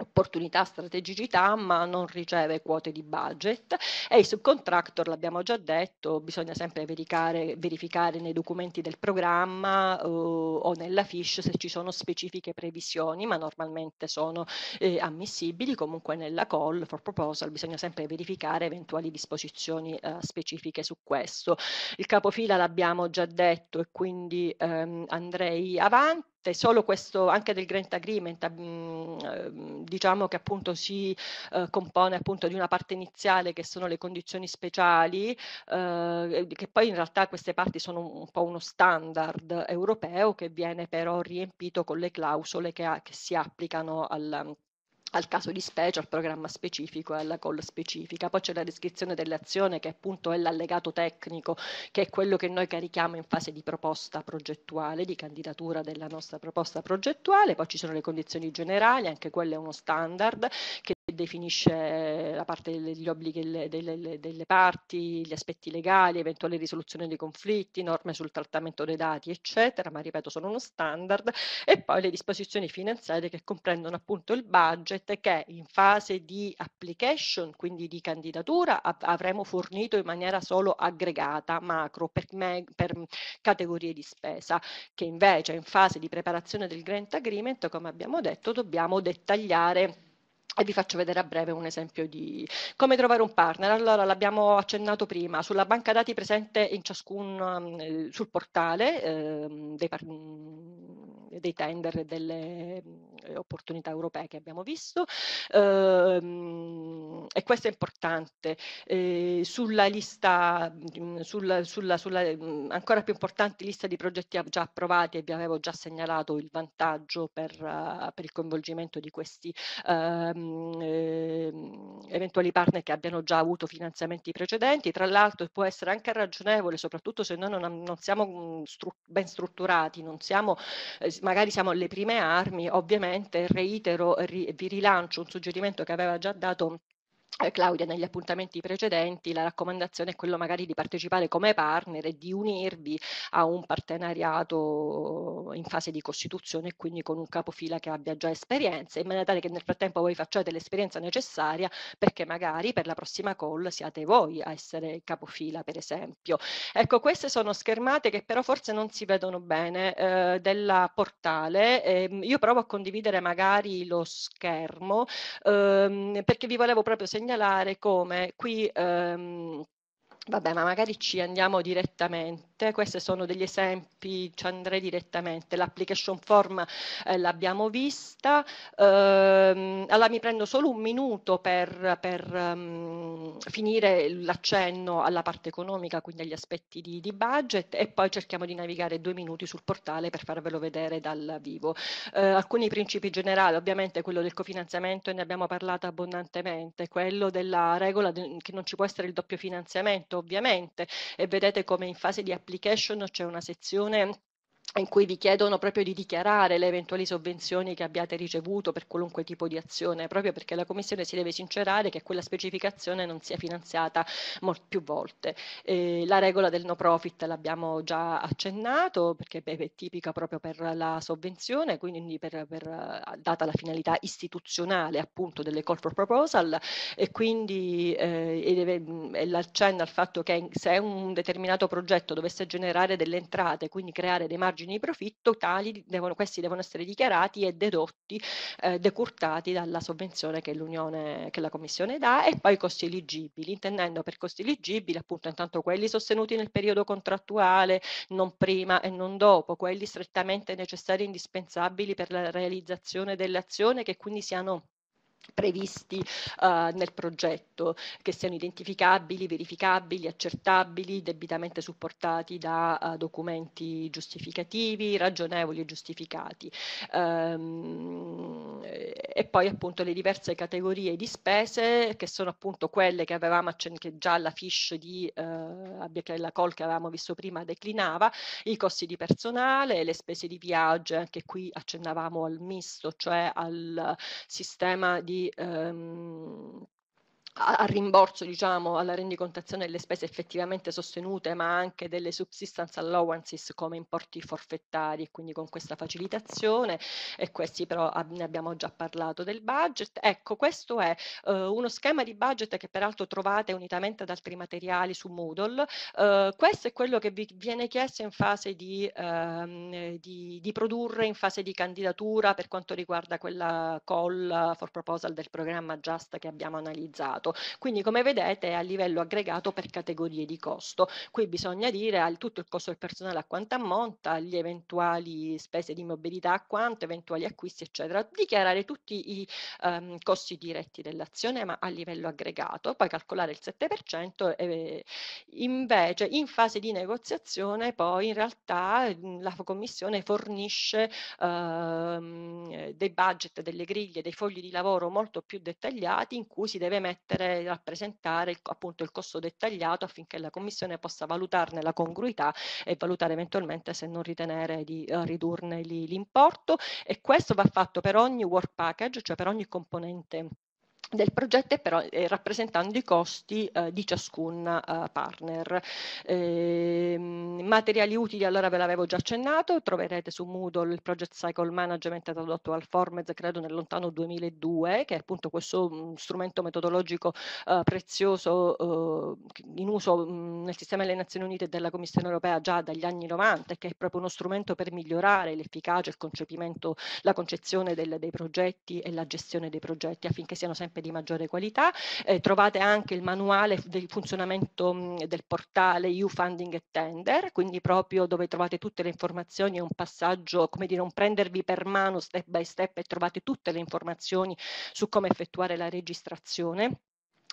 opportunità, strategicità, ma non riceve quote di budget e i subcontractor, l'abbiamo già detto, bisogna sempre verificare, verificare nei documenti del programma eh, o nella fish se ci sono specifiche previsioni, ma normalmente sono eh, ammissibili, comunque nella call for proposal bisogna sempre verificare eventuali disposizioni eh, specifiche su questo. Il capofila l'abbiamo già detto e quindi ehm, andrei avanti solo questo anche del grant agreement mm, eh, diciamo che appunto si eh, compone appunto di una parte iniziale che sono le condizioni speciali eh, che poi in realtà queste parti sono un, un, po' uno standard europeo che viene però riempito con le clausole che, ha, che si applicano al al caso di specie, al programma specifico e alla call specifica. Poi c'è la descrizione dell'azione che appunto è l'allegato tecnico, che è quello che noi carichiamo in fase di proposta progettuale, di candidatura della nostra proposta progettuale. Poi ci sono le condizioni generali, anche quello è uno standard che definisce eh, la parte degli obblighi delle, delle, delle, parti, gli aspetti legali, eventuali risoluzione dei conflitti, norme sul trattamento dei dati, eccetera, ma ripeto sono uno standard, e poi le disposizioni finanziarie che comprendono appunto il budget che in fase di application, quindi di candidatura, av- avremo fornito in maniera solo aggregata, macro, per, me- per categorie di spesa, che invece in fase di preparazione del grant agreement, come abbiamo detto, dobbiamo dettagliare e vi faccio vedere a breve un esempio di come trovare un partner. Allora, l'abbiamo accennato prima, sulla banca dati presente in ciascun, mm, sul portale eh, dei, mm, dei, tender e delle mm, opportunità europee che abbiamo visto, eh, e questo è importante. Eh, sulla lista, sulla, sulla, sulla, ancora più importante lista di progetti già approvati, e vi avevo già segnalato il vantaggio per, eh, per il coinvolgimento di questi ehm, mh, ehm, eventuali partner che abbiano già avuto finanziamenti precedenti, tra l'altro può essere anche ragionevole, soprattutto se noi non, non siamo stru- ben strutturati, non siamo, eh, magari siamo alle prime armi, ovviamente reitero, ri- vi rilancio un suggerimento che aveva già dato eh, Claudia negli appuntamenti precedenti, la raccomandazione è quella magari di partecipare come partner e di unirvi a un partenariato in fase di costituzione e quindi con un capofila che abbia già esperienza, in maniera tale che nel frattempo voi facciate l'esperienza necessaria perché magari per la prossima call siate voi a essere il capofila, per esempio. Ecco, queste sono schermate che però forse non si vedono bene eh, della portale. Eh, io provo a condividere magari lo schermo ehm, perché vi volevo proprio segnalare segnalare come qui ehm, Vabbè, ma magari ci andiamo direttamente, questi sono degli esempi, ci andrei direttamente, l'application form eh, l'abbiamo vista, ehm, allora mi prendo solo un minuto per, per um, finire l'accenno alla parte economica, quindi agli aspetti di, di, budget e poi cerchiamo di navigare due minuti sul portale per farvelo vedere dal vivo. Eh, alcuni principi generali, ovviamente quello del cofinanziamento ne abbiamo parlato abbondantemente, quello della regola de che non ci può essere il doppio finanziamento, ovviamente e vedete come in fase di application c'è una sezione in cui vi chiedono proprio di dichiarare le eventuali sovvenzioni che abbiate ricevuto per qualunque tipo di azione, proprio perché la Commissione si deve sincerare che quella specificazione non sia finanziata più volte. Eh, la regola del no profit l'abbiamo già accennato perché è tipica proprio per la sovvenzione, quindi per, per, data la finalità istituzionale appunto delle call for proposal e quindi eh, l'accenno al fatto che se un determinato progetto dovesse generare delle entrate, quindi creare dei margini margini di profitto, tali devono, questi devono essere dichiarati e dedotti, eh, decurtati dalla sovvenzione che, che la Commissione dà e poi i costi eligibili, intendendo per costi eligibili appunto intanto quelli sostenuti nel periodo contrattuale, non prima e non dopo, quelli strettamente necessari e indispensabili per la realizzazione dell'azione che quindi siano previsti uh, nel progetto, che siano identificabili, verificabili, accertabili, debitamente supportati da uh, documenti giustificativi, ragionevoli e giustificati. Um, e poi appunto le diverse categorie di spese, che sono appunto quelle che avevamo che già la fish di uh, che la call che avevamo visto prima declinava, i costi di personale, le spese di viaggio, anche qui accennavamo al misto, cioè al sistema di di ehm, al rimborso, diciamo, alla rendicontazione delle spese effettivamente sostenute, ma anche delle subsistence allowances come importi forfettari, quindi con questa facilitazione, e questi però ne abbiamo già parlato del budget. Ecco, questo è eh, uno schema di budget che peraltro trovate unitamente ad altri materiali su Moodle. Eh, questo è quello che vi viene chiesto in fase di, ehm, di, di produrre, in fase di candidatura per quanto riguarda quella call for proposal del programma Just che abbiamo analizzato aggregato. Quindi come vedete è a livello aggregato per categorie di costo. Qui bisogna dire al tutto il costo del personale a quanto ammonta, gli eventuali spese di mobilità a quanto, eventuali acquisti eccetera. Dichiarare tutti i um, costi diretti dell'azione ma a livello aggregato, poi calcolare il 7% e invece in fase di negoziazione poi in realtà la commissione fornisce um, dei budget, delle griglie, dei fogli di lavoro molto più dettagliati in cui si deve mettere trasmettere, rappresentare appunto il costo dettagliato affinché la Commissione possa valutarne la congruità e valutare eventualmente se non ritenere di uh, ridurne l'importo e questo va fatto per ogni work package, cioè per ogni componente del progetto e però eh, rappresentando i costi eh, di ciascun eh, partner. Ehm, materiali utili, allora ve l'avevo già accennato, troverete su Moodle il Project Cycle Management tradotto al Formez credo nel lontano 2002, che è appunto questo mh, mm, strumento metodologico eh, prezioso eh, in uso mh, mm, nel sistema delle Nazioni Unite e della Commissione Europea già dagli anni 90 che è proprio uno strumento per migliorare l'efficacia, il concepimento, la concezione del, dei progetti e la gestione dei progetti affinché siano sempre di maggiore qualità. Eh, trovate anche il manuale del funzionamento mh, mm, del portale EU Funding e Tender, quindi proprio dove trovate tutte le informazioni, è un passaggio, come dire, un prendervi per mano step by step e trovate tutte le informazioni su come effettuare la registrazione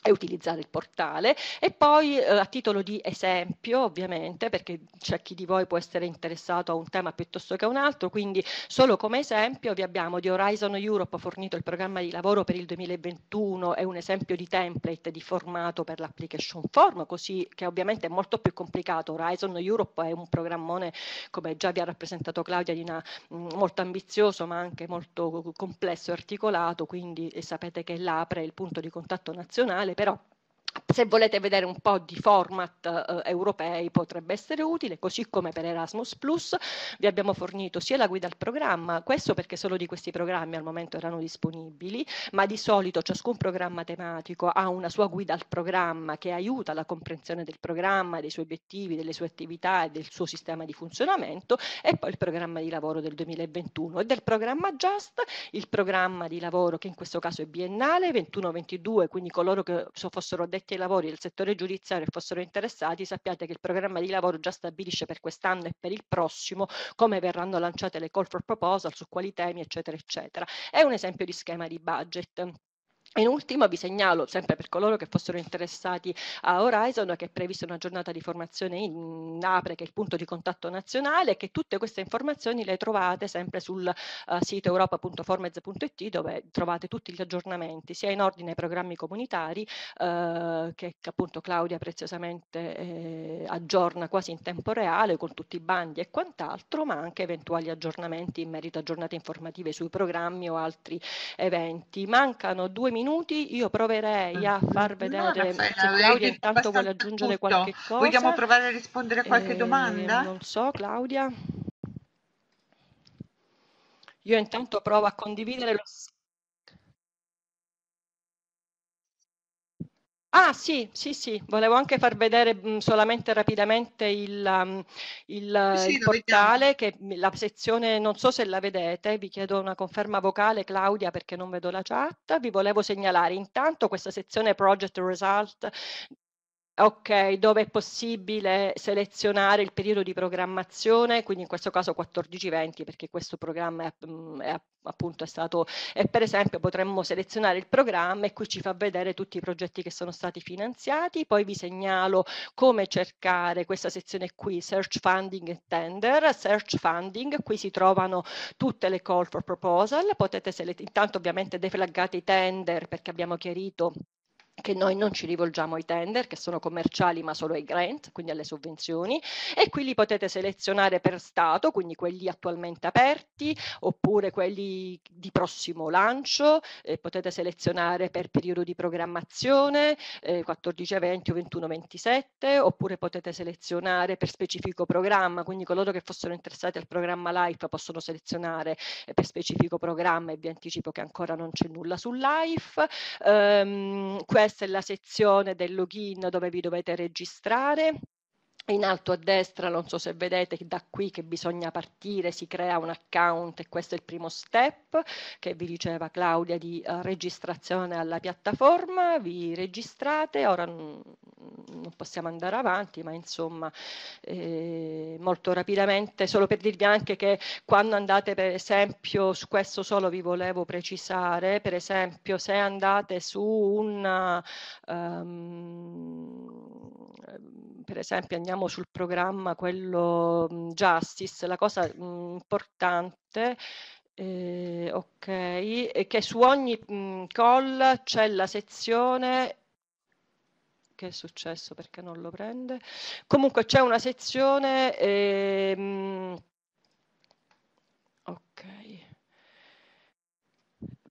e utilizzare il portale e poi eh, a titolo di esempio ovviamente perché c'è chi di voi può essere interessato a un tema piuttosto che a un altro quindi solo come esempio vi abbiamo di Horizon Europe fornito il programma di lavoro per il 2021 e un esempio di template di formato per l'application form così che ovviamente è molto più complicato Horizon Europe è un programmone come già vi ha rappresentato Claudia Dina mh, mm, molto ambizioso ma anche molto complesso e articolato quindi eh, sapete che l'APRE il punto di contatto nazionale però se volete vedere un po' di format eh, europei potrebbe essere utile, così come per Erasmus Plus vi abbiamo fornito sia la guida al programma, questo perché solo di questi programmi al momento erano disponibili, ma di solito ciascun programma tematico ha una sua guida al programma che aiuta la comprensione del programma, dei suoi obiettivi, delle sue attività e del suo sistema di funzionamento e poi il programma di lavoro del 2021 e del programma Just, il programma di lavoro che in questo caso è biennale 21-22, quindi coloro che fossero detti addetti ai lavori del settore giudiziario fossero interessati, sappiate che il programma di lavoro già stabilisce per quest'anno e per il prossimo come verranno lanciate le call for proposal, su quali temi, eccetera, eccetera. È un esempio di schema di budget. In ultimo vi segnalo, sempre per coloro che fossero interessati a Horizon, che è prevista una giornata di formazione in APRE, che è il punto di contatto nazionale, che tutte queste informazioni le trovate sempre sul uh, sito europa.formez.it, dove trovate tutti gli aggiornamenti, sia in ordine ai programmi comunitari, uh, che appunto Claudia preziosamente eh, aggiorna quasi in tempo reale, con tutti i bandi e quant'altro, ma anche eventuali aggiornamenti in merito a giornate informative sui programmi o altri eventi. Mancano due minuti minuti, io proverei mm. a far vedere no, se Claudia intanto vuole aggiungere tutto. qualche cosa. Vogliamo provare a rispondere a qualche eh, domanda? Non so, Claudia. Io intanto provo a condividere lo Ah sì, sì, sì, volevo anche far vedere mh, mhmm, solamente rapidamente il, um, il, sì, il portale, che mhmm, la sezione, non so se la vedete, vi chiedo una conferma vocale Claudia perché non vedo la chat, vi volevo segnalare intanto questa sezione Project Result ok, dove è possibile selezionare il periodo di programmazione, quindi in questo caso 14-20 perché questo programma è, mm, è appunto è stato, e per esempio potremmo selezionare il programma e qui ci fa vedere tutti i progetti che sono stati finanziati, poi vi segnalo come cercare questa sezione qui, search funding e tender, search funding, qui si trovano tutte le call for proposal, potete selezionare, intanto ovviamente deflaggate i tender perché abbiamo chiarito che noi non ci rivolgiamo ai tender, che sono commerciali ma solo ai grant, quindi alle sovvenzioni, e qui li potete selezionare per stato, quindi quelli attualmente aperti, oppure quelli di prossimo lancio, eh, potete selezionare per periodo di programmazione, eh, 14 20 o 21 27, oppure potete selezionare per specifico programma, quindi coloro che fossero interessati al programma LIFE possono selezionare eh, per specifico programma e vi anticipo che ancora non c'è nulla su LIFE. Um, questa è la sezione del login dove vi dovete registrare in alto a destra, non so se vedete, da qui che bisogna partire, si crea un account e questo è il primo step che vi diceva Claudia di eh, registrazione alla piattaforma, vi registrate, ora non possiamo andare avanti, ma insomma eh, molto rapidamente, solo per dirvi anche che quando andate per esempio, su questo solo vi volevo precisare, per esempio se andate su un... Um, ehm, per esempio andiamo sul programma quello mh, mhmm, Justice, la cosa mh, mhmm, importante eh, ok, è che su ogni mh, mhmm, call c'è la sezione che è successo perché non lo prende. Comunque c'è una sezione ehm, ok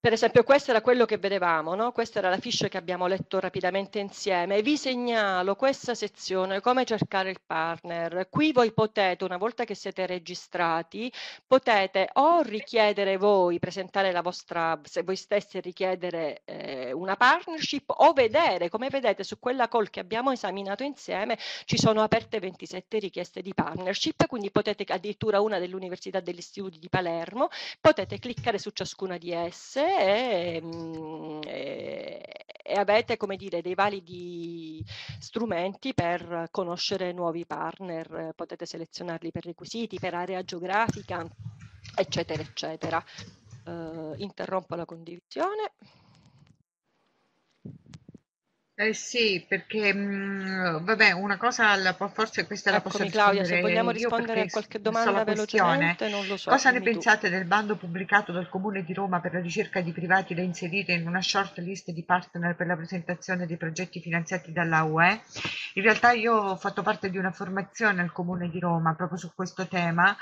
per esempio questo era quello che vedevamo, no? questa era la fiche che abbiamo letto rapidamente insieme, vi segnalo questa sezione, come cercare il partner, qui voi potete, una volta che siete registrati, potete o richiedere voi, presentare la vostra, se voi stessi richiedere eh, una partnership o vedere, come vedete su quella call che abbiamo esaminato insieme, ci sono aperte 27 richieste di partnership, quindi potete addirittura una dell'Università degli Studi di Palermo, potete cliccare su ciascuna di esse Mm, e, eh, è, avete come dire, dei validi strumenti per conoscere nuovi partner, potete selezionarli per requisiti, per area geografica, eccetera, eccetera. Uh, interrompo la condivisione. Eh sì, perché mh, mhmm, vabbè, una cosa la forse questa la posso Eccomi Claudia, se rispondere vogliamo io rispondere a perché qualche non so domanda la questione. velocemente, non lo so, Cosa ne dimmi tu. pensate del bando pubblicato dal Comune di Roma per la ricerca di privati da inserire in una short list di partner per la presentazione dei progetti finanziati dalla UE? In realtà io ho fatto parte di una formazione al Comune di Roma proprio su questo tema,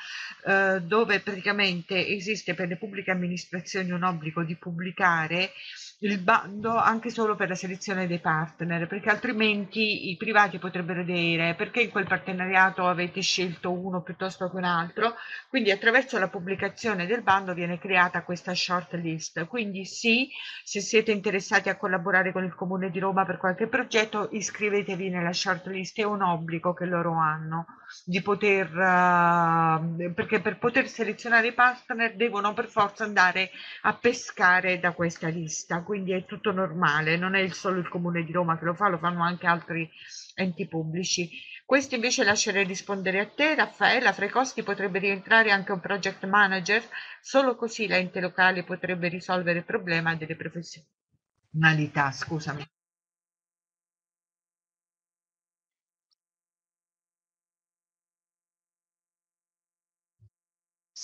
eh, dove praticamente esiste per le pubbliche amministrazioni un obbligo di pubblicare il bando anche solo per la selezione dei partner, perché altrimenti i privati potrebbero dire perché in quel partenariato avete scelto uno piuttosto che un altro. Quindi attraverso la pubblicazione del bando viene creata questa short list. Quindi sì, se siete interessati a collaborare con il Comune di Roma per qualche progetto, iscrivetevi nella short list, è un obbligo che loro hanno di poter uh, perché per poter selezionare i partner devono per forza andare a pescare da questa lista quindi è tutto normale non è solo il comune di Roma che lo fa lo fanno anche altri enti pubblici questo invece lascerei rispondere a te Raffaella fra i costi potrebbe rientrare anche un project manager solo così l'ente locale potrebbe risolvere il problema delle professionalità scusami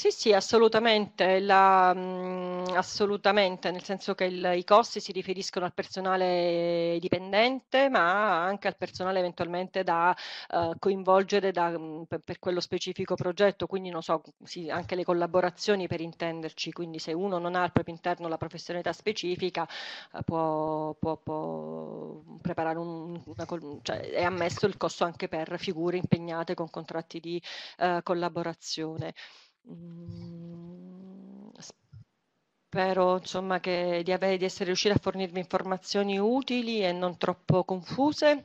Sì, sì, assolutamente, la, mh, mhmm, assolutamente, nel senso che il, i costi si riferiscono al personale dipendente, ma anche al personale eventualmente da uh, coinvolgere da, mh, mhmm, per, per, quello specifico progetto, quindi non so, sì, anche le collaborazioni per intenderci, quindi se uno non ha al proprio interno la professionalità specifica uh, può, può, può, preparare un, una, cioè è ammesso il costo anche per figure impegnate con contratti di uh, collaborazione. Mm, spero insomma, che, di, avere, di essere riuscita a fornirvi informazioni utili e non troppo confuse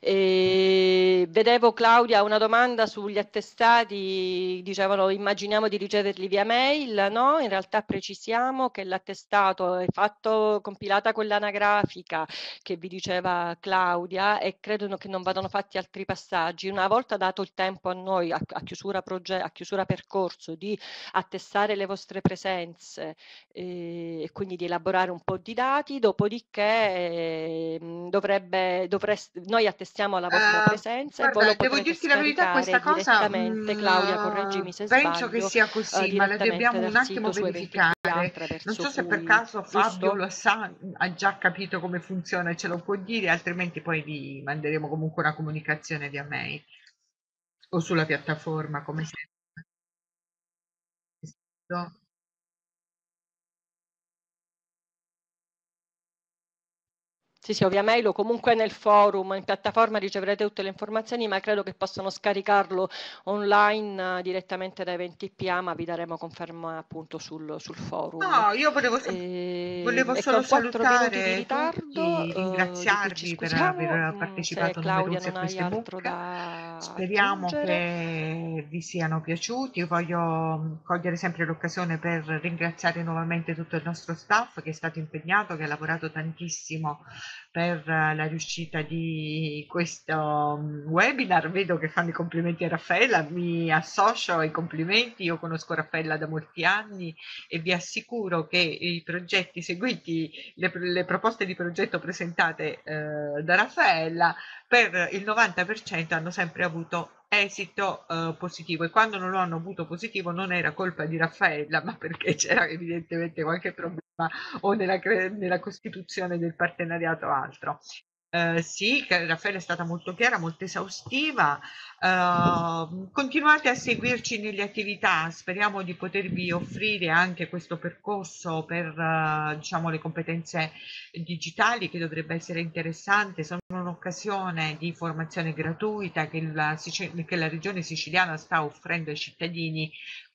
e vedevo Claudia una domanda sugli attestati, dicevano immaginiamo di riceverli via mail, no? In realtà precisiamo che l'attestato è fatto, compilata con l'anagrafica che vi diceva Claudia e credono che non vadano fatti altri passaggi. Una volta dato il tempo a noi, a, a, chiusura, proge- a chiusura percorso, di attestare le vostre presenze eh, e quindi di elaborare un po' di dati, dopodiché eh, dovrebbe, dovreste, noi attestiamo la vostra uh, presenza guarda, e voi lo devo dirti la verità questa cosa mh, mm, Claudia correggimi se penso sbaglio, che sia così uh, ma la dobbiamo un attimo verificare non so se per caso Fabio lo sa ha già capito come funziona e ce lo può dire altrimenti poi vi manderemo comunque una comunicazione via mail o sulla piattaforma come sempre Sì, sì, ovvia mail o comunque nel forum, in piattaforma riceverete tutte le informazioni, ma credo che possono scaricarlo online uh, direttamente da 20PA, ma vi daremo conferma appunto sul, sul forum. No, io volevo, e, volevo e solo salutare di ritardo, e ringraziarvi uh, per aver partecipato a queste book. Speriamo aggiungere. che vi siano piaciuti. Io voglio mm, cogliere sempre l'occasione per ringraziare nuovamente tutto il nostro staff che è stato impegnato, che ha lavorato tantissimo per eh, la riuscita di questo mm, webinar. Vedo che fanno i complimenti a Raffaella, mi associo ai complimenti, io conosco Raffaella da molti anni e vi assicuro che i progetti seguiti, le, le proposte di progetto presentate eh, da Raffaella per il 90% hanno sempre avuto esito eh, positivo e quando non lo hanno avuto positivo non era colpa di Raffaella ma perché c'era evidentemente qualche problema o nella, nella costituzione del partenariato altro. Eh, sì, Raffaele è stata molto chiara, molto esaustiva. Eh, continuate a seguirci nelle attività, speriamo di potervi offrire anche questo percorso per eh, diciamo, le competenze digitali che dovrebbe essere interessante. Sono un'occasione di formazione gratuita che la, che la regione siciliana sta offrendo ai cittadini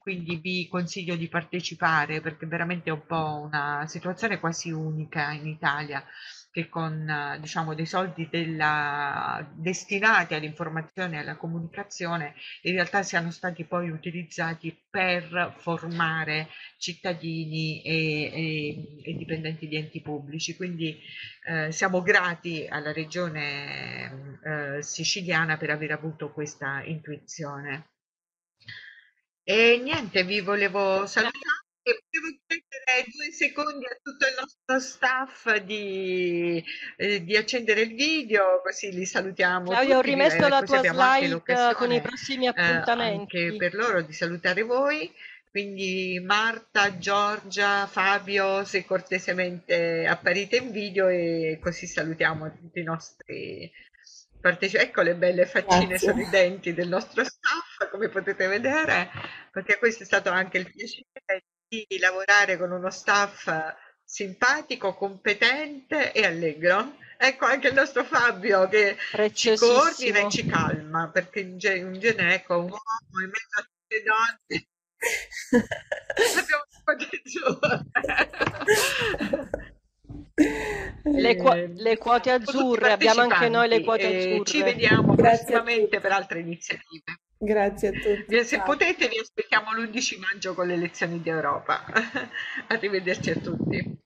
quindi vi consiglio di partecipare perché veramente è un po' una situazione quasi unica in Italia che con eh, diciamo, dei soldi della, destinati all'informazione e alla comunicazione in realtà siano stati poi utilizzati per formare cittadini e, e, e dipendenti di enti pubblici. Quindi eh, siamo grati alla regione eh, siciliana per aver avuto questa intuizione. E niente, vi volevo salutare e volevo chiedere due secondi a tutto il nostro staff di, eh, di accendere il video, così li salutiamo. Ciao, Io ho rimesso eh, la tua slide con i prossimi appuntamenti. Eh, anche per loro di salutare voi. Quindi Marta, Giorgia, Fabio, se cortesemente apparite in video e così salutiamo tutti i nostri parteci- ecco le belle faccine Grazie. sorridenti del nostro staff, come potete vedere, perché questo è stato anche il piacere di lavorare con uno staff simpatico, competente e allegro. Ecco anche il nostro Fabio che ci coordina e ci calma, perché in, ge- in genere ecco, un uomo in mezzo a tutte le donne abbiamo un po' di giorno. Le, eh, qua- le, quote azzurre, abbiamo anche noi le quote eh, azzurre. ci vediamo Grazie prossimamente per altre iniziative. Grazie a tutti. Eh, se ciao. potete vi aspettiamo l'11 maggio con le lezioni d'Europa. Arrivederci a tutti.